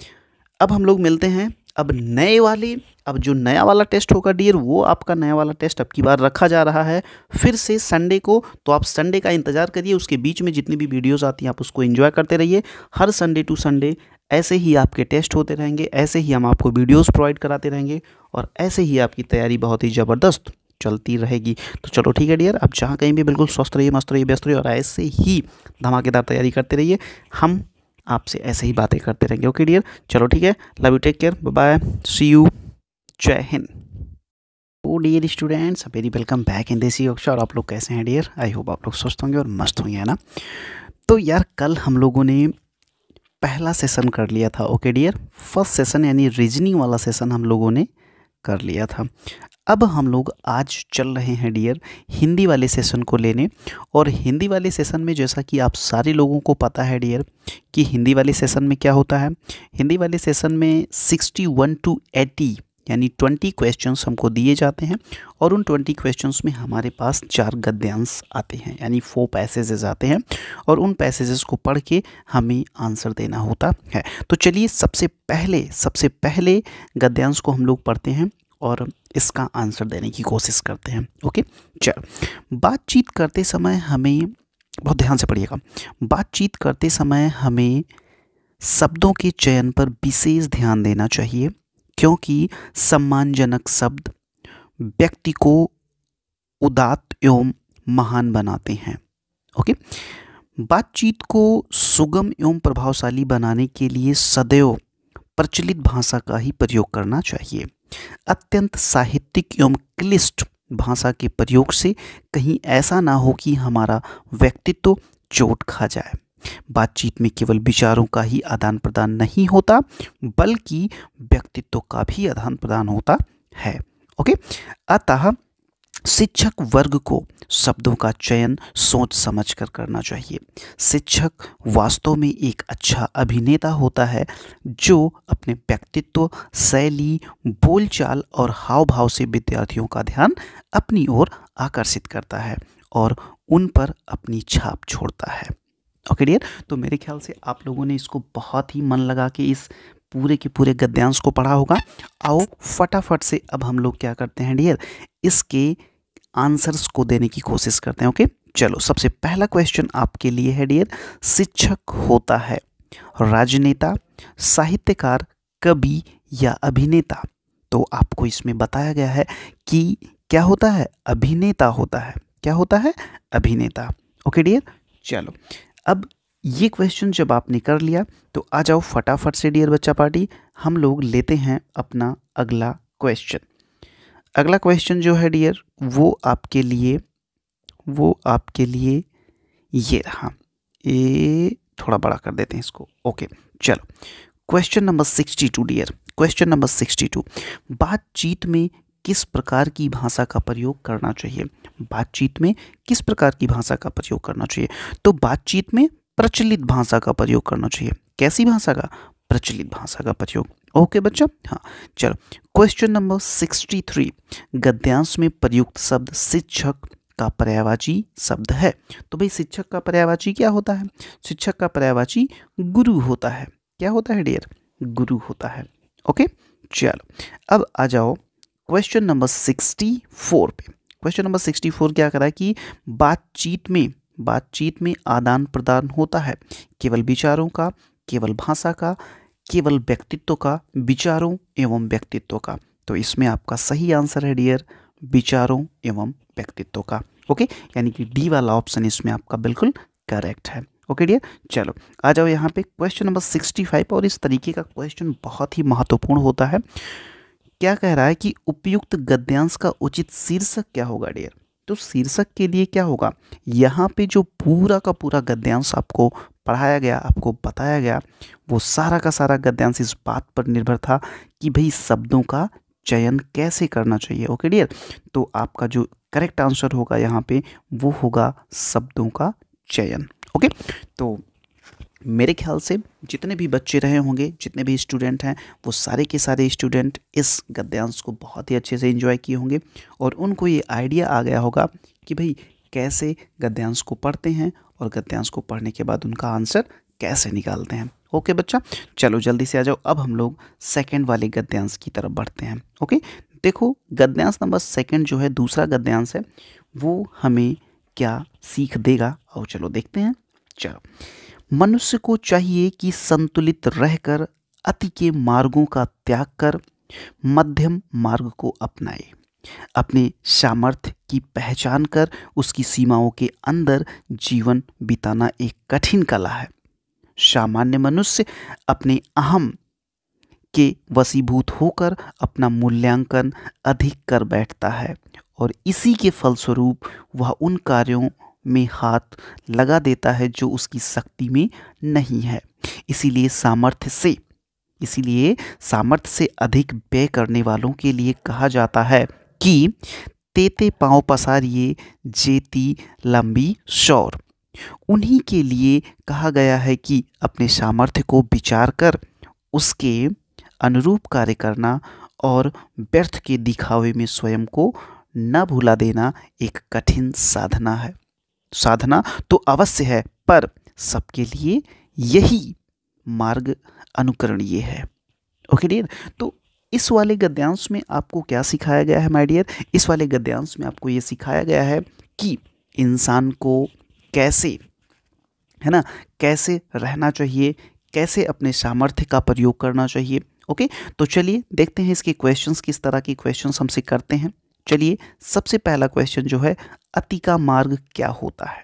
अब हम लोग मिलते हैं अब नए वाले अब जो नया वाला टेस्ट होगा डियर वो आपका नया वाला टेस्ट अब की बार रखा जा रहा है फिर से संडे को तो आप संडे का इंतज़ार करिए उसके बीच में जितनी भी वीडियोस आती हैं आप उसको एंजॉय करते रहिए हर संडे टू संडे ऐसे ही आपके टेस्ट होते रहेंगे ऐसे ही हम आपको वीडियोस प्रोवाइड कराते रहेंगे और ऐसे ही आपकी तैयारी बहुत ही ज़बरदस्त चलती रहेगी तो चलो ठीक है डियर आप जहाँ कहीं भी बिल्कुल स्वस्थ रहिए मस्त रहिए व्यस्त रहिए और ऐसे ही धमाकेदार तैयारी करते रहिए हम आपसे ऐसे ही बातें करते रहेंगे ओके डियर चलो ठीक है love you take care bye see you जय हिंद oh dear students very welcome back in Desi Kaksha और आप लोग कैसे हैं डियर आई होप आप लोग स्वस्थ होंगे और मस्त होंगे है ना तो यार कल हम लोगों ने पहला सेशन कर लिया था ओके डियर फर्स्ट सेशन यानी रीजनिंग वाला सेशन हम लोगों ने कर लिया था अब हम लोग आज चल रहे हैं डियर हिंदी वाले सेशन को लेने और हिंदी वाले सेशन में जैसा कि आप सारे लोगों को पता है डियर कि हिंदी वाले सेशन में क्या होता है हिंदी वाले सेशन में सिक्सटी वन टू एटी यानी ट्वेंटी क्वेश्चंस हमको दिए जाते हैं और उन ट्वेंटी क्वेश्चंस में हमारे पास चार गद्यांश आते हैं यानी फोर पैसेजेस आते हैं और उन पैसेजेस को पढ़ के हमें आंसर देना होता है तो चलिए सबसे पहले सबसे पहले गद्यांश को हम लोग पढ़ते हैं और इसका आंसर देने की कोशिश करते हैं ओके चल बातचीत करते समय हमें बहुत ध्यान से पढ़िएगा बातचीत करते समय हमें शब्दों के चयन पर विशेष ध्यान देना चाहिए क्योंकि सम्मानजनक शब्द व्यक्ति को उदात एवं महान बनाते हैं ओके बातचीत को सुगम एवं प्रभावशाली बनाने के लिए सदैव प्रचलित भाषा का ही प्रयोग करना चाहिए अत्यंत साहित्यिक एवं क्लिष्ट भाषा के प्रयोग से कहीं ऐसा ना हो कि हमारा व्यक्तित्व चोट खा जाए बातचीत में केवल विचारों का ही आदान प्रदान नहीं होता बल्कि व्यक्तित्व का भी आदान प्रदान होता है ओके अतः शिक्षक वर्ग को शब्दों का चयन सोच समझ कर करना चाहिए शिक्षक वास्तव में एक अच्छा अभिनेता होता है जो अपने व्यक्तित्व शैली बोलचाल और हाव भाव से विद्यार्थियों का ध्यान अपनी ओर आकर्षित करता है और उन पर अपनी छाप छोड़ता है ओके डियर तो मेरे ख्याल से आप लोगों ने इसको बहुत ही मन लगा के इस पूरे के पूरे गद्यांश को पढ़ा होगा आओ फटाफट से अब हम लोग क्या करते हैं डियर इसके आंसर्स को देने की कोशिश करते हैं ओके चलो सबसे पहला क्वेश्चन आपके लिए है डियर शिक्षक होता है राजनेता साहित्यकार कवि या अभिनेता तो आपको इसमें बताया गया है कि क्या होता है अभिनेता होता है क्या होता है अभिनेता ओके डियर चलो अब ये क्वेश्चन जब आपने कर लिया तो आ जाओ फटाफट से डियर बच्चा पार्टी हम लोग लेते हैं अपना अगला क्वेश्चन अगला क्वेश्चन जो है डियर वो आपके लिए वो आपके लिए ये रहा ये थोड़ा बड़ा कर देते हैं इसको ओके चलो question number sixty two dear question number sixty two बातचीत में किस प्रकार की भाषा का प्रयोग करना चाहिए बातचीत में किस प्रकार की भाषा का प्रयोग करना चाहिए तो बातचीत में प्रचलित भाषा का प्रयोग करना चाहिए कैसी भाषा का प्रचलित भाषा का प्रयोग ओके बच्चा हाँ चलो क्वेश्चन नंबर सिक्सटी थ्री गद्यांश में प्रयुक्त शब्द शिक्षक का पर्यावाची शब्द है तो भाई शिक्षक का पर्यावाची क्या होता है शिक्षक का पर्यावाची गुरु होता है क्या होता है डियर गुरु होता है ओके चलो अब आ जाओ क्वेश्चन नंबर सिक्सटी फोर पे क्वेश्चन नंबर सिक्सटी फोर क्या करा कि बातचीत में बातचीत में आदान प्रदान होता है केवल विचारों का केवल भाषा का केवल व्यक्तित्व का विचारों एवं व्यक्तित्व का तो इसमें आपका सही आंसर है डियर विचारों एवं व्यक्तित्व का ओके यानी कि डी वाला ऑप्शन इसमें आपका बिल्कुल करेक्ट है ओके डियर चलो आ जाओ यहाँ पे क्वेश्चन नंबर सिक्सटी फाइव और इस तरीके का क्वेश्चन बहुत ही महत्वपूर्ण होता है क्या कह रहा है कि उपयुक्त गद्यांश का उचित शीर्षक क्या होगा डियर तो शीर्षक के लिए क्या होगा यहाँ पे जो पूरा का पूरा गद्यांश आपको पढ़ाया गया आपको बताया गया वो सारा का सारा गद्यांश इस बात पर निर्भर था कि भाई शब्दों का चयन कैसे करना चाहिए ओके डियर तो आपका जो करेक्ट आंसर होगा यहाँ पे वो होगा शब्दों का चयन ओके तो मेरे ख्याल से जितने भी बच्चे रहे होंगे जितने भी स्टूडेंट हैं वो सारे के सारे स्टूडेंट इस गद्यांश को बहुत ही अच्छे से इन्जॉय किए होंगे और उनको ये आइडिया आ गया होगा कि भाई कैसे गद्यांश को पढ़ते हैं और गद्यांश को पढ़ने के बाद उनका आंसर कैसे निकालते हैं ओके बच्चा चलो जल्दी से आ जाओ अब हम लोग सेकेंड वाले गद्यांश की तरफ बढ़ते हैं ओके देखो गद्यांश नंबर सेकेंड जो है दूसरा गद्यांश है वो हमें क्या सीख देगा और चलो देखते हैं चलो मनुष्य को चाहिए कि संतुलित रहकर अति के मार्गों का त्याग कर मध्यम मार्ग को अपनाए अपने सामर्थ्य की पहचान कर उसकी सीमाओं के अंदर जीवन बिताना एक कठिन कला है सामान्य मनुष्य अपने अहम के वसीभूत होकर अपना मूल्यांकन अधिक कर बैठता है और इसी के फलस्वरूप वह उन कार्यों में हाथ लगा देता है जो उसकी शक्ति में नहीं है इसीलिए सामर्थ्य से इसीलिए सामर्थ्य से अधिक व्यय करने वालों के लिए कहा जाता है कि तेते पाँव पसारिए जेती लंबी शौर उन्हीं के लिए कहा गया है कि अपने सामर्थ्य को विचार कर उसके अनुरूप कार्य करना और व्यर्थ के दिखावे में स्वयं को न भुला देना एक कठिन साधना है साधना तो अवश्य है पर सबके लिए यही मार्ग अनुकरणीय है ओके डियर तो इस वाले गद्यांश में आपको क्या सिखाया गया है माय डियर इस वाले गद्यांश में आपको ये सिखाया गया है कि इंसान को कैसे है ना कैसे रहना चाहिए कैसे अपने सामर्थ्य का प्रयोग करना चाहिए ओके तो चलिए देखते हैं इसके क्वेश्चंस किस तरह के क्वेश्चंस हमसे करते हैं चलिए सबसे पहला क्वेश्चन जो है अतिका मार्ग क्या होता है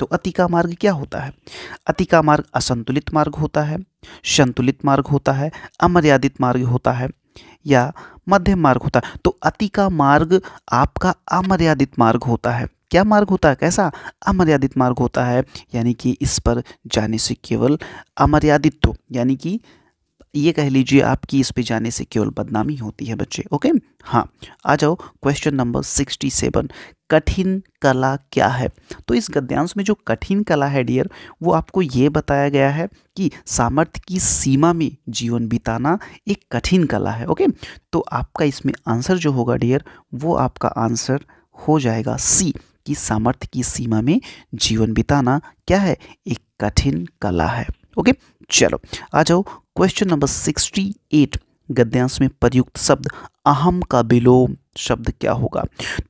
तो अतिका मार्ग क्या होता है अतिका मार्ग असंतुलित मार्ग होता है संतुलित मार्ग होता है अमर्यादित मार्ग होता है या मध्यम मार्ग होता है तो अतिका मार्ग आपका अमर्यादित मार्ग होता है क्या मार्ग होता है कैसा अमर्यादित मार्ग होता है यानी कि इस पर जाने से केवल अमर्यादित्व यानी कि ये कह लीजिए आपकी इस पे जाने से केवल बदनामी होती है बच्चे ओके हाँ आ जाओ क्वेश्चन नंबर सिक्सटी सेवन कठिन कला क्या है तो इस गद्यांश में जो कठिन कला है डियर वो आपको ये बताया गया है कि सामर्थ्य की सीमा में जीवन बिताना एक कठिन कला है ओके तो आपका इसमें आंसर जो होगा डियर वो आपका आंसर हो जाएगा सी कि सामर्थ्य की सीमा में जीवन बिताना क्या है एक कठिन कला है ओके चलो आ जाओ क्वेश्चन नंबर सिक्सटी एट गद्यांश में प्रयुक्त शब्द अहम का विलोम शब्द क्या होगा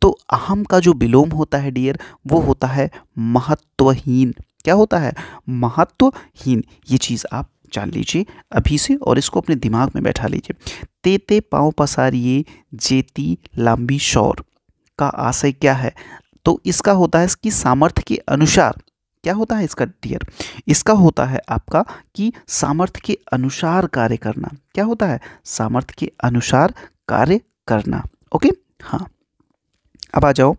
तो अहम का जो विलोम होता है डियर वो होता है महत्वहीन क्या होता है महत्वहीन ये चीज़ आप जान लीजिए अभी से और इसको अपने दिमाग में बैठा लीजिए तेते पाँव पसारिए जेती लंबी शौर का आशय क्या है तो इसका होता है इसकी सामर्थ्य के अनुसार क्या होता है इसका डियर इसका होता है आपका कि सामर्थ्य के अनुसार कार्य करना क्या होता है सामर्थ्य के अनुसार कार्य करना ओके हाँ अब आ जाओ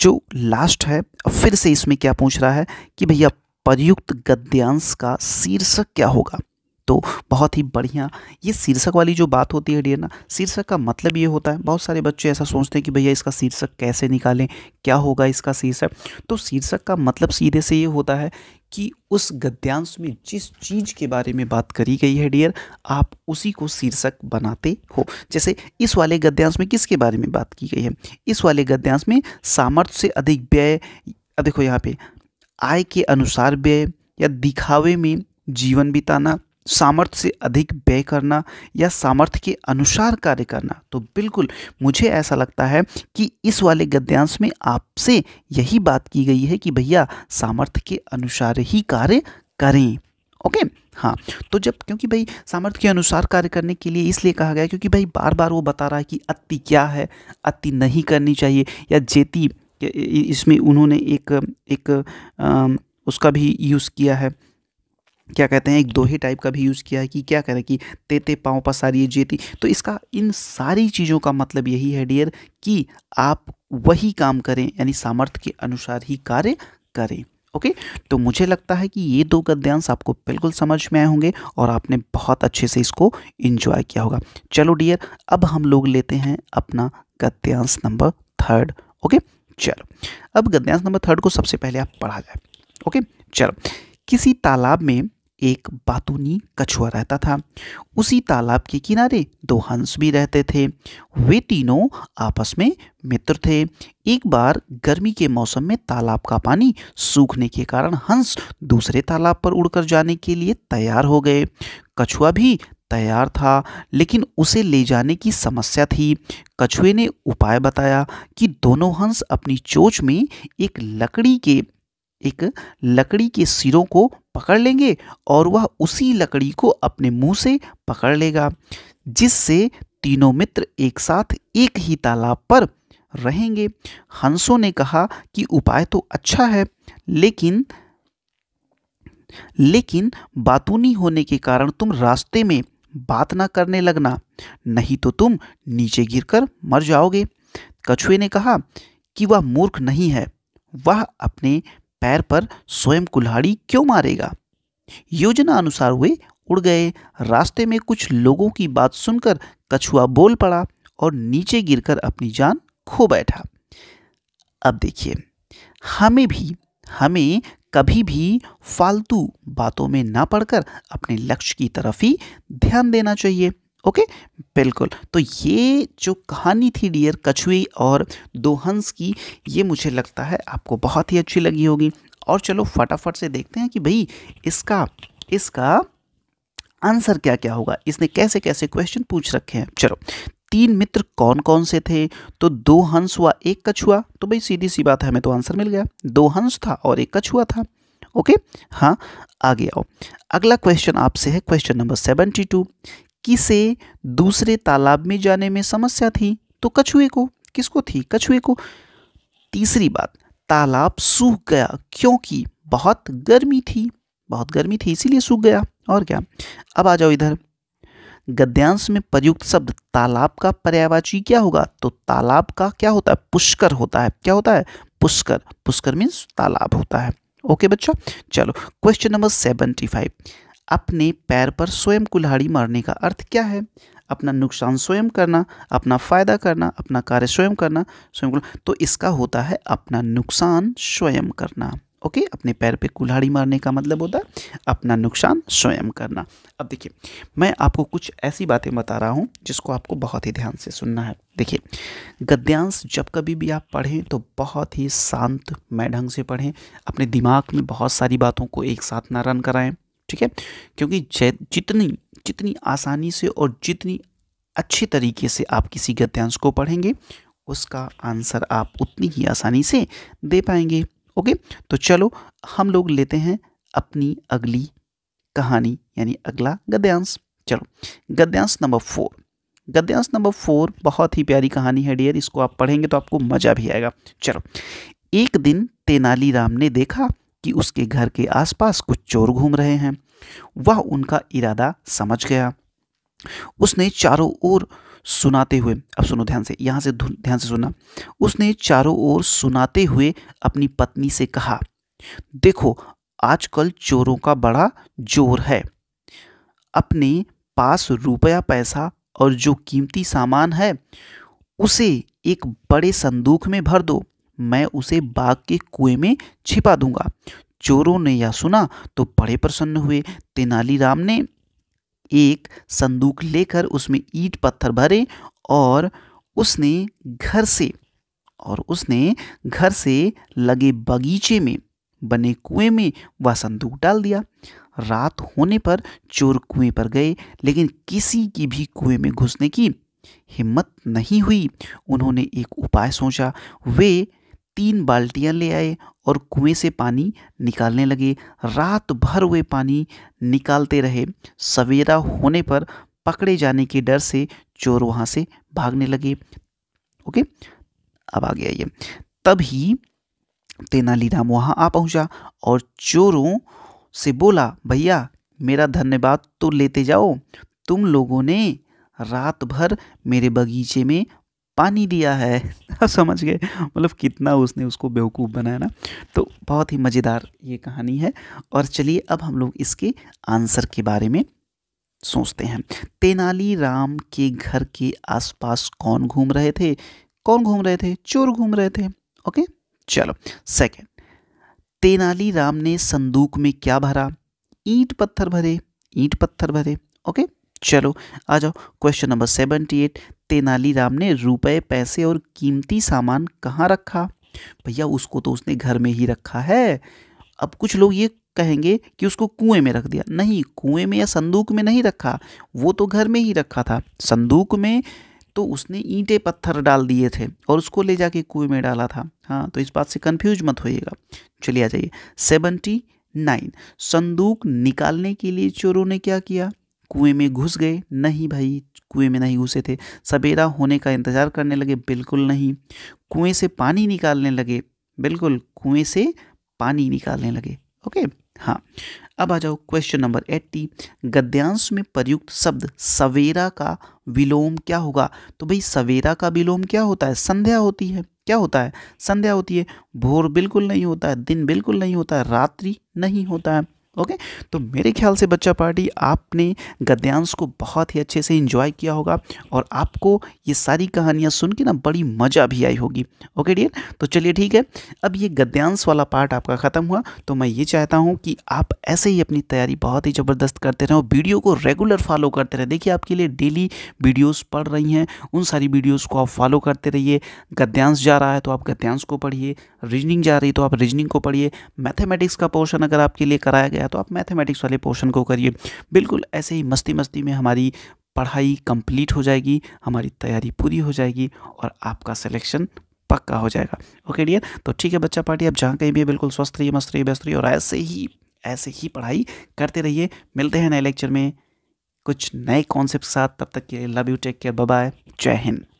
जो लास्ट है फिर से इसमें क्या पूछ रहा है कि भैया प्रयुक्त गद्यांश का शीर्षक क्या होगा तो बहुत ही बढ़िया ये शीर्षक वाली जो बात होती है डियर ना शीर्षक का मतलब ये होता है बहुत सारे बच्चे ऐसा सोचते हैं कि भैया इसका शीर्षक कैसे निकालें क्या होगा इसका शीर्षक तो शीर्षक का मतलब सीधे से ये होता है कि उस गद्यांश में जिस चीज़ के बारे में बात करी गई है डियर आप उसी को शीर्षक बनाते हो जैसे इस वाले गद्यांश में किसके बारे में बात की गई है इस वाले गद्यांश में सामर्थ्य से अधिक व्यय देखो यहाँ पे आय के अनुसार व्यय या दिखावे में जीवन बिताना सामर्थ्य से अधिक व्यय करना या सामर्थ्य के अनुसार कार्य करना तो बिल्कुल मुझे ऐसा लगता है कि इस वाले गद्यांश में आपसे यही बात की गई है कि भैया सामर्थ्य के अनुसार ही कार्य करें ओके okay? हाँ तो जब क्योंकि भाई सामर्थ्य के अनुसार कार्य करने के लिए इसलिए कहा गया क्योंकि भाई बार बार वो बता रहा है कि अति क्या है अति नहीं करनी चाहिए या जेती इसमें उन्होंने एक एक आ, उसका भी यूज़ किया है क्या कहते हैं एक दोहे टाइप का भी यूज़ किया है कि क्या करें कि तेते पाँव पसारिए जेती तो इसका इन सारी चीज़ों का मतलब यही है डियर कि आप वही काम करें यानी सामर्थ्य के अनुसार ही कार्य करें ओके तो मुझे लगता है कि ये दो गद्यांश आपको बिल्कुल समझ में आए होंगे और आपने बहुत अच्छे से इसको इन्जॉय किया होगा चलो डियर अब हम लोग लेते हैं अपना गद्यांश नंबर थर्ड ओके चलो अब गद्यांश नंबर थर्ड को सबसे पहले आप पढ़ा जाए ओके चलो किसी तालाब में एक बातूनी कछुआ रहता था उसी तालाब के किनारे दो हंस भी रहते थे वे तीनों आपस में मित्र थे एक बार गर्मी के मौसम में तालाब का पानी सूखने के कारण हंस दूसरे तालाब पर उड़कर जाने के लिए तैयार हो गए कछुआ भी तैयार था लेकिन उसे ले जाने की समस्या थी कछुए ने उपाय बताया कि दोनों हंस अपनी चोच में एक लकड़ी के एक लकड़ी के सिरों को पकड़ लेंगे और वह उसी लकड़ी को अपने मुंह से पकड़ लेगा जिससे तीनों मित्र एक साथ एक ही तालाब पर रहेंगे हंसों ने कहा कि उपाय तो अच्छा है लेकिन लेकिन बातूनी होने के कारण तुम रास्ते में बात ना करने लगना नहीं तो तुम नीचे गिरकर मर जाओगे कछुए ने कहा कि वह मूर्ख नहीं है वह अपने पैर पर स्वयं कुल्हाड़ी क्यों मारेगा योजना अनुसार वे उड़ गए रास्ते में कुछ लोगों की बात सुनकर कछुआ बोल पड़ा और नीचे गिरकर अपनी जान खो बैठा अब देखिए हमें भी हमें कभी भी फालतू बातों में ना पड़कर अपने लक्ष्य की तरफ ही ध्यान देना चाहिए ओके बिल्कुल तो ये जो कहानी थी डियर कछुए और दो हंस की ये मुझे लगता है आपको बहुत ही अच्छी लगी होगी और चलो फटाफट से देखते हैं कि भाई इसका इसका आंसर क्या क्या होगा इसने कैसे कैसे क्वेश्चन पूछ रखे हैं चलो तीन मित्र कौन कौन से थे तो दो हंस हुआ एक कछुआ तो भाई सीधी सी बात है हमें तो आंसर मिल गया दो हंस था और एक कछुआ था ओके हाँ आगे आओ अगला क्वेश्चन आपसे है क्वेश्चन नंबर सेवेंटी टू किसे दूसरे तालाब में जाने में समस्या थी तो कछुए को किसको थी कछुए को तीसरी बात तालाब सूख गया क्योंकि बहुत गर्मी थी बहुत गर्मी थी इसीलिए सूख गया और क्या अब आ जाओ इधर गद्यांश में प्रयुक्त शब्द तालाब का पर्यायवाची क्या होगा तो तालाब का क्या होता है पुष्कर होता है क्या होता है पुष्कर पुष्कर मीन्स तालाब होता है ओके बच्चा चलो क्वेश्चन नंबर सेवेंटी फाइव अपने पैर पर स्वयं कुल्हाड़ी मारने का अर्थ क्या है अपना नुकसान स्वयं करना अपना फ़ायदा करना अपना कार्य स्वयं करना स्वयं तो इसका होता है अपना नुकसान स्वयं करना ओके okay, अपने पैर पे कुल्हाड़ी मारने का मतलब होता है अपना नुकसान स्वयं करना अब देखिए मैं आपको कुछ ऐसी बातें बता रहा हूँ जिसको आपको बहुत ही ध्यान से सुनना है देखिए गद्यांश जब कभी भी आप पढ़ें तो बहुत ही शांत मैं ढंग से पढ़ें अपने दिमाग में बहुत सारी बातों को एक साथ ना रन कराएं ठीक है क्योंकि जितनी जितनी आसानी से और जितनी अच्छे तरीके से आप किसी गद्यांश को पढ़ेंगे उसका आंसर आप उतनी ही आसानी से दे पाएंगे ओके तो चलो हम लोग लेते हैं अपनी अगली कहानी यानी अगला गद्यांश चलो गद्यांश नंबर फोर गद्यांश नंबर फोर बहुत ही प्यारी कहानी है डियर इसको आप पढ़ेंगे तो आपको मज़ा भी आएगा चलो एक दिन तेनालीराम ने देखा कि उसके घर के आसपास कुछ चोर घूम रहे हैं वह उनका इरादा समझ गया उसने चारों ओर सुनाते हुए अब सुनो ध्यान से यहाँ से ध्यान से सुना उसने चारों ओर सुनाते हुए अपनी पत्नी से कहा देखो आजकल चोरों का बड़ा जोर है अपने पास रुपया पैसा और जो कीमती सामान है उसे एक बड़े संदूक में भर दो मैं उसे बाग के कुएं में छिपा दूंगा चोरों ने यह सुना तो बड़े प्रसन्न हुए तेनालीराम ने एक संदूक लेकर उसमें ईट पत्थर भरे और उसने घर से और उसने घर से लगे बगीचे में बने कुएं में वह संदूक डाल दिया रात होने पर चोर कुएं पर गए लेकिन किसी की भी कुएं में घुसने की हिम्मत नहीं हुई उन्होंने एक उपाय सोचा वे तीन बाल्टियाँ ले आए और कुएं से पानी निकालने लगे रात भर वे पानी निकालते रहे सवेरा होने पर पकड़े जाने के डर से चोर वहाँ से भागने लगे ओके अब आ गया ये तभी तेनालीराम वहाँ आ पहुँचा और चोरों से बोला भैया मेरा धन्यवाद तो लेते जाओ तुम लोगों ने रात भर मेरे बगीचे में पानी दिया है आप समझ गए मतलब कितना उसने उसको बेवकूफ़ बनाया ना तो बहुत ही मज़ेदार ये कहानी है और चलिए अब हम लोग इसके आंसर के बारे में सोचते हैं तेनाली राम के घर के आसपास कौन घूम रहे थे कौन घूम रहे थे चोर घूम रहे थे ओके चलो सेकंड तेनाली राम ने संदूक में क्या भरा ईंट पत्थर भरे ईंट पत्थर भरे ओके चलो आ जाओ question number seventy eight Tenaliram ने रुपए पैसे और कीमती सामान कहाँ रखा भैया उसको तो उसने घर में ही रखा है अब कुछ लोग ये कहेंगे कि उसको कुएं में रख दिया नहीं कुएं में या संदूक में नहीं रखा वो तो घर में ही रखा था संदूक में तो उसने ईंटे पत्थर डाल दिए थे और उसको ले जाके कुएं में डाला था हाँ तो इस बात से कंफ्यूज मत होइएगा चलिए आ जाइए सेवेंटी नाइन संदूक निकालने के लिए चोरों ने क्या किया कुएं में घुस गए नहीं भाई कुएं में नहीं घुसे थे सवेरा होने का इंतज़ार करने लगे बिल्कुल नहीं कुएं से पानी निकालने लगे बिल्कुल कुएं से पानी निकालने लगे ओके हाँ अब आ जाओ क्वेश्चन नंबर एट्टी गद्यांश में प्रयुक्त शब्द सवेरा का विलोम क्या होगा तो भाई सवेरा का विलोम क्या होता है संध्या होती है क्या होता है संध्या होती है भोर बिल्कुल नहीं होता है दिन बिल्कुल नहीं होता है रात्रि नहीं होता है ओके तो मेरे ख्याल से बच्चा पार्टी आपने गद्यांश को बहुत ही अच्छे से इन्जॉय किया होगा और आपको ये सारी कहानियाँ सुन के ना बड़ी मज़ा भी आई होगी ओके डियर तो चलिए ठीक है अब ये गद्यांश वाला पार्ट आपका ख़त्म हुआ तो मैं ये चाहता हूँ कि आप ऐसे ही अपनी तैयारी बहुत ही ज़बरदस्त करते रहें और वीडियो को रेगुलर फॉलो करते रहें देखिए आपके लिए डेली वीडियोज़ पढ़ रही हैं उन सारी वीडियोज़ को आप फॉलो करते रहिए गद्यांश जा रहा है तो आप गद्यांश को पढ़िए रीजनिंग जा रही है तो आप रीजनिंग को पढ़िए मैथेमेटिक्स का पोर्शन अगर आपके लिए कराया गया या तो आप मैथमेटिक्स वाले पोर्शन को करिए बिल्कुल ऐसे ही मस्ती मस्ती में हमारी पढ़ाई कंप्लीट हो जाएगी हमारी तैयारी पूरी हो जाएगी और आपका सिलेक्शन पक्का हो जाएगा ओके डियर तो ठीक है बच्चा पार्टी आप जहाँ कहीं भी बिल्कुल स्वस्थ रहिए मस्त रहिए व्यस्त रहिए और ऐसे ही ऐसे ही पढ़ाई करते रहिए मिलते हैं नए लेक्चर में कुछ नए कॉन्सेप्ट के साथ तब तक के लिए love you take care bye जय हिंद